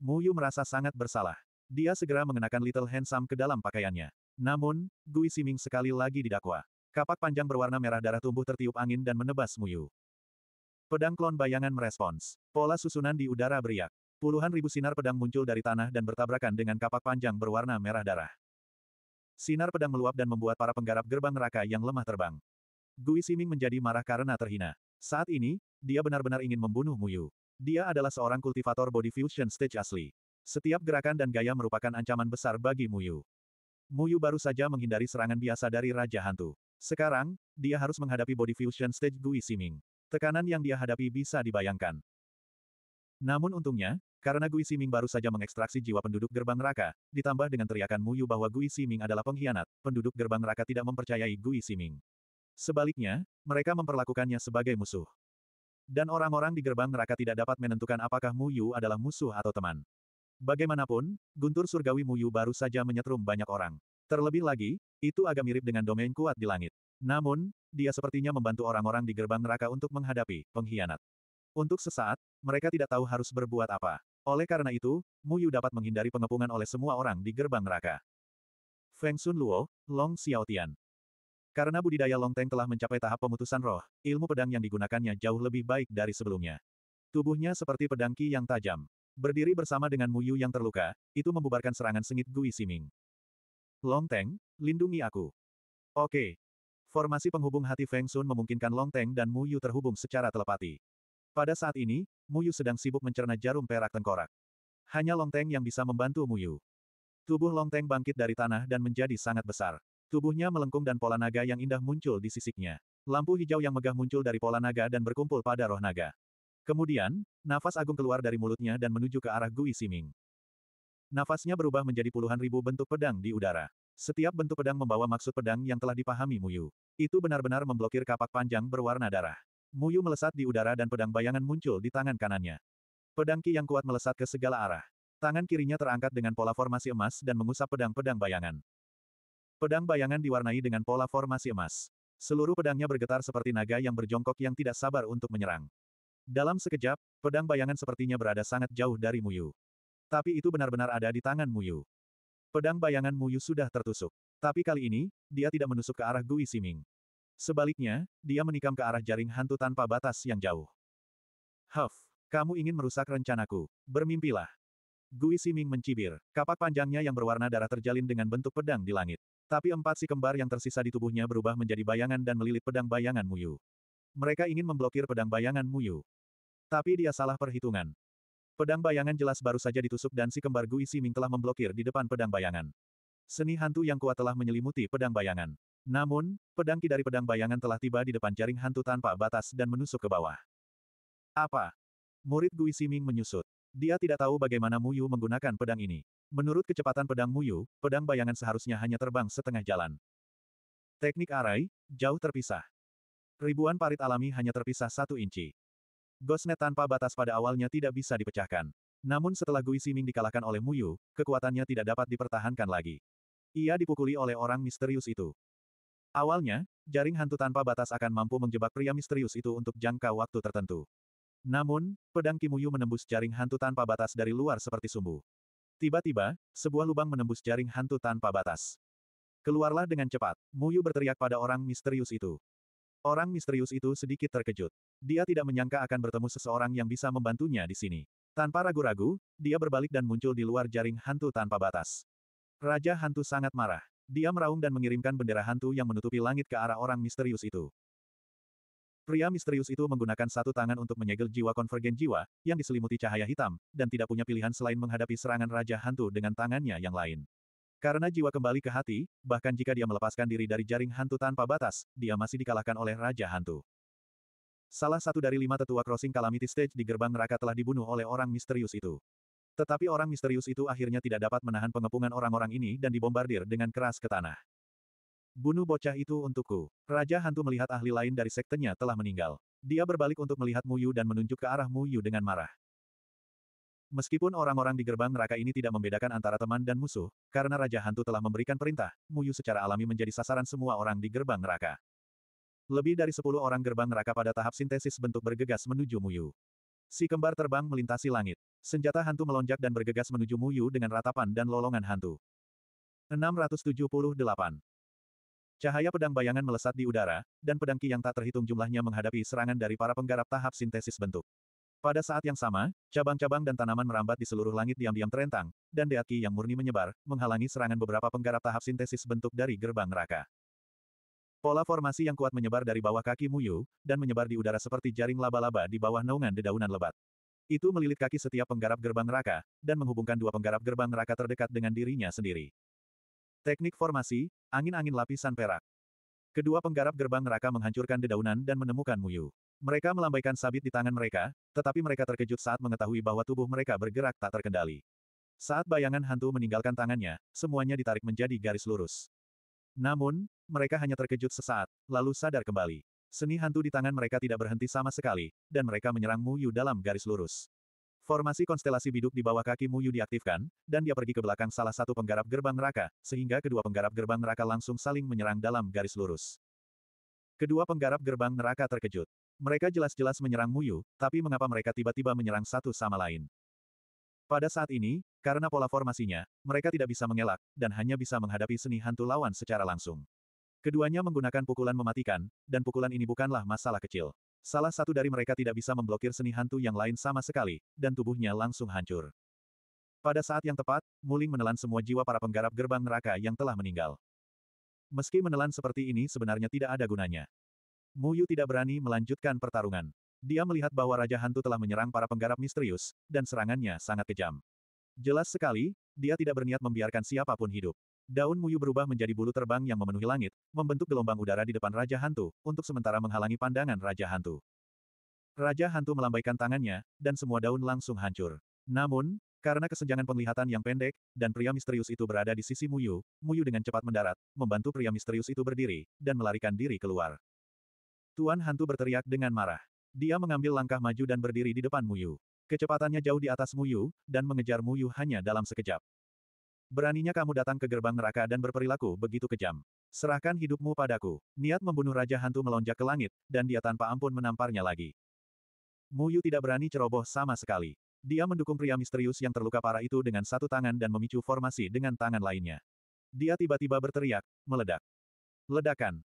Mu Yu merasa sangat bersalah. Dia segera mengenakan Little Handsome ke dalam pakaiannya. Namun, Gui Siming sekali lagi didakwa. Kapak panjang berwarna merah darah tumbuh tertiup angin dan menebas Mu Yu. Pedang klon bayangan merespons. Pola susunan di udara beriak. Puluhan ribu sinar pedang muncul dari tanah dan bertabrakan dengan kapak panjang berwarna merah darah. Sinar pedang meluap dan membuat para penggarap gerbang neraka yang lemah terbang. Gui Siming menjadi marah karena terhina. Saat ini, dia benar-benar ingin membunuh Mu Yu. Dia adalah seorang kultivator body fusion stage asli. Setiap gerakan dan gaya merupakan ancaman besar bagi Mu Yu. Mu Yu baru saja menghindari serangan biasa dari Raja Hantu. Sekarang, dia harus menghadapi body fusion stage Gui Siming. Tekanan yang dia hadapi bisa dibayangkan. Namun untungnya, karena Gui Siming baru saja mengekstraksi jiwa penduduk gerbang neraka, ditambah dengan teriakan Muyu bahwa Gui Siming adalah pengkhianat, penduduk gerbang neraka tidak mempercayai Gui Siming. Sebaliknya, mereka memperlakukannya sebagai musuh. Dan orang-orang di gerbang neraka tidak dapat menentukan apakah Muyu adalah musuh atau teman. Bagaimanapun, guntur surgawi Muyu baru saja menyetrum banyak orang. Terlebih lagi, itu agak mirip dengan domain kuat di langit. Namun, dia sepertinya membantu orang-orang di gerbang neraka untuk menghadapi pengkhianat. Untuk sesaat, mereka tidak tahu harus berbuat apa. Oleh karena itu, Mu Yu dapat menghindari pengepungan oleh semua orang di gerbang neraka. Feng Sun Luo, Long Xiaotian. Karena budidaya Long Teng telah mencapai tahap pemutusan roh, ilmu pedang yang digunakannya jauh lebih baik dari sebelumnya. Tubuhnya seperti pedang ki yang tajam. Berdiri bersama dengan Mu Yu yang terluka, itu membubarkan serangan sengit Gui Siming. Long Teng, lindungi aku. Oke. Formasi penghubung hati Feng Sun memungkinkan Long Teng dan Mu Yu terhubung secara telepati. Pada saat ini, Muyu sedang sibuk mencerna jarum perak tengkorak. Hanya Longteng yang bisa membantu Muyu. Tubuh Longteng bangkit dari tanah dan menjadi sangat besar. Tubuhnya melengkung dan pola naga yang indah muncul di sisiknya. Lampu hijau yang megah muncul dari pola naga dan berkumpul pada roh naga. Kemudian, nafas agung keluar dari mulutnya dan menuju ke arah Gui Siming. Nafasnya berubah menjadi puluhan ribu bentuk pedang di udara. Setiap bentuk pedang membawa maksud pedang yang telah dipahami Muyu. Itu benar-benar memblokir kapak panjang berwarna darah. Muyu melesat di udara dan pedang bayangan muncul di tangan kanannya. Pedang ki yang kuat melesat ke segala arah. Tangan kirinya terangkat dengan pola formasi emas dan mengusap pedang-pedang bayangan. Pedang bayangan diwarnai dengan pola formasi emas. Seluruh pedangnya bergetar seperti naga yang berjongkok yang tidak sabar untuk menyerang. Dalam sekejap, pedang bayangan sepertinya berada sangat jauh dari Muyu. Tapi itu benar-benar ada di tangan Muyu. Pedang bayangan Muyu sudah tertusuk. Tapi kali ini, dia tidak menusuk ke arah Gui Siming. Sebaliknya, dia menikam ke arah jaring hantu tanpa batas yang jauh. Huff, kamu ingin merusak rencanaku. Bermimpilah. Gui Siming mencibir. Kapak panjangnya yang berwarna darah terjalin dengan bentuk pedang di langit. Tapi empat si kembar yang tersisa di tubuhnya berubah menjadi bayangan dan melilit pedang bayangan Muyu. Mereka ingin memblokir pedang bayangan Muyu. Tapi dia salah perhitungan. Pedang bayangan jelas baru saja ditusuk dan si kembar Gui Siming telah memblokir di depan pedang bayangan. Seni hantu yang kuat telah menyelimuti pedang bayangan. Namun, pedang ki dari pedang bayangan telah tiba di depan jaring hantu tanpa batas dan menusuk ke bawah. Apa? Murid Gui Siming menyusut. Dia tidak tahu bagaimana Muyu menggunakan pedang ini. Menurut kecepatan pedang Muyu, pedang bayangan seharusnya hanya terbang setengah jalan. Teknik arai, jauh terpisah. Ribuan parit alami hanya terpisah satu inci. Gosnet tanpa batas pada awalnya tidak bisa dipecahkan. Namun setelah Gui Siming dikalahkan oleh Muyu, kekuatannya tidak dapat dipertahankan lagi. Ia dipukuli oleh orang misterius itu. Awalnya, jaring hantu tanpa batas akan mampu menjebak pria misterius itu untuk jangka waktu tertentu. Namun, pedang Kimuyu menembus jaring hantu tanpa batas dari luar seperti sumbu. Tiba-tiba, sebuah lubang menembus jaring hantu tanpa batas. Keluarlah dengan cepat, Muyu berteriak pada orang misterius itu. Orang misterius itu sedikit terkejut. Dia tidak menyangka akan bertemu seseorang yang bisa membantunya di sini. Tanpa ragu-ragu, dia berbalik dan muncul di luar jaring hantu tanpa batas. Raja hantu sangat marah. Dia meraung dan mengirimkan bendera hantu yang menutupi langit ke arah orang misterius itu. Pria misterius itu menggunakan satu tangan untuk menyegel jiwa konvergen jiwa, yang diselimuti cahaya hitam, dan tidak punya pilihan selain menghadapi serangan Raja Hantu dengan tangannya yang lain. Karena jiwa kembali ke hati, bahkan jika dia melepaskan diri dari jaring hantu tanpa batas, dia masih dikalahkan oleh Raja Hantu. Salah satu dari lima tetua crossing calamity stage di gerbang neraka telah dibunuh oleh orang misterius itu. Tetapi orang misterius itu akhirnya tidak dapat menahan pengepungan orang-orang ini dan dibombardir dengan keras ke tanah. Bunuh bocah itu untukku. Raja hantu melihat ahli lain dari sektenya telah meninggal. Dia berbalik untuk melihat Muyu dan menunjuk ke arah Muyu dengan marah. Meskipun orang-orang di gerbang neraka ini tidak membedakan antara teman dan musuh, karena Raja Hantu telah memberikan perintah, Muyu secara alami menjadi sasaran semua orang di gerbang neraka. Lebih dari sepuluh orang gerbang neraka pada tahap sintesis bentuk bergegas menuju Muyu. Si kembar terbang melintasi langit. Senjata hantu melonjak dan bergegas menuju Muyu dengan ratapan dan lolongan hantu. 678. Cahaya pedang bayangan melesat di udara, dan pedang Ki yang tak terhitung jumlahnya menghadapi serangan dari para penggarap tahap sintesis bentuk. Pada saat yang sama, cabang-cabang dan tanaman merambat di seluruh langit diam-diam terentang, dan deaki yang murni menyebar, menghalangi serangan beberapa penggarap tahap sintesis bentuk dari gerbang neraka. Pola formasi yang kuat menyebar dari bawah kaki Muyu, dan menyebar di udara seperti jaring laba-laba di bawah naungan dedaunan lebat. Itu melilit kaki setiap penggarap gerbang neraka, dan menghubungkan dua penggarap gerbang neraka terdekat dengan dirinya sendiri. Teknik formasi, angin-angin lapisan perak. Kedua penggarap gerbang neraka menghancurkan dedaunan dan menemukan Muyu. Mereka melambaikan sabit di tangan mereka, tetapi mereka terkejut saat mengetahui bahwa tubuh mereka bergerak tak terkendali. Saat bayangan hantu meninggalkan tangannya, semuanya ditarik menjadi garis lurus. Namun, mereka hanya terkejut sesaat, lalu sadar kembali. Seni hantu di tangan mereka tidak berhenti sama sekali, dan mereka menyerang Mu Yu dalam garis lurus. Formasi konstelasi biduk di bawah kaki Mu Yu diaktifkan, dan dia pergi ke belakang salah satu penggarap gerbang neraka, sehingga kedua penggarap gerbang neraka langsung saling menyerang dalam garis lurus. Kedua penggarap gerbang neraka terkejut. Mereka jelas-jelas menyerang Mu Yu, tapi mengapa mereka tiba-tiba menyerang satu sama lain? Pada saat ini, karena pola formasinya, mereka tidak bisa mengelak, dan hanya bisa menghadapi seni hantu lawan secara langsung. Keduanya menggunakan pukulan mematikan, dan pukulan ini bukanlah masalah kecil. Salah satu dari mereka tidak bisa memblokir seni hantu yang lain sama sekali, dan tubuhnya langsung hancur. Pada saat yang tepat, Muling menelan semua jiwa para penggarap gerbang neraka yang telah meninggal. Meski menelan seperti ini sebenarnya tidak ada gunanya. Mu Yu tidak berani melanjutkan pertarungan. Dia melihat bahwa Raja Hantu telah menyerang para penggarap misterius, dan serangannya sangat kejam. Jelas sekali, dia tidak berniat membiarkan siapapun hidup. Daun Muyu berubah menjadi bulu terbang yang memenuhi langit, membentuk gelombang udara di depan Raja Hantu, untuk sementara menghalangi pandangan Raja Hantu. Raja Hantu melambaikan tangannya, dan semua daun langsung hancur. Namun, karena kesenjangan penglihatan yang pendek, dan pria misterius itu berada di sisi Muyu, Muyu dengan cepat mendarat, membantu pria misterius itu berdiri, dan melarikan diri keluar. Tuan Hantu berteriak dengan marah. Dia mengambil langkah maju dan berdiri di depan Muyu. Kecepatannya jauh di atas Muyu, dan mengejar Muyu hanya dalam sekejap. Beraninya kamu datang ke gerbang neraka dan berperilaku begitu kejam. Serahkan hidupmu padaku. Niat membunuh Raja Hantu melonjak ke langit, dan dia tanpa ampun menamparnya lagi. Muyu tidak berani ceroboh sama sekali. Dia mendukung pria misterius yang terluka parah itu dengan satu tangan dan memicu formasi dengan tangan lainnya. Dia tiba-tiba berteriak, meledak. Ledakan.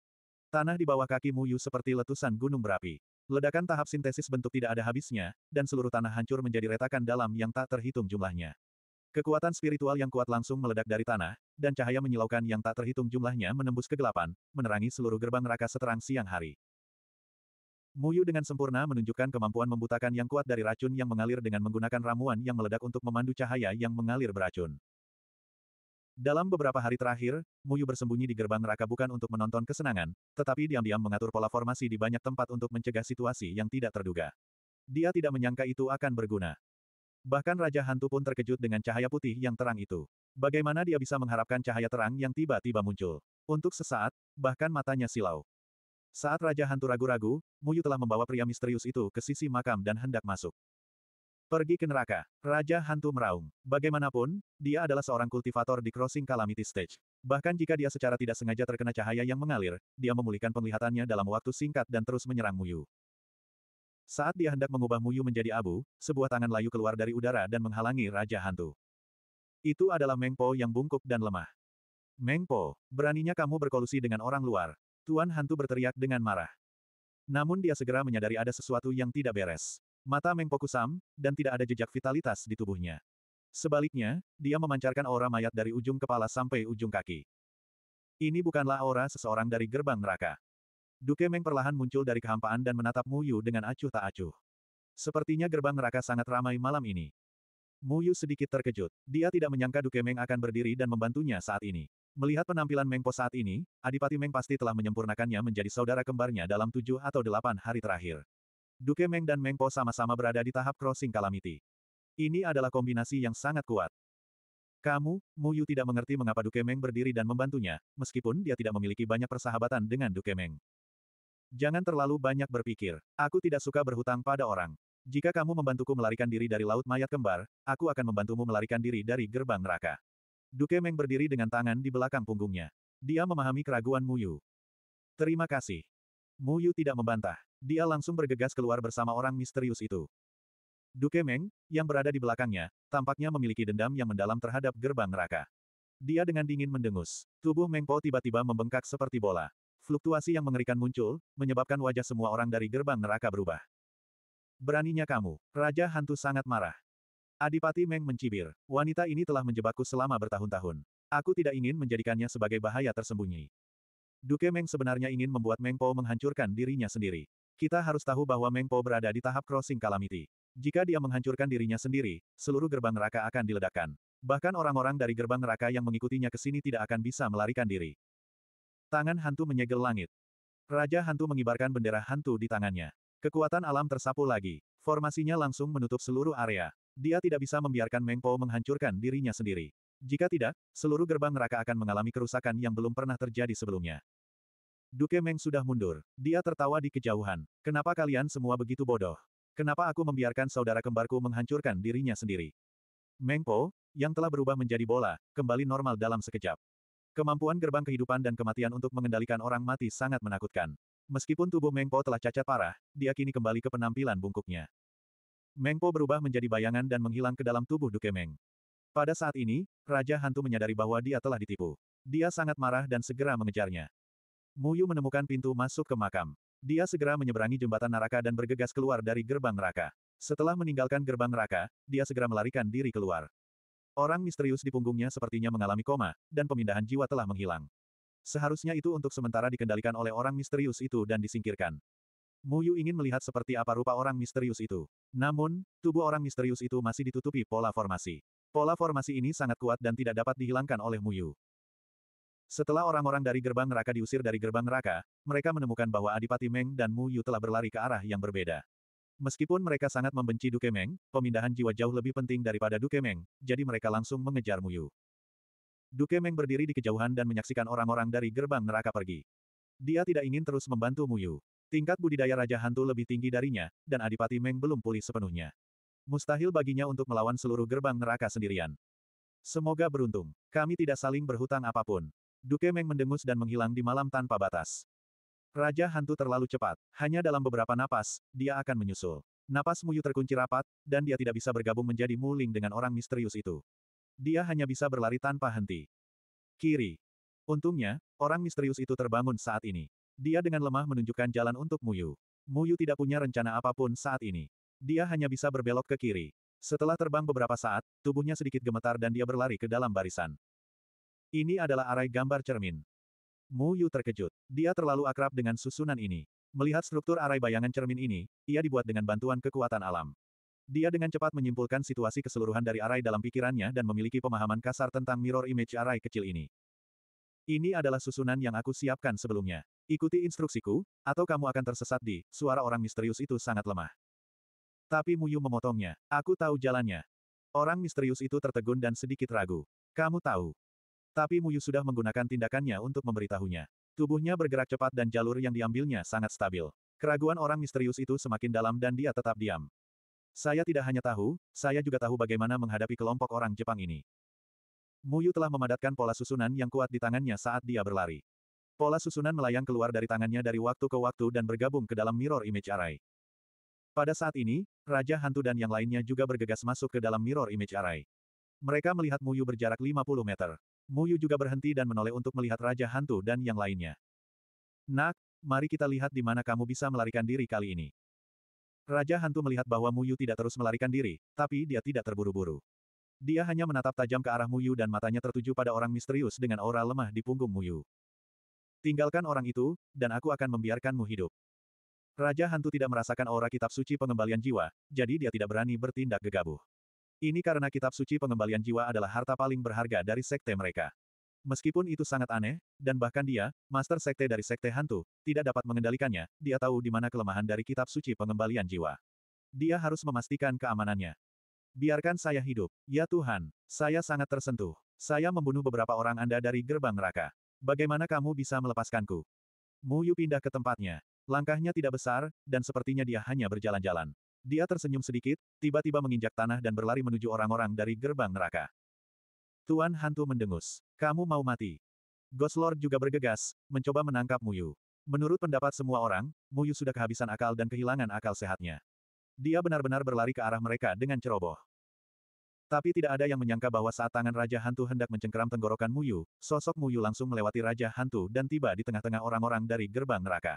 Tanah di bawah kaki Muyu seperti letusan gunung berapi. Ledakan tahap sintesis bentuk tidak ada habisnya, dan seluruh tanah hancur menjadi retakan dalam yang tak terhitung jumlahnya. Kekuatan spiritual yang kuat langsung meledak dari tanah, dan cahaya menyilaukan yang tak terhitung jumlahnya menembus kegelapan, menerangi seluruh gerbang neraka seterang siang hari. Muyu dengan sempurna menunjukkan kemampuan membutakan yang kuat dari racun yang mengalir dengan menggunakan ramuan yang meledak untuk memandu cahaya yang mengalir beracun. Dalam beberapa hari terakhir, Muyu bersembunyi di gerbang neraka bukan untuk menonton kesenangan, tetapi diam-diam mengatur pola formasi di banyak tempat untuk mencegah situasi yang tidak terduga. Dia tidak menyangka itu akan berguna. Bahkan Raja Hantu pun terkejut dengan cahaya putih yang terang itu. Bagaimana dia bisa mengharapkan cahaya terang yang tiba-tiba muncul? Untuk sesaat, bahkan matanya silau. Saat Raja Hantu ragu-ragu, Muyu telah membawa pria misterius itu ke sisi makam dan hendak masuk. Pergi ke neraka. Raja Hantu meraung. Bagaimanapun, dia adalah seorang kultivator di Crossing Calamity Stage. Bahkan jika dia secara tidak sengaja terkena cahaya yang mengalir, dia memulihkan penglihatannya dalam waktu singkat dan terus menyerang Muyu. Saat dia hendak mengubah Muyu menjadi abu, sebuah tangan layu keluar dari udara dan menghalangi Raja Hantu. Itu adalah Mengpo yang bungkuk dan lemah. Mengpo, beraninya kamu berkolusi dengan orang luar. Tuan Hantu berteriak dengan marah. Namun dia segera menyadari ada sesuatu yang tidak beres. Mata Mengpo kusam, dan tidak ada jejak vitalitas di tubuhnya. Sebaliknya, dia memancarkan aura mayat dari ujung kepala sampai ujung kaki. Ini bukanlah aura seseorang dari gerbang neraka. Duke Meng perlahan muncul dari kehampaan dan menatap Mu Yu dengan acuh tak acuh. Sepertinya gerbang neraka sangat ramai malam ini. Mu Yu sedikit terkejut. Dia tidak menyangka Duke Meng akan berdiri dan membantunya saat ini. Melihat penampilan Mengpo saat ini, Adipati Meng pasti telah menyempurnakannya menjadi saudara kembarnya dalam tujuh atau delapan hari terakhir. Duke Meng dan Mengpo sama-sama berada di tahap crossing calamity. Ini adalah kombinasi yang sangat kuat. Kamu, Mu Yu tidak mengerti mengapa Duke Meng berdiri dan membantunya, meskipun dia tidak memiliki banyak persahabatan dengan Duke Meng. Jangan terlalu banyak berpikir. Aku tidak suka berhutang pada orang. Jika kamu membantuku melarikan diri dari Laut Mayat Kembar, aku akan membantumu melarikan diri dari gerbang neraka. Duke Meng berdiri dengan tangan di belakang punggungnya. Dia memahami keraguan Muyu. Terima kasih. Muyu tidak membantah. Dia langsung bergegas keluar bersama orang misterius itu. Duke Meng, yang berada di belakangnya, tampaknya memiliki dendam yang mendalam terhadap gerbang neraka. Dia dengan dingin mendengus. Tubuh Meng Po tiba-tiba membengkak seperti bola. Fluktuasi yang mengerikan muncul, menyebabkan wajah semua orang dari gerbang neraka berubah. Beraninya kamu, Raja Hantu sangat marah. Adipati Meng mencibir, wanita ini telah menjebakku selama bertahun-tahun. Aku tidak ingin menjadikannya sebagai bahaya tersembunyi. Duke Meng sebenarnya ingin membuat Meng Po menghancurkan dirinya sendiri. Kita harus tahu bahwa Meng Po berada di tahap crossing calamity. Jika dia menghancurkan dirinya sendiri, seluruh gerbang neraka akan diledakkan. Bahkan orang-orang dari gerbang neraka yang mengikutinya ke sini tidak akan bisa melarikan diri. Tangan hantu menyegel langit. Raja hantu mengibarkan bendera hantu di tangannya. Kekuatan alam tersapu lagi. Formasinya langsung menutup seluruh area. Dia tidak bisa membiarkan Mengpo menghancurkan dirinya sendiri. Jika tidak, seluruh gerbang neraka akan mengalami kerusakan yang belum pernah terjadi sebelumnya. Duke Meng sudah mundur. Dia tertawa di kejauhan. Kenapa kalian semua begitu bodoh? Kenapa aku membiarkan saudara kembarku menghancurkan dirinya sendiri? Mengpo, yang telah berubah menjadi bola, kembali normal dalam sekejap. Kemampuan gerbang kehidupan dan kematian untuk mengendalikan orang mati sangat menakutkan. Meskipun tubuh Mengpo telah cacat parah, dia kini kembali ke penampilan bungkuknya. Mengpo berubah menjadi bayangan dan menghilang ke dalam tubuh Duke Meng. Pada saat ini, Raja Hantu menyadari bahwa dia telah ditipu. Dia sangat marah dan segera mengejarnya. Muyu menemukan pintu masuk ke makam. Dia segera menyeberangi jembatan neraka dan bergegas keluar dari gerbang neraka. Setelah meninggalkan gerbang neraka, dia segera melarikan diri keluar. Orang misterius di punggungnya sepertinya mengalami koma, dan pemindahan jiwa telah menghilang. Seharusnya itu untuk sementara dikendalikan oleh orang misterius itu dan disingkirkan. Mu Yu ingin melihat seperti apa rupa orang misterius itu. Namun, tubuh orang misterius itu masih ditutupi pola formasi. Pola formasi ini sangat kuat dan tidak dapat dihilangkan oleh Mu Yu. Setelah orang-orang dari gerbang neraka diusir dari gerbang neraka, mereka menemukan bahwa Adipati Meng dan Mu Yu telah berlari ke arah yang berbeda. Meskipun mereka sangat membenci Duke Meng, pemindahan jiwa jauh lebih penting daripada Duke Meng, jadi mereka langsung mengejar Muyu. Duke Meng berdiri di kejauhan dan menyaksikan orang-orang dari gerbang neraka pergi. Dia tidak ingin terus membantu Muyu. Tingkat budidaya Raja Hantu lebih tinggi darinya, dan Adipati Meng belum pulih sepenuhnya. Mustahil baginya untuk melawan seluruh gerbang neraka sendirian. Semoga beruntung. Kami tidak saling berhutang apapun. Duke Meng mendengus dan menghilang di malam tanpa batas. Raja hantu terlalu cepat. Hanya dalam beberapa napas, dia akan menyusul. Napas Muyu terkunci rapat, dan dia tidak bisa bergabung menjadi muling dengan orang misterius itu. Dia hanya bisa berlari tanpa henti. Kiri. Untungnya, orang misterius itu terbangun saat ini. Dia dengan lemah menunjukkan jalan untuk Muyu. Muyu tidak punya rencana apapun saat ini. Dia hanya bisa berbelok ke kiri. Setelah terbang beberapa saat, tubuhnya sedikit gemetar dan dia berlari ke dalam barisan. Ini adalah arai gambar cermin. Mu Yu terkejut. Dia terlalu akrab dengan susunan ini. Melihat struktur arai bayangan cermin ini, ia dibuat dengan bantuan kekuatan alam. Dia dengan cepat menyimpulkan situasi keseluruhan dari arai dalam pikirannya dan memiliki pemahaman kasar tentang mirror image arai kecil ini. Ini adalah susunan yang aku siapkan sebelumnya. Ikuti instruksiku, atau kamu akan tersesat di, suara orang misterius itu sangat lemah. Tapi Muyu memotongnya. Aku tahu jalannya. Orang misterius itu tertegun dan sedikit ragu. Kamu tahu, tapi Muyu sudah menggunakan tindakannya untuk memberitahunya. Tubuhnya bergerak cepat dan jalur yang diambilnya sangat stabil. Keraguan orang misterius itu semakin dalam dan dia tetap diam. Saya tidak hanya tahu, saya juga tahu bagaimana menghadapi kelompok orang Jepang ini. Muyu telah memadatkan pola susunan yang kuat di tangannya saat dia berlari. Pola susunan melayang keluar dari tangannya dari waktu ke waktu dan bergabung ke dalam mirror image array. Pada saat ini, Raja Hantu dan yang lainnya juga bergegas masuk ke dalam mirror image array. Mereka melihat Muyu berjarak 50 meter. Muyu juga berhenti dan menoleh untuk melihat Raja Hantu dan yang lainnya. Nak, mari kita lihat di mana kamu bisa melarikan diri kali ini. Raja Hantu melihat bahwa Muyu tidak terus melarikan diri, tapi dia tidak terburu-buru. Dia hanya menatap tajam ke arah Muyu dan matanya tertuju pada orang misterius dengan aura lemah di punggung Muyu. Tinggalkan orang itu, dan aku akan membiarkanmu hidup. Raja Hantu tidak merasakan aura kitab suci pengembalian jiwa, jadi dia tidak berani bertindak gegabah. Ini karena kitab suci pengembalian jiwa adalah harta paling berharga dari sekte mereka. Meskipun itu sangat aneh, dan bahkan dia, master sekte dari sekte hantu, tidak dapat mengendalikannya, dia tahu di mana kelemahan dari kitab suci pengembalian jiwa. Dia harus memastikan keamanannya. Biarkan saya hidup, ya Tuhan, saya sangat tersentuh. Saya membunuh beberapa orang Anda dari gerbang neraka. Bagaimana kamu bisa melepaskanku? Mu Yu pindah ke tempatnya. Langkahnya tidak besar, dan sepertinya dia hanya berjalan-jalan. Dia tersenyum sedikit, tiba-tiba menginjak tanah dan berlari menuju orang-orang dari gerbang neraka. Tuan hantu mendengus. Kamu mau mati. Ghost juga bergegas, mencoba menangkap Muyu. Menurut pendapat semua orang, Muyu sudah kehabisan akal dan kehilangan akal sehatnya. Dia benar-benar berlari ke arah mereka dengan ceroboh. Tapi tidak ada yang menyangka bahwa saat tangan Raja Hantu hendak mencengkeram tenggorokan Muyu, sosok Muyu langsung melewati Raja Hantu dan tiba di tengah-tengah orang-orang dari gerbang neraka.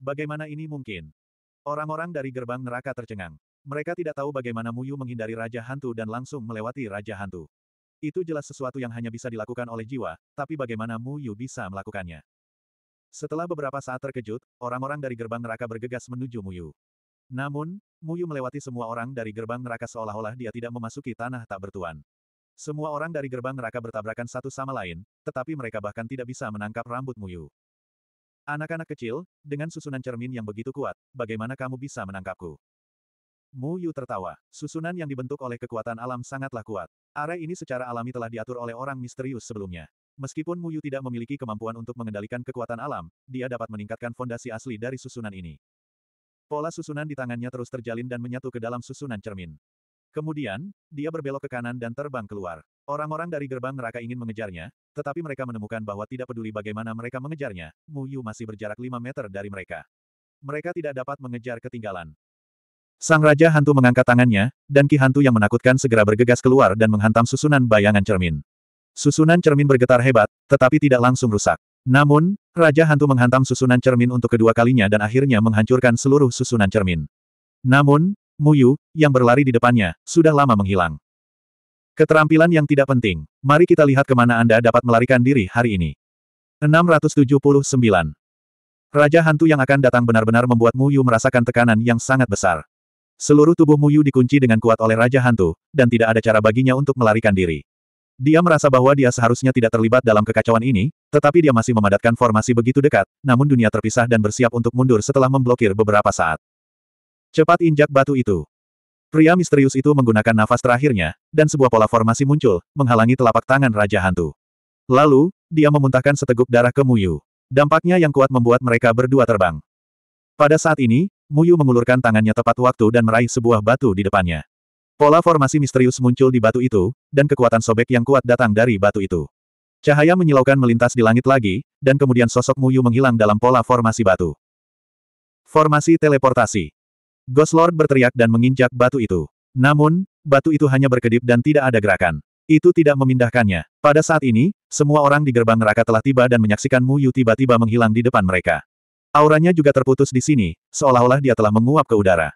Bagaimana ini mungkin? Orang-orang dari gerbang neraka tercengang. Mereka tidak tahu bagaimana Muyu menghindari Raja Hantu dan langsung melewati Raja Hantu. Itu jelas sesuatu yang hanya bisa dilakukan oleh jiwa, tapi bagaimana Muyu bisa melakukannya. Setelah beberapa saat terkejut, orang-orang dari gerbang neraka bergegas menuju Muyu. Namun, Muyu melewati semua orang dari gerbang neraka seolah-olah dia tidak memasuki tanah tak bertuan. Semua orang dari gerbang neraka bertabrakan satu sama lain, tetapi mereka bahkan tidak bisa menangkap rambut Muyu. Anak-anak kecil, dengan susunan cermin yang begitu kuat, bagaimana kamu bisa menangkapku? Mu Yu tertawa. Susunan yang dibentuk oleh kekuatan alam sangatlah kuat. Area ini secara alami telah diatur oleh orang misterius sebelumnya. Meskipun Mu Yu tidak memiliki kemampuan untuk mengendalikan kekuatan alam, dia dapat meningkatkan fondasi asli dari susunan ini. Pola susunan di tangannya terus terjalin dan menyatu ke dalam susunan cermin. Kemudian, dia berbelok ke kanan dan terbang keluar. Orang-orang dari gerbang neraka ingin mengejarnya, tetapi mereka menemukan bahwa tidak peduli bagaimana mereka mengejarnya, Mu Yu masih berjarak 5 meter dari mereka. Mereka tidak dapat mengejar ketinggalan. Sang Raja Hantu mengangkat tangannya, dan Ki Hantu yang menakutkan segera bergegas keluar dan menghantam susunan bayangan cermin. Susunan cermin bergetar hebat, tetapi tidak langsung rusak. Namun, Raja Hantu menghantam susunan cermin untuk kedua kalinya dan akhirnya menghancurkan seluruh susunan cermin. Namun, Mu Yu, yang berlari di depannya, sudah lama menghilang. Keterampilan yang tidak penting. Mari kita lihat kemana Anda dapat melarikan diri hari ini. 679. Raja hantu yang akan datang benar-benar membuat Mu Yu merasakan tekanan yang sangat besar. Seluruh tubuh Mu Yu dikunci dengan kuat oleh Raja Hantu, dan tidak ada cara baginya untuk melarikan diri. Dia merasa bahwa dia seharusnya tidak terlibat dalam kekacauan ini, tetapi dia masih memadatkan formasi begitu dekat, namun dunia terpisah dan bersiap untuk mundur setelah memblokir beberapa saat. Cepat injak batu itu. Pria misterius itu menggunakan nafas terakhirnya, dan sebuah pola formasi muncul, menghalangi telapak tangan Raja Hantu. Lalu, dia memuntahkan seteguk darah ke Muyu. Dampaknya yang kuat membuat mereka berdua terbang. Pada saat ini, Muyu mengulurkan tangannya tepat waktu dan meraih sebuah batu di depannya. Pola formasi misterius muncul di batu itu, dan kekuatan sobek yang kuat datang dari batu itu. Cahaya menyilaukan melintas di langit lagi, dan kemudian sosok Muyu menghilang dalam pola formasi batu. Formasi teleportasi. Ghost Lord berteriak dan menginjak batu itu. Namun, batu itu hanya berkedip dan tidak ada gerakan. Itu tidak memindahkannya. Pada saat ini, semua orang di gerbang neraka telah tiba dan menyaksikan Mu Yu tiba-tiba menghilang di depan mereka. Auranya juga terputus di sini, seolah-olah dia telah menguap ke udara.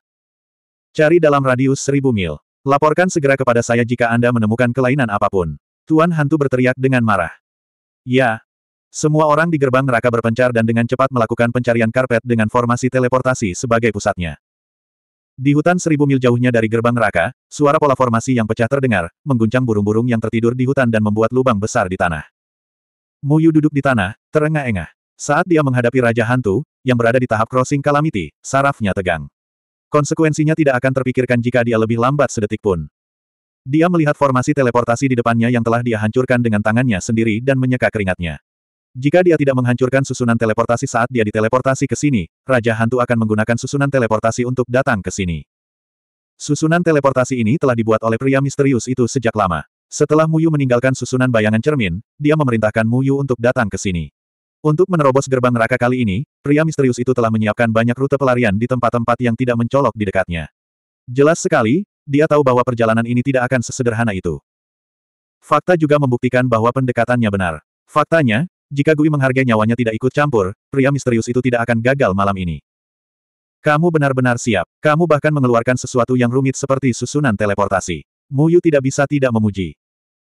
Cari dalam radius seribu mil. Laporkan segera kepada saya jika Anda menemukan kelainan apapun. Tuan Hantu berteriak dengan marah. Ya. Semua orang di gerbang neraka berpencar dan dengan cepat melakukan pencarian karpet dengan formasi teleportasi sebagai pusatnya. Di hutan seribu mil jauhnya dari gerbang neraka, suara pola formasi yang pecah terdengar, mengguncang burung-burung yang tertidur di hutan dan membuat lubang besar di tanah. Muyu duduk di tanah, terengah-engah. Saat dia menghadapi Raja Hantu, yang berada di tahap crossing kalamiti. sarafnya tegang. Konsekuensinya tidak akan terpikirkan jika dia lebih lambat sedetik pun. Dia melihat formasi teleportasi di depannya yang telah dia hancurkan dengan tangannya sendiri dan menyeka keringatnya. Jika dia tidak menghancurkan susunan teleportasi saat dia diteleportasi ke sini, Raja Hantu akan menggunakan susunan teleportasi untuk datang ke sini. Susunan teleportasi ini telah dibuat oleh pria misterius itu sejak lama. Setelah Muyu meninggalkan susunan bayangan cermin, dia memerintahkan Muyu untuk datang ke sini. Untuk menerobos gerbang neraka kali ini, pria misterius itu telah menyiapkan banyak rute pelarian di tempat-tempat yang tidak mencolok di dekatnya. Jelas sekali, dia tahu bahwa perjalanan ini tidak akan sesederhana itu. Fakta juga membuktikan bahwa pendekatannya benar. Faktanya, jika Gui menghargai nyawanya tidak ikut campur, pria misterius itu tidak akan gagal malam ini. Kamu benar-benar siap. Kamu bahkan mengeluarkan sesuatu yang rumit seperti susunan teleportasi. Muyu tidak bisa tidak memuji.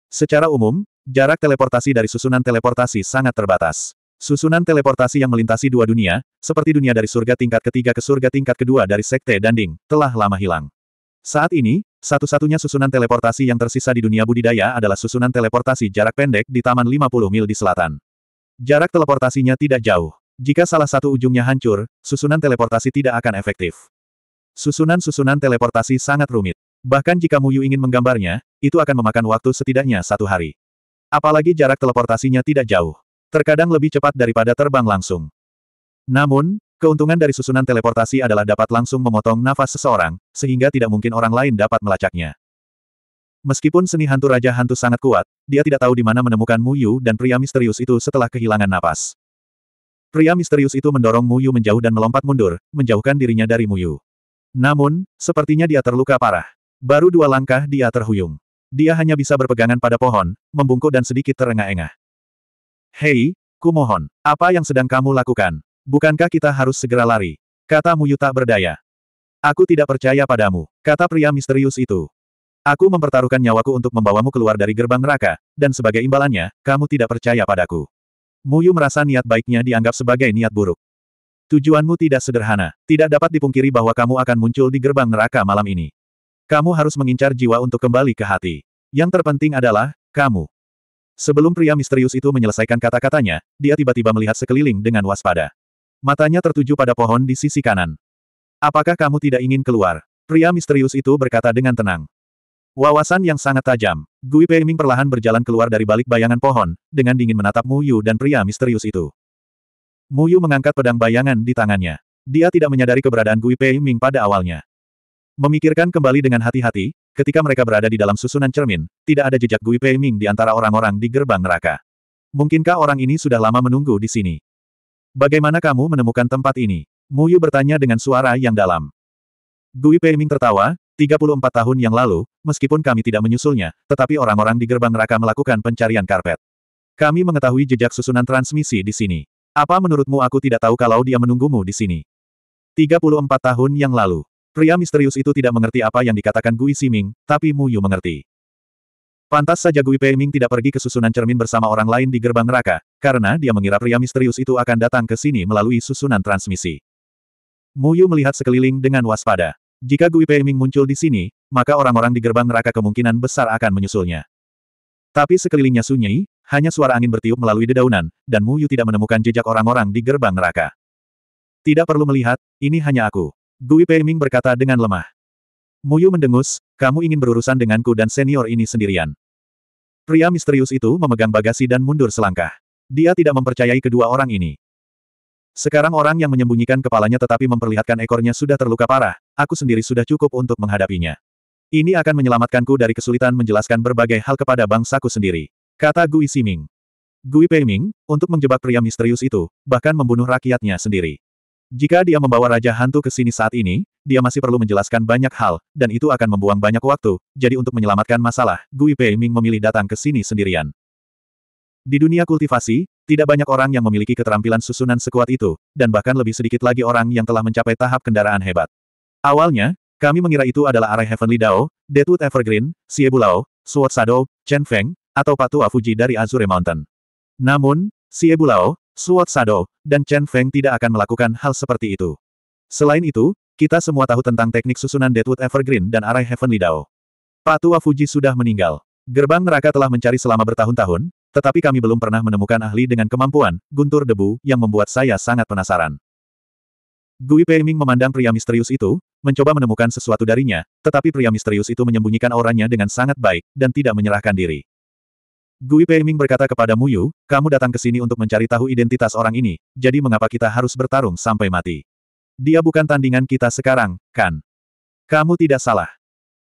Secara umum, jarak teleportasi dari susunan teleportasi sangat terbatas. Susunan teleportasi yang melintasi dua dunia, seperti dunia dari surga tingkat ketiga ke surga tingkat kedua dari Sekte Danding, telah lama hilang. Saat ini, satu-satunya susunan teleportasi yang tersisa di dunia budidaya adalah susunan teleportasi jarak pendek di Taman 50 mil di selatan. Jarak teleportasinya tidak jauh. Jika salah satu ujungnya hancur, susunan teleportasi tidak akan efektif. Susunan-susunan teleportasi sangat rumit. Bahkan jika Muyu ingin menggambarnya, itu akan memakan waktu setidaknya satu hari. Apalagi jarak teleportasinya tidak jauh. Terkadang lebih cepat daripada terbang langsung. Namun, keuntungan dari susunan teleportasi adalah dapat langsung memotong nafas seseorang, sehingga tidak mungkin orang lain dapat melacaknya. Meskipun seni hantu Raja Hantu sangat kuat, dia tidak tahu di mana menemukan Mu Yu dan pria misterius itu setelah kehilangan napas. Pria misterius itu mendorong Mu Yu menjauh dan melompat mundur, menjauhkan dirinya dari Mu Yu. Namun, sepertinya dia terluka parah. Baru dua langkah dia terhuyung. Dia hanya bisa berpegangan pada pohon, membungkuk dan sedikit terengah-engah. Hei, kumohon, apa yang sedang kamu lakukan? Bukankah kita harus segera lari? Kata Mu Yu tak berdaya. Aku tidak percaya padamu, kata pria misterius itu. Aku mempertaruhkan nyawaku untuk membawamu keluar dari gerbang neraka, dan sebagai imbalannya, kamu tidak percaya padaku. Muyu merasa niat baiknya dianggap sebagai niat buruk. Tujuanmu tidak sederhana, tidak dapat dipungkiri bahwa kamu akan muncul di gerbang neraka malam ini. Kamu harus mengincar jiwa untuk kembali ke hati. Yang terpenting adalah, kamu. Sebelum pria misterius itu menyelesaikan kata-katanya, dia tiba-tiba melihat sekeliling dengan waspada. Matanya tertuju pada pohon di sisi kanan. Apakah kamu tidak ingin keluar? Pria misterius itu berkata dengan tenang. Wawasan yang sangat tajam. Gui Peiming perlahan berjalan keluar dari balik bayangan pohon, dengan dingin menatap Mu Yu dan pria misterius itu. Mu Yu mengangkat pedang bayangan di tangannya. Dia tidak menyadari keberadaan Gui Peiming pada awalnya. Memikirkan kembali dengan hati-hati, ketika mereka berada di dalam susunan cermin, tidak ada jejak Gui Peiming di antara orang-orang di gerbang neraka. Mungkinkah orang ini sudah lama menunggu di sini? Bagaimana kamu menemukan tempat ini? Mu Yu bertanya dengan suara yang dalam. Gui Peiming tertawa, 34 tahun yang lalu, meskipun kami tidak menyusulnya, tetapi orang-orang di gerbang neraka melakukan pencarian karpet. Kami mengetahui jejak susunan transmisi di sini. Apa menurutmu aku tidak tahu kalau dia menunggumu di sini? 34 tahun yang lalu. Pria misterius itu tidak mengerti apa yang dikatakan Gui Siming, tapi Mu Yu mengerti. Pantas saja Gui Peiming tidak pergi ke susunan cermin bersama orang lain di gerbang neraka, karena dia mengira pria misterius itu akan datang ke sini melalui susunan transmisi. Mu Yu melihat sekeliling dengan waspada. Jika Gui Peiming muncul di sini, maka orang-orang di gerbang neraka kemungkinan besar akan menyusulnya. Tapi sekelilingnya sunyi, hanya suara angin bertiup melalui dedaunan, dan Mu Yu tidak menemukan jejak orang-orang di gerbang neraka. Tidak perlu melihat, ini hanya aku. Gui Peiming berkata dengan lemah. Mu Yu mendengus, kamu ingin berurusan denganku dan senior ini sendirian. Pria misterius itu memegang bagasi dan mundur selangkah. Dia tidak mempercayai kedua orang ini. Sekarang orang yang menyembunyikan kepalanya tetapi memperlihatkan ekornya sudah terluka parah, aku sendiri sudah cukup untuk menghadapinya. Ini akan menyelamatkanku dari kesulitan menjelaskan berbagai hal kepada bangsaku sendiri. Kata Gui Siming, Gui Peiming, untuk menjebak pria misterius itu, bahkan membunuh rakyatnya sendiri. Jika dia membawa Raja Hantu ke sini saat ini, dia masih perlu menjelaskan banyak hal, dan itu akan membuang banyak waktu, jadi untuk menyelamatkan masalah, Gui Peiming memilih datang ke sini sendirian. Di dunia kultivasi, tidak banyak orang yang memiliki keterampilan susunan sekuat itu, dan bahkan lebih sedikit lagi orang yang telah mencapai tahap kendaraan hebat. Awalnya, kami mengira itu adalah arah Heavenly Dao, Deadwood Evergreen, Siebulao, Sword Shadow, Chen Feng, atau Patua Fuji dari Azure Mountain. Namun, Siebulao, Sword Shadow, dan Chen Feng tidak akan melakukan hal seperti itu. Selain itu, kita semua tahu tentang teknik susunan Deadwood Evergreen dan arah Heavenly Dao. Patua Fuji sudah meninggal. Gerbang neraka telah mencari selama bertahun-tahun, tetapi kami belum pernah menemukan ahli dengan kemampuan, guntur debu, yang membuat saya sangat penasaran. Gui Peiming memandang pria misterius itu, mencoba menemukan sesuatu darinya, tetapi pria misterius itu menyembunyikan auranya dengan sangat baik, dan tidak menyerahkan diri. Gui Peiming berkata kepada Mu Yu, kamu datang ke sini untuk mencari tahu identitas orang ini, jadi mengapa kita harus bertarung sampai mati? Dia bukan tandingan kita sekarang, kan? Kamu tidak salah.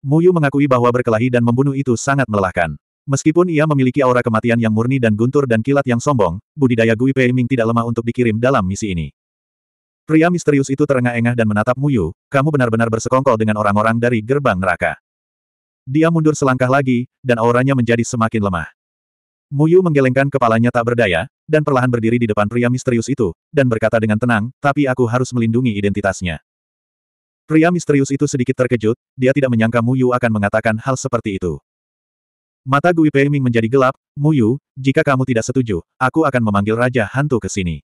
Mu Yu mengakui bahwa berkelahi dan membunuh itu sangat melelahkan. Meskipun ia memiliki aura kematian yang murni dan guntur dan kilat yang sombong, budidaya Gui Peiming tidak lemah untuk dikirim dalam misi ini. Pria misterius itu terengah-engah dan menatap Muyu, kamu benar-benar bersekongkol dengan orang-orang dari gerbang neraka. Dia mundur selangkah lagi, dan auranya menjadi semakin lemah. Muyu menggelengkan kepalanya tak berdaya, dan perlahan berdiri di depan pria misterius itu, dan berkata dengan tenang, tapi aku harus melindungi identitasnya. Pria misterius itu sedikit terkejut, dia tidak menyangka Muyu akan mengatakan hal seperti itu. Mata Gui Pei Ming menjadi gelap, Muyu, jika kamu tidak setuju, aku akan memanggil Raja Hantu ke sini.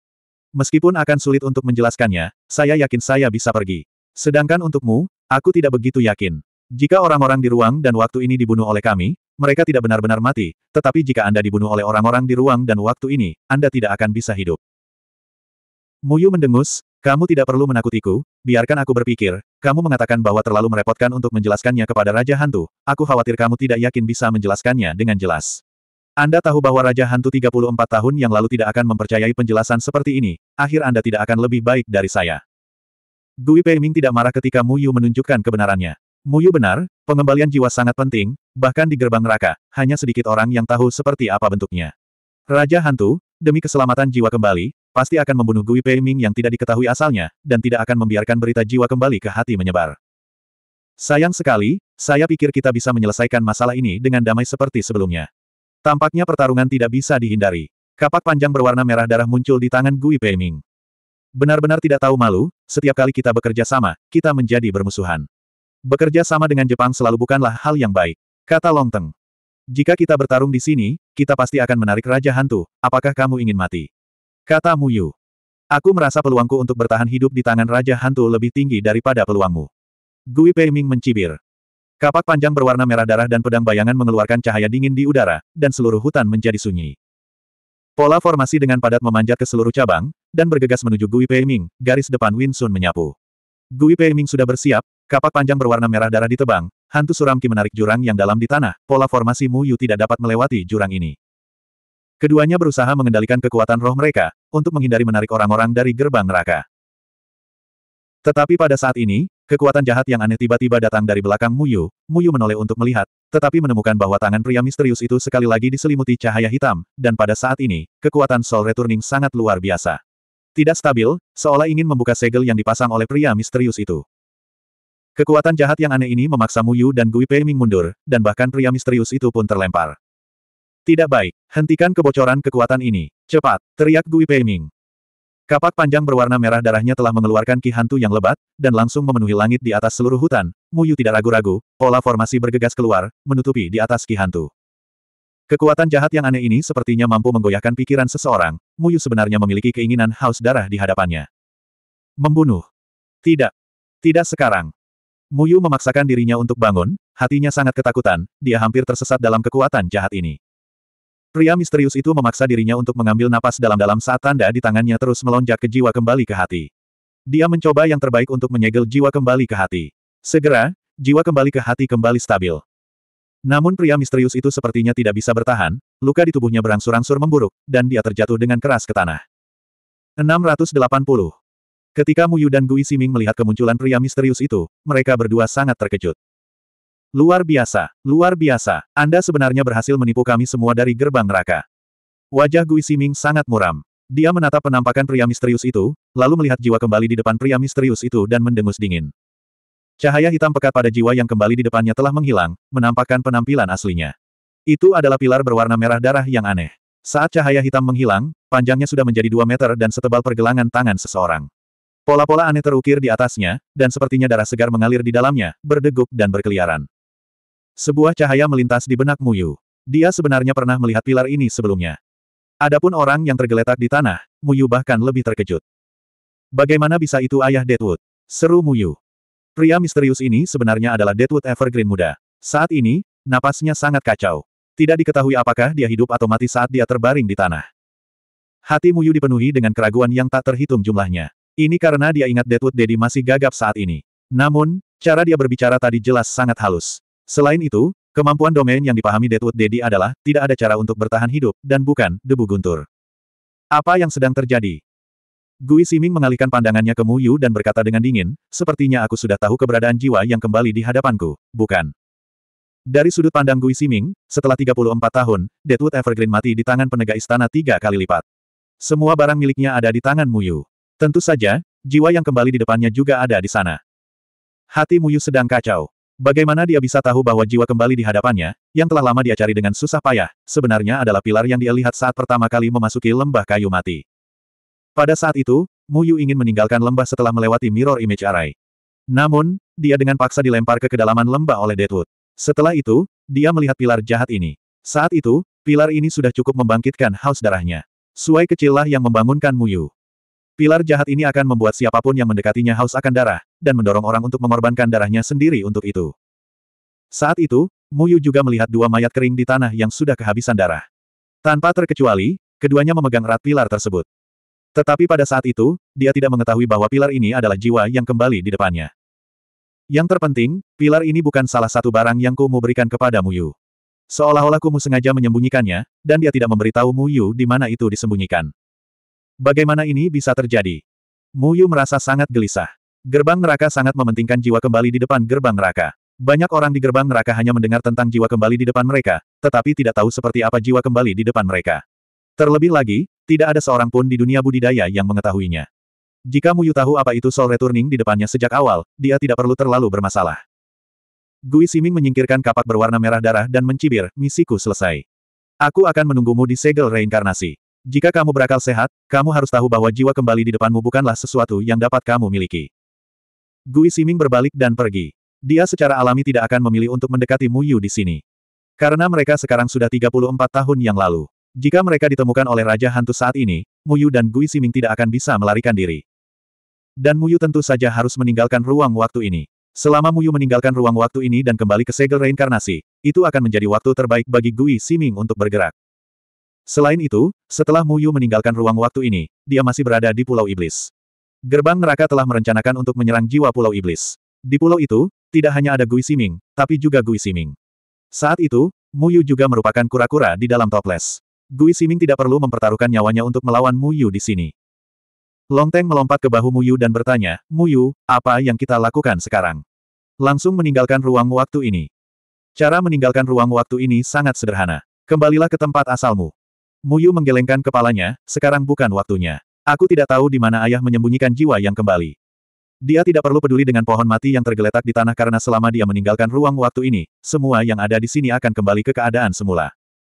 Meskipun akan sulit untuk menjelaskannya, saya yakin saya bisa pergi. Sedangkan untukmu, aku tidak begitu yakin. Jika orang-orang di ruang dan waktu ini dibunuh oleh kami, mereka tidak benar-benar mati, tetapi jika Anda dibunuh oleh orang-orang di ruang dan waktu ini, Anda tidak akan bisa hidup. Muyu mendengus, kamu tidak perlu menakutiku, biarkan aku berpikir, kamu mengatakan bahwa terlalu merepotkan untuk menjelaskannya kepada Raja Hantu, aku khawatir kamu tidak yakin bisa menjelaskannya dengan jelas. Anda tahu bahwa Raja Hantu 34 tahun yang lalu tidak akan mempercayai penjelasan seperti ini, akhir Anda tidak akan lebih baik dari saya. Gui Peiming tidak marah ketika Mu Yu menunjukkan kebenarannya. Mu Yu benar, pengembalian jiwa sangat penting, bahkan di gerbang neraka, hanya sedikit orang yang tahu seperti apa bentuknya. Raja Hantu, demi keselamatan jiwa kembali, pasti akan membunuh Gui Peiming yang tidak diketahui asalnya, dan tidak akan membiarkan berita jiwa kembali ke hati menyebar. Sayang sekali, saya pikir kita bisa menyelesaikan masalah ini dengan damai seperti sebelumnya. Tampaknya pertarungan tidak bisa dihindari. Kapak panjang berwarna merah darah muncul di tangan Gui Peiming. Benar-benar tidak tahu malu, setiap kali kita bekerja sama, kita menjadi bermusuhan. Bekerja sama dengan Jepang selalu bukanlah hal yang baik, kata Long Teng. Jika kita bertarung di sini, kita pasti akan menarik Raja Hantu, apakah kamu ingin mati? Kata Mu Yu. Aku merasa peluangku untuk bertahan hidup di tangan Raja Hantu lebih tinggi daripada peluangmu. Gui Peiming mencibir. Kapak panjang berwarna merah darah dan pedang bayangan mengeluarkan cahaya dingin di udara, dan seluruh hutan menjadi sunyi. Pola formasi dengan padat memanjat ke seluruh cabang, dan bergegas menuju Gui Peiming, garis depan Winsun Sun menyapu. Gui Peiming sudah bersiap, kapak panjang berwarna merah darah ditebang, hantu suram Ki menarik jurang yang dalam di tanah, pola formasi Mu Yu tidak dapat melewati jurang ini. Keduanya berusaha mengendalikan kekuatan roh mereka, untuk menghindari menarik orang-orang dari gerbang neraka. Tetapi pada saat ini, Kekuatan jahat yang aneh tiba-tiba datang dari belakang Muyu, Muyu menoleh untuk melihat, tetapi menemukan bahwa tangan pria misterius itu sekali lagi diselimuti cahaya hitam, dan pada saat ini, kekuatan Soul Returning sangat luar biasa. Tidak stabil, seolah ingin membuka segel yang dipasang oleh pria misterius itu. Kekuatan jahat yang aneh ini memaksa Muyu dan Gui Peiming mundur, dan bahkan pria misterius itu pun terlempar. Tidak baik, hentikan kebocoran kekuatan ini, cepat, teriak Gui Peiming. Kapak panjang berwarna merah darahnya telah mengeluarkan ki hantu yang lebat, dan langsung memenuhi langit di atas seluruh hutan. Muyu tidak ragu-ragu, pola formasi bergegas keluar, menutupi di atas ki hantu. Kekuatan jahat yang aneh ini sepertinya mampu menggoyahkan pikiran seseorang. Muyu sebenarnya memiliki keinginan haus darah di hadapannya. Membunuh. Tidak. Tidak sekarang. Muyu memaksakan dirinya untuk bangun, hatinya sangat ketakutan, dia hampir tersesat dalam kekuatan jahat ini. Pria misterius itu memaksa dirinya untuk mengambil napas dalam-dalam saat tanda di tangannya terus melonjak ke jiwa kembali ke hati. Dia mencoba yang terbaik untuk menyegel jiwa kembali ke hati. Segera, jiwa kembali ke hati kembali stabil. Namun pria misterius itu sepertinya tidak bisa bertahan, luka di tubuhnya berangsur-angsur memburuk, dan dia terjatuh dengan keras ke tanah. 680. Ketika Mu Yu dan Gui Siming melihat kemunculan pria misterius itu, mereka berdua sangat terkejut. Luar biasa, luar biasa, Anda sebenarnya berhasil menipu kami semua dari gerbang neraka. Wajah Gui Siming sangat muram. Dia menatap penampakan pria misterius itu, lalu melihat jiwa kembali di depan pria misterius itu dan mendengus dingin. Cahaya hitam pekat pada jiwa yang kembali di depannya telah menghilang, menampakkan penampilan aslinya. Itu adalah pilar berwarna merah darah yang aneh. Saat cahaya hitam menghilang, panjangnya sudah menjadi dua meter dan setebal pergelangan tangan seseorang. Pola-pola aneh terukir di atasnya, dan sepertinya darah segar mengalir di dalamnya, berdegup dan berkeliaran. Sebuah cahaya melintas di benak Muyu. Dia sebenarnya pernah melihat pilar ini sebelumnya. Adapun orang yang tergeletak di tanah, Muyu bahkan lebih terkejut. Bagaimana bisa itu ayah Deadwood? Seru Muyu. Pria misterius ini sebenarnya adalah Deadwood Evergreen muda. Saat ini, napasnya sangat kacau. Tidak diketahui apakah dia hidup atau mati saat dia terbaring di tanah. Hati Muyu dipenuhi dengan keraguan yang tak terhitung jumlahnya. Ini karena dia ingat Deadwood Daddy masih gagap saat ini. Namun, cara dia berbicara tadi jelas sangat halus. Selain itu, kemampuan domain yang dipahami Deadwood Dedi adalah, tidak ada cara untuk bertahan hidup, dan bukan, debu guntur. Apa yang sedang terjadi? Gui Siming mengalihkan pandangannya ke Mu Yu dan berkata dengan dingin, sepertinya aku sudah tahu keberadaan jiwa yang kembali di hadapanku, bukan? Dari sudut pandang Gui Siming, setelah 34 tahun, Deadwood Evergreen mati di tangan penegak istana tiga kali lipat. Semua barang miliknya ada di tangan Mu Yu. Tentu saja, jiwa yang kembali di depannya juga ada di sana. Hati Mu Yu sedang kacau. Bagaimana dia bisa tahu bahwa jiwa kembali di hadapannya, yang telah lama dia cari dengan susah payah, sebenarnya adalah pilar yang dia lihat saat pertama kali memasuki lembah kayu mati. Pada saat itu, Mu Yu ingin meninggalkan lembah setelah melewati mirror image array. Namun, dia dengan paksa dilempar ke kedalaman lembah oleh Deadwood. Setelah itu, dia melihat pilar jahat ini. Saat itu, pilar ini sudah cukup membangkitkan haus darahnya. Suai kecillah yang membangunkan Mu Yu. Pilar jahat ini akan membuat siapapun yang mendekatinya haus akan darah, dan mendorong orang untuk mengorbankan darahnya sendiri untuk itu. Saat itu, Muyu juga melihat dua mayat kering di tanah yang sudah kehabisan darah. Tanpa terkecuali, keduanya memegang erat pilar tersebut. Tetapi pada saat itu, dia tidak mengetahui bahwa pilar ini adalah jiwa yang kembali di depannya. Yang terpenting, pilar ini bukan salah satu barang yang kumu berikan kepada Muyu. Seolah-olah kumu sengaja menyembunyikannya, dan dia tidak memberitahu Muyu di mana itu disembunyikan. Bagaimana ini bisa terjadi? Mu Yu merasa sangat gelisah. Gerbang neraka sangat mementingkan jiwa kembali di depan gerbang neraka. Banyak orang di gerbang neraka hanya mendengar tentang jiwa kembali di depan mereka, tetapi tidak tahu seperti apa jiwa kembali di depan mereka. Terlebih lagi, tidak ada seorang pun di dunia budidaya yang mengetahuinya. Jika Mu Yu tahu apa itu soul returning di depannya sejak awal, dia tidak perlu terlalu bermasalah. Gui Siming menyingkirkan kapak berwarna merah darah dan mencibir, misiku selesai. Aku akan menunggumu di segel reinkarnasi. Jika kamu berakal sehat, kamu harus tahu bahwa jiwa kembali di depanmu bukanlah sesuatu yang dapat kamu miliki. Gui Siming berbalik dan pergi. Dia secara alami tidak akan memilih untuk mendekati Mu Yu di sini. Karena mereka sekarang sudah 34 tahun yang lalu. Jika mereka ditemukan oleh Raja Hantu saat ini, Mu Yu dan Gui Siming tidak akan bisa melarikan diri. Dan Mu Yu tentu saja harus meninggalkan ruang waktu ini. Selama Mu Yu meninggalkan ruang waktu ini dan kembali ke segel reinkarnasi, itu akan menjadi waktu terbaik bagi Gui Siming untuk bergerak. Selain itu, setelah Mu Yu meninggalkan ruang waktu ini, dia masih berada di Pulau Iblis. Gerbang neraka telah merencanakan untuk menyerang jiwa Pulau Iblis. Di pulau itu, tidak hanya ada Gui Siming, tapi juga Gui Siming. Saat itu, Mu Yu juga merupakan kura-kura di dalam toples. Gui Siming tidak perlu mempertaruhkan nyawanya untuk melawan Mu Yu di sini. Long Longteng melompat ke bahu Mu Yu dan bertanya, Mu Yu, apa yang kita lakukan sekarang? Langsung meninggalkan ruang waktu ini. Cara meninggalkan ruang waktu ini sangat sederhana. Kembalilah ke tempat asalmu. Muyu menggelengkan kepalanya, sekarang bukan waktunya. Aku tidak tahu di mana ayah menyembunyikan jiwa yang kembali. Dia tidak perlu peduli dengan pohon mati yang tergeletak di tanah karena selama dia meninggalkan ruang waktu ini, semua yang ada di sini akan kembali ke keadaan semula.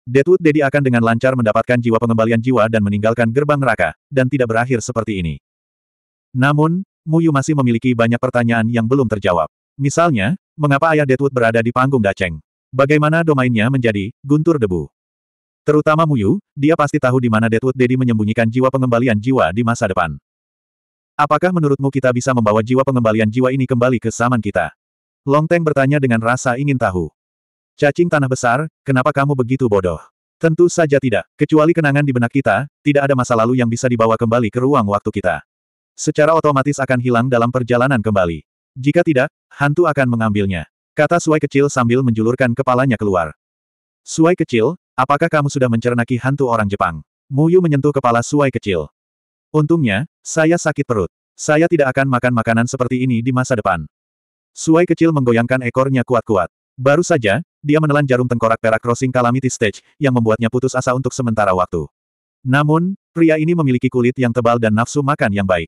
Deadwood Dedi akan dengan lancar mendapatkan jiwa pengembalian jiwa dan meninggalkan gerbang neraka, dan tidak berakhir seperti ini. Namun, Muyu masih memiliki banyak pertanyaan yang belum terjawab. Misalnya, mengapa ayah Deadwood berada di panggung Daceng? Bagaimana domainnya menjadi guntur debu? Terutama Muyu, dia pasti tahu di mana Deadwood Daddy menyembunyikan jiwa pengembalian jiwa di masa depan. Apakah menurutmu kita bisa membawa jiwa pengembalian jiwa ini kembali ke zaman kita? Long Teng bertanya dengan rasa ingin tahu. Cacing tanah besar, kenapa kamu begitu bodoh? Tentu saja tidak, kecuali kenangan di benak kita, tidak ada masa lalu yang bisa dibawa kembali ke ruang waktu kita. Secara otomatis akan hilang dalam perjalanan kembali. Jika tidak, hantu akan mengambilnya. Kata Suai kecil sambil menjulurkan kepalanya keluar. Suai kecil, Apakah kamu sudah mencernaki hantu orang Jepang? Muyu menyentuh kepala Suai kecil. Untungnya, saya sakit perut. Saya tidak akan makan makanan seperti ini di masa depan. Suai kecil menggoyangkan ekornya kuat-kuat. Baru saja, dia menelan jarum tengkorak perak crossing calamity stage, yang membuatnya putus asa untuk sementara waktu. Namun, pria ini memiliki kulit yang tebal dan nafsu makan yang baik.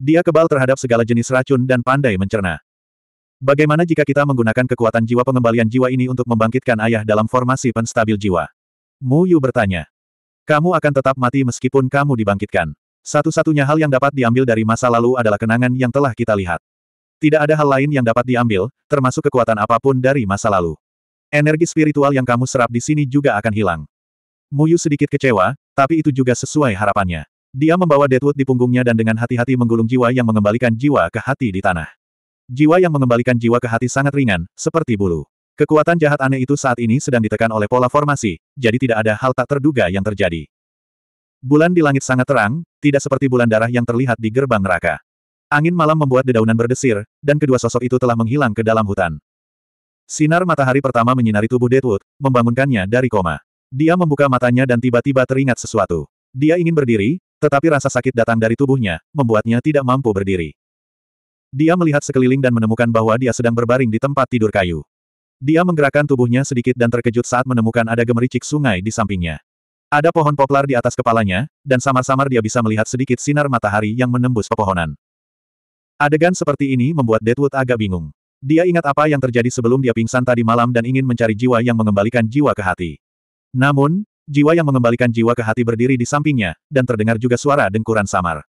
Dia kebal terhadap segala jenis racun dan pandai mencerna. Bagaimana jika kita menggunakan kekuatan jiwa pengembalian jiwa ini untuk membangkitkan ayah dalam formasi penstabil jiwa? Mu Yu bertanya. Kamu akan tetap mati meskipun kamu dibangkitkan. Satu-satunya hal yang dapat diambil dari masa lalu adalah kenangan yang telah kita lihat. Tidak ada hal lain yang dapat diambil, termasuk kekuatan apapun dari masa lalu. Energi spiritual yang kamu serap di sini juga akan hilang. Mu Yu sedikit kecewa, tapi itu juga sesuai harapannya. Dia membawa Deadwood di punggungnya dan dengan hati-hati menggulung jiwa yang mengembalikan jiwa ke hati di tanah. Jiwa yang mengembalikan jiwa ke hati sangat ringan, seperti bulu. Kekuatan jahat aneh itu saat ini sedang ditekan oleh pola formasi, jadi tidak ada hal tak terduga yang terjadi. Bulan di langit sangat terang, tidak seperti bulan darah yang terlihat di gerbang neraka. Angin malam membuat dedaunan berdesir, dan kedua sosok itu telah menghilang ke dalam hutan. Sinar matahari pertama menyinari tubuh Deadwood, membangunkannya dari koma. Dia membuka matanya dan tiba-tiba teringat sesuatu. Dia ingin berdiri, tetapi rasa sakit datang dari tubuhnya, membuatnya tidak mampu berdiri. Dia melihat sekeliling dan menemukan bahwa dia sedang berbaring di tempat tidur kayu. Dia menggerakkan tubuhnya sedikit dan terkejut saat menemukan ada gemericik sungai di sampingnya. Ada pohon poplar di atas kepalanya, dan samar-samar dia bisa melihat sedikit sinar matahari yang menembus pepohonan. Adegan seperti ini membuat Deadwood agak bingung. Dia ingat apa yang terjadi sebelum dia pingsan tadi malam dan ingin mencari jiwa yang mengembalikan jiwa ke hati. Namun, jiwa yang mengembalikan jiwa ke hati berdiri di sampingnya, dan terdengar juga suara dengkuran samar.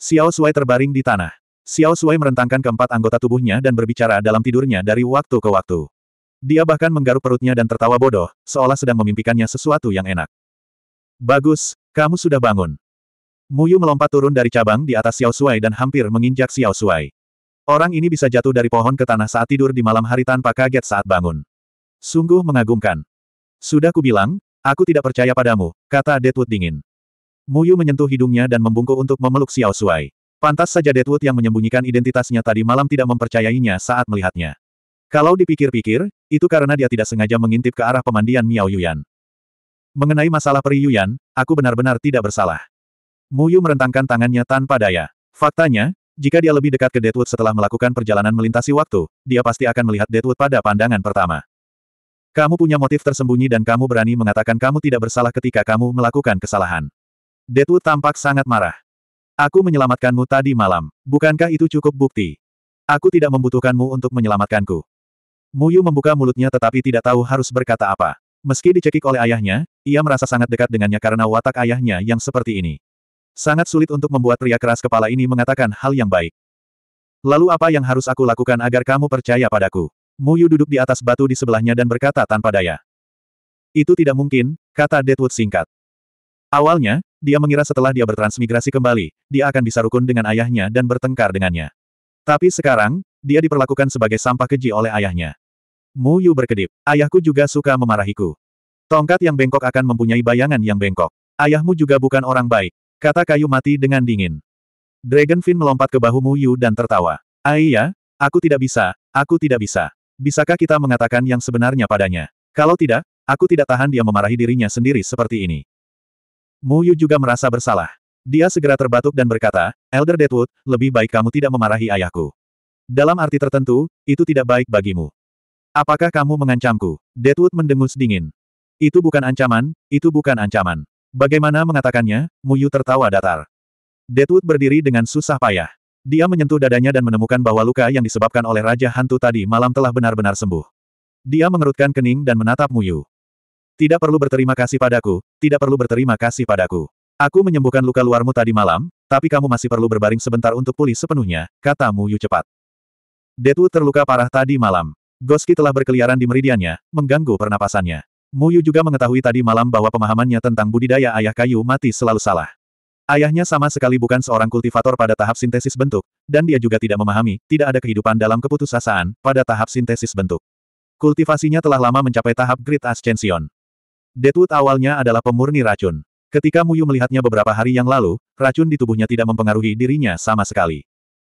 Xiao Sui terbaring di tanah. Xiao Sui merentangkan keempat anggota tubuhnya dan berbicara dalam tidurnya dari waktu ke waktu. Dia bahkan menggaruk perutnya dan tertawa bodoh, seolah sedang memimpikannya sesuatu yang enak. Bagus, kamu sudah bangun. Muyu melompat turun dari cabang di atas Xiao Suai dan hampir menginjak Xiao Suai. Orang ini bisa jatuh dari pohon ke tanah saat tidur di malam hari tanpa kaget saat bangun. Sungguh mengagumkan. Sudah kubilang, aku tidak percaya padamu, kata Deadwood dingin. Muyu menyentuh hidungnya dan membungkuk untuk memeluk Xiao Suai. Pantas saja Deadwood yang menyembunyikan identitasnya tadi malam tidak mempercayainya saat melihatnya. Kalau dipikir-pikir, itu karena dia tidak sengaja mengintip ke arah pemandian Miao Yuyan. Mengenai masalah Peri Yuyan, aku benar-benar tidak bersalah. Mu Yu merentangkan tangannya tanpa daya. Faktanya, jika dia lebih dekat ke Deadwood setelah melakukan perjalanan melintasi waktu, dia pasti akan melihat Deadwood pada pandangan pertama. Kamu punya motif tersembunyi dan kamu berani mengatakan kamu tidak bersalah ketika kamu melakukan kesalahan. Deadwood tampak sangat marah. Aku menyelamatkanmu tadi malam. Bukankah itu cukup bukti? Aku tidak membutuhkanmu untuk menyelamatkanku. Muyu membuka mulutnya tetapi tidak tahu harus berkata apa. Meski dicekik oleh ayahnya, ia merasa sangat dekat dengannya karena watak ayahnya yang seperti ini. Sangat sulit untuk membuat pria keras kepala ini mengatakan hal yang baik. Lalu apa yang harus aku lakukan agar kamu percaya padaku? Muyu duduk di atas batu di sebelahnya dan berkata tanpa daya. Itu tidak mungkin, kata Deadwood singkat. Awalnya, dia mengira setelah dia bertransmigrasi kembali, dia akan bisa rukun dengan ayahnya dan bertengkar dengannya. Tapi sekarang, dia diperlakukan sebagai sampah keji oleh ayahnya. Mu Yu berkedip, ayahku juga suka memarahiku. Tongkat yang bengkok akan mempunyai bayangan yang bengkok. Ayahmu juga bukan orang baik, kata kayu mati dengan dingin. Dragonfin melompat ke bahu Mu Yu dan tertawa. Aiyah, ah, aku tidak bisa, aku tidak bisa. Bisakah kita mengatakan yang sebenarnya padanya? Kalau tidak, aku tidak tahan dia memarahi dirinya sendiri seperti ini. Mu Yu juga merasa bersalah. Dia segera terbatuk dan berkata, Elder Deadwood, lebih baik kamu tidak memarahi ayahku. Dalam arti tertentu, itu tidak baik bagimu. Apakah kamu mengancamku? Deadwood mendengus dingin. Itu bukan ancaman, itu bukan ancaman. Bagaimana mengatakannya? Muyu tertawa datar. Deadwood berdiri dengan susah payah. Dia menyentuh dadanya dan menemukan bahwa luka yang disebabkan oleh Raja Hantu tadi malam telah benar-benar sembuh. Dia mengerutkan kening dan menatap Muyu. Tidak perlu berterima kasih padaku, tidak perlu berterima kasih padaku. Aku menyembuhkan luka luarmu tadi malam, tapi kamu masih perlu berbaring sebentar untuk pulih sepenuhnya, kata Muyu cepat. Detu terluka parah tadi malam. Goski telah berkeliaran di meridiannya, mengganggu pernapasannya. Muyu juga mengetahui tadi malam bahwa pemahamannya tentang budidaya ayah kayu mati selalu salah. Ayahnya sama sekali bukan seorang kultivator pada tahap sintesis bentuk, dan dia juga tidak memahami, tidak ada kehidupan dalam keputusasaan, pada tahap sintesis bentuk. Kultivasinya telah lama mencapai tahap Great Ascension. Detu awalnya adalah pemurni racun. Ketika Muyu melihatnya beberapa hari yang lalu, racun di tubuhnya tidak mempengaruhi dirinya sama sekali.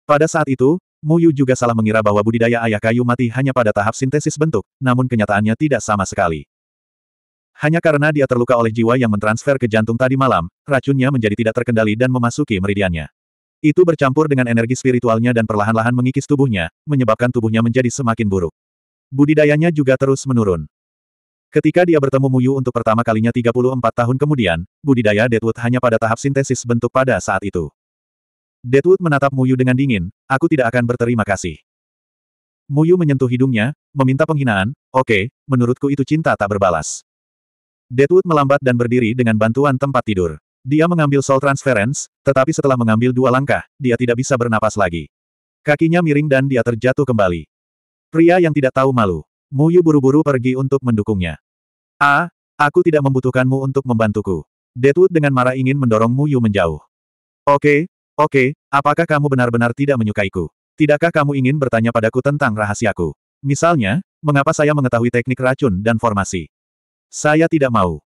Pada saat itu, Muyu juga salah mengira bahwa budidaya ayah kayu mati hanya pada tahap sintesis bentuk, namun kenyataannya tidak sama sekali. Hanya karena dia terluka oleh jiwa yang mentransfer ke jantung tadi malam, racunnya menjadi tidak terkendali dan memasuki meridiannya. Itu bercampur dengan energi spiritualnya dan perlahan-lahan mengikis tubuhnya, menyebabkan tubuhnya menjadi semakin buruk. Budidayanya juga terus menurun. Ketika dia bertemu Muyu untuk pertama kalinya 34 tahun kemudian, budidaya Deadwood hanya pada tahap sintesis bentuk pada saat itu. Deadwood menatap Muyu dengan dingin, aku tidak akan berterima kasih. Muyu menyentuh hidungnya, meminta penghinaan, oke, okay, menurutku itu cinta tak berbalas. Deadwood melambat dan berdiri dengan bantuan tempat tidur. Dia mengambil soul transference, tetapi setelah mengambil dua langkah, dia tidak bisa bernapas lagi. Kakinya miring dan dia terjatuh kembali. Pria yang tidak tahu malu. Muyu buru-buru pergi untuk mendukungnya. A, aku tidak membutuhkanmu untuk membantuku. Deadwood dengan marah ingin mendorong Muyu menjauh. Oke, Oke, apakah kamu benar-benar tidak menyukaiku? Tidakkah kamu ingin bertanya padaku tentang rahasiaku? Misalnya, mengapa saya mengetahui teknik racun dan formasi? Saya tidak mau.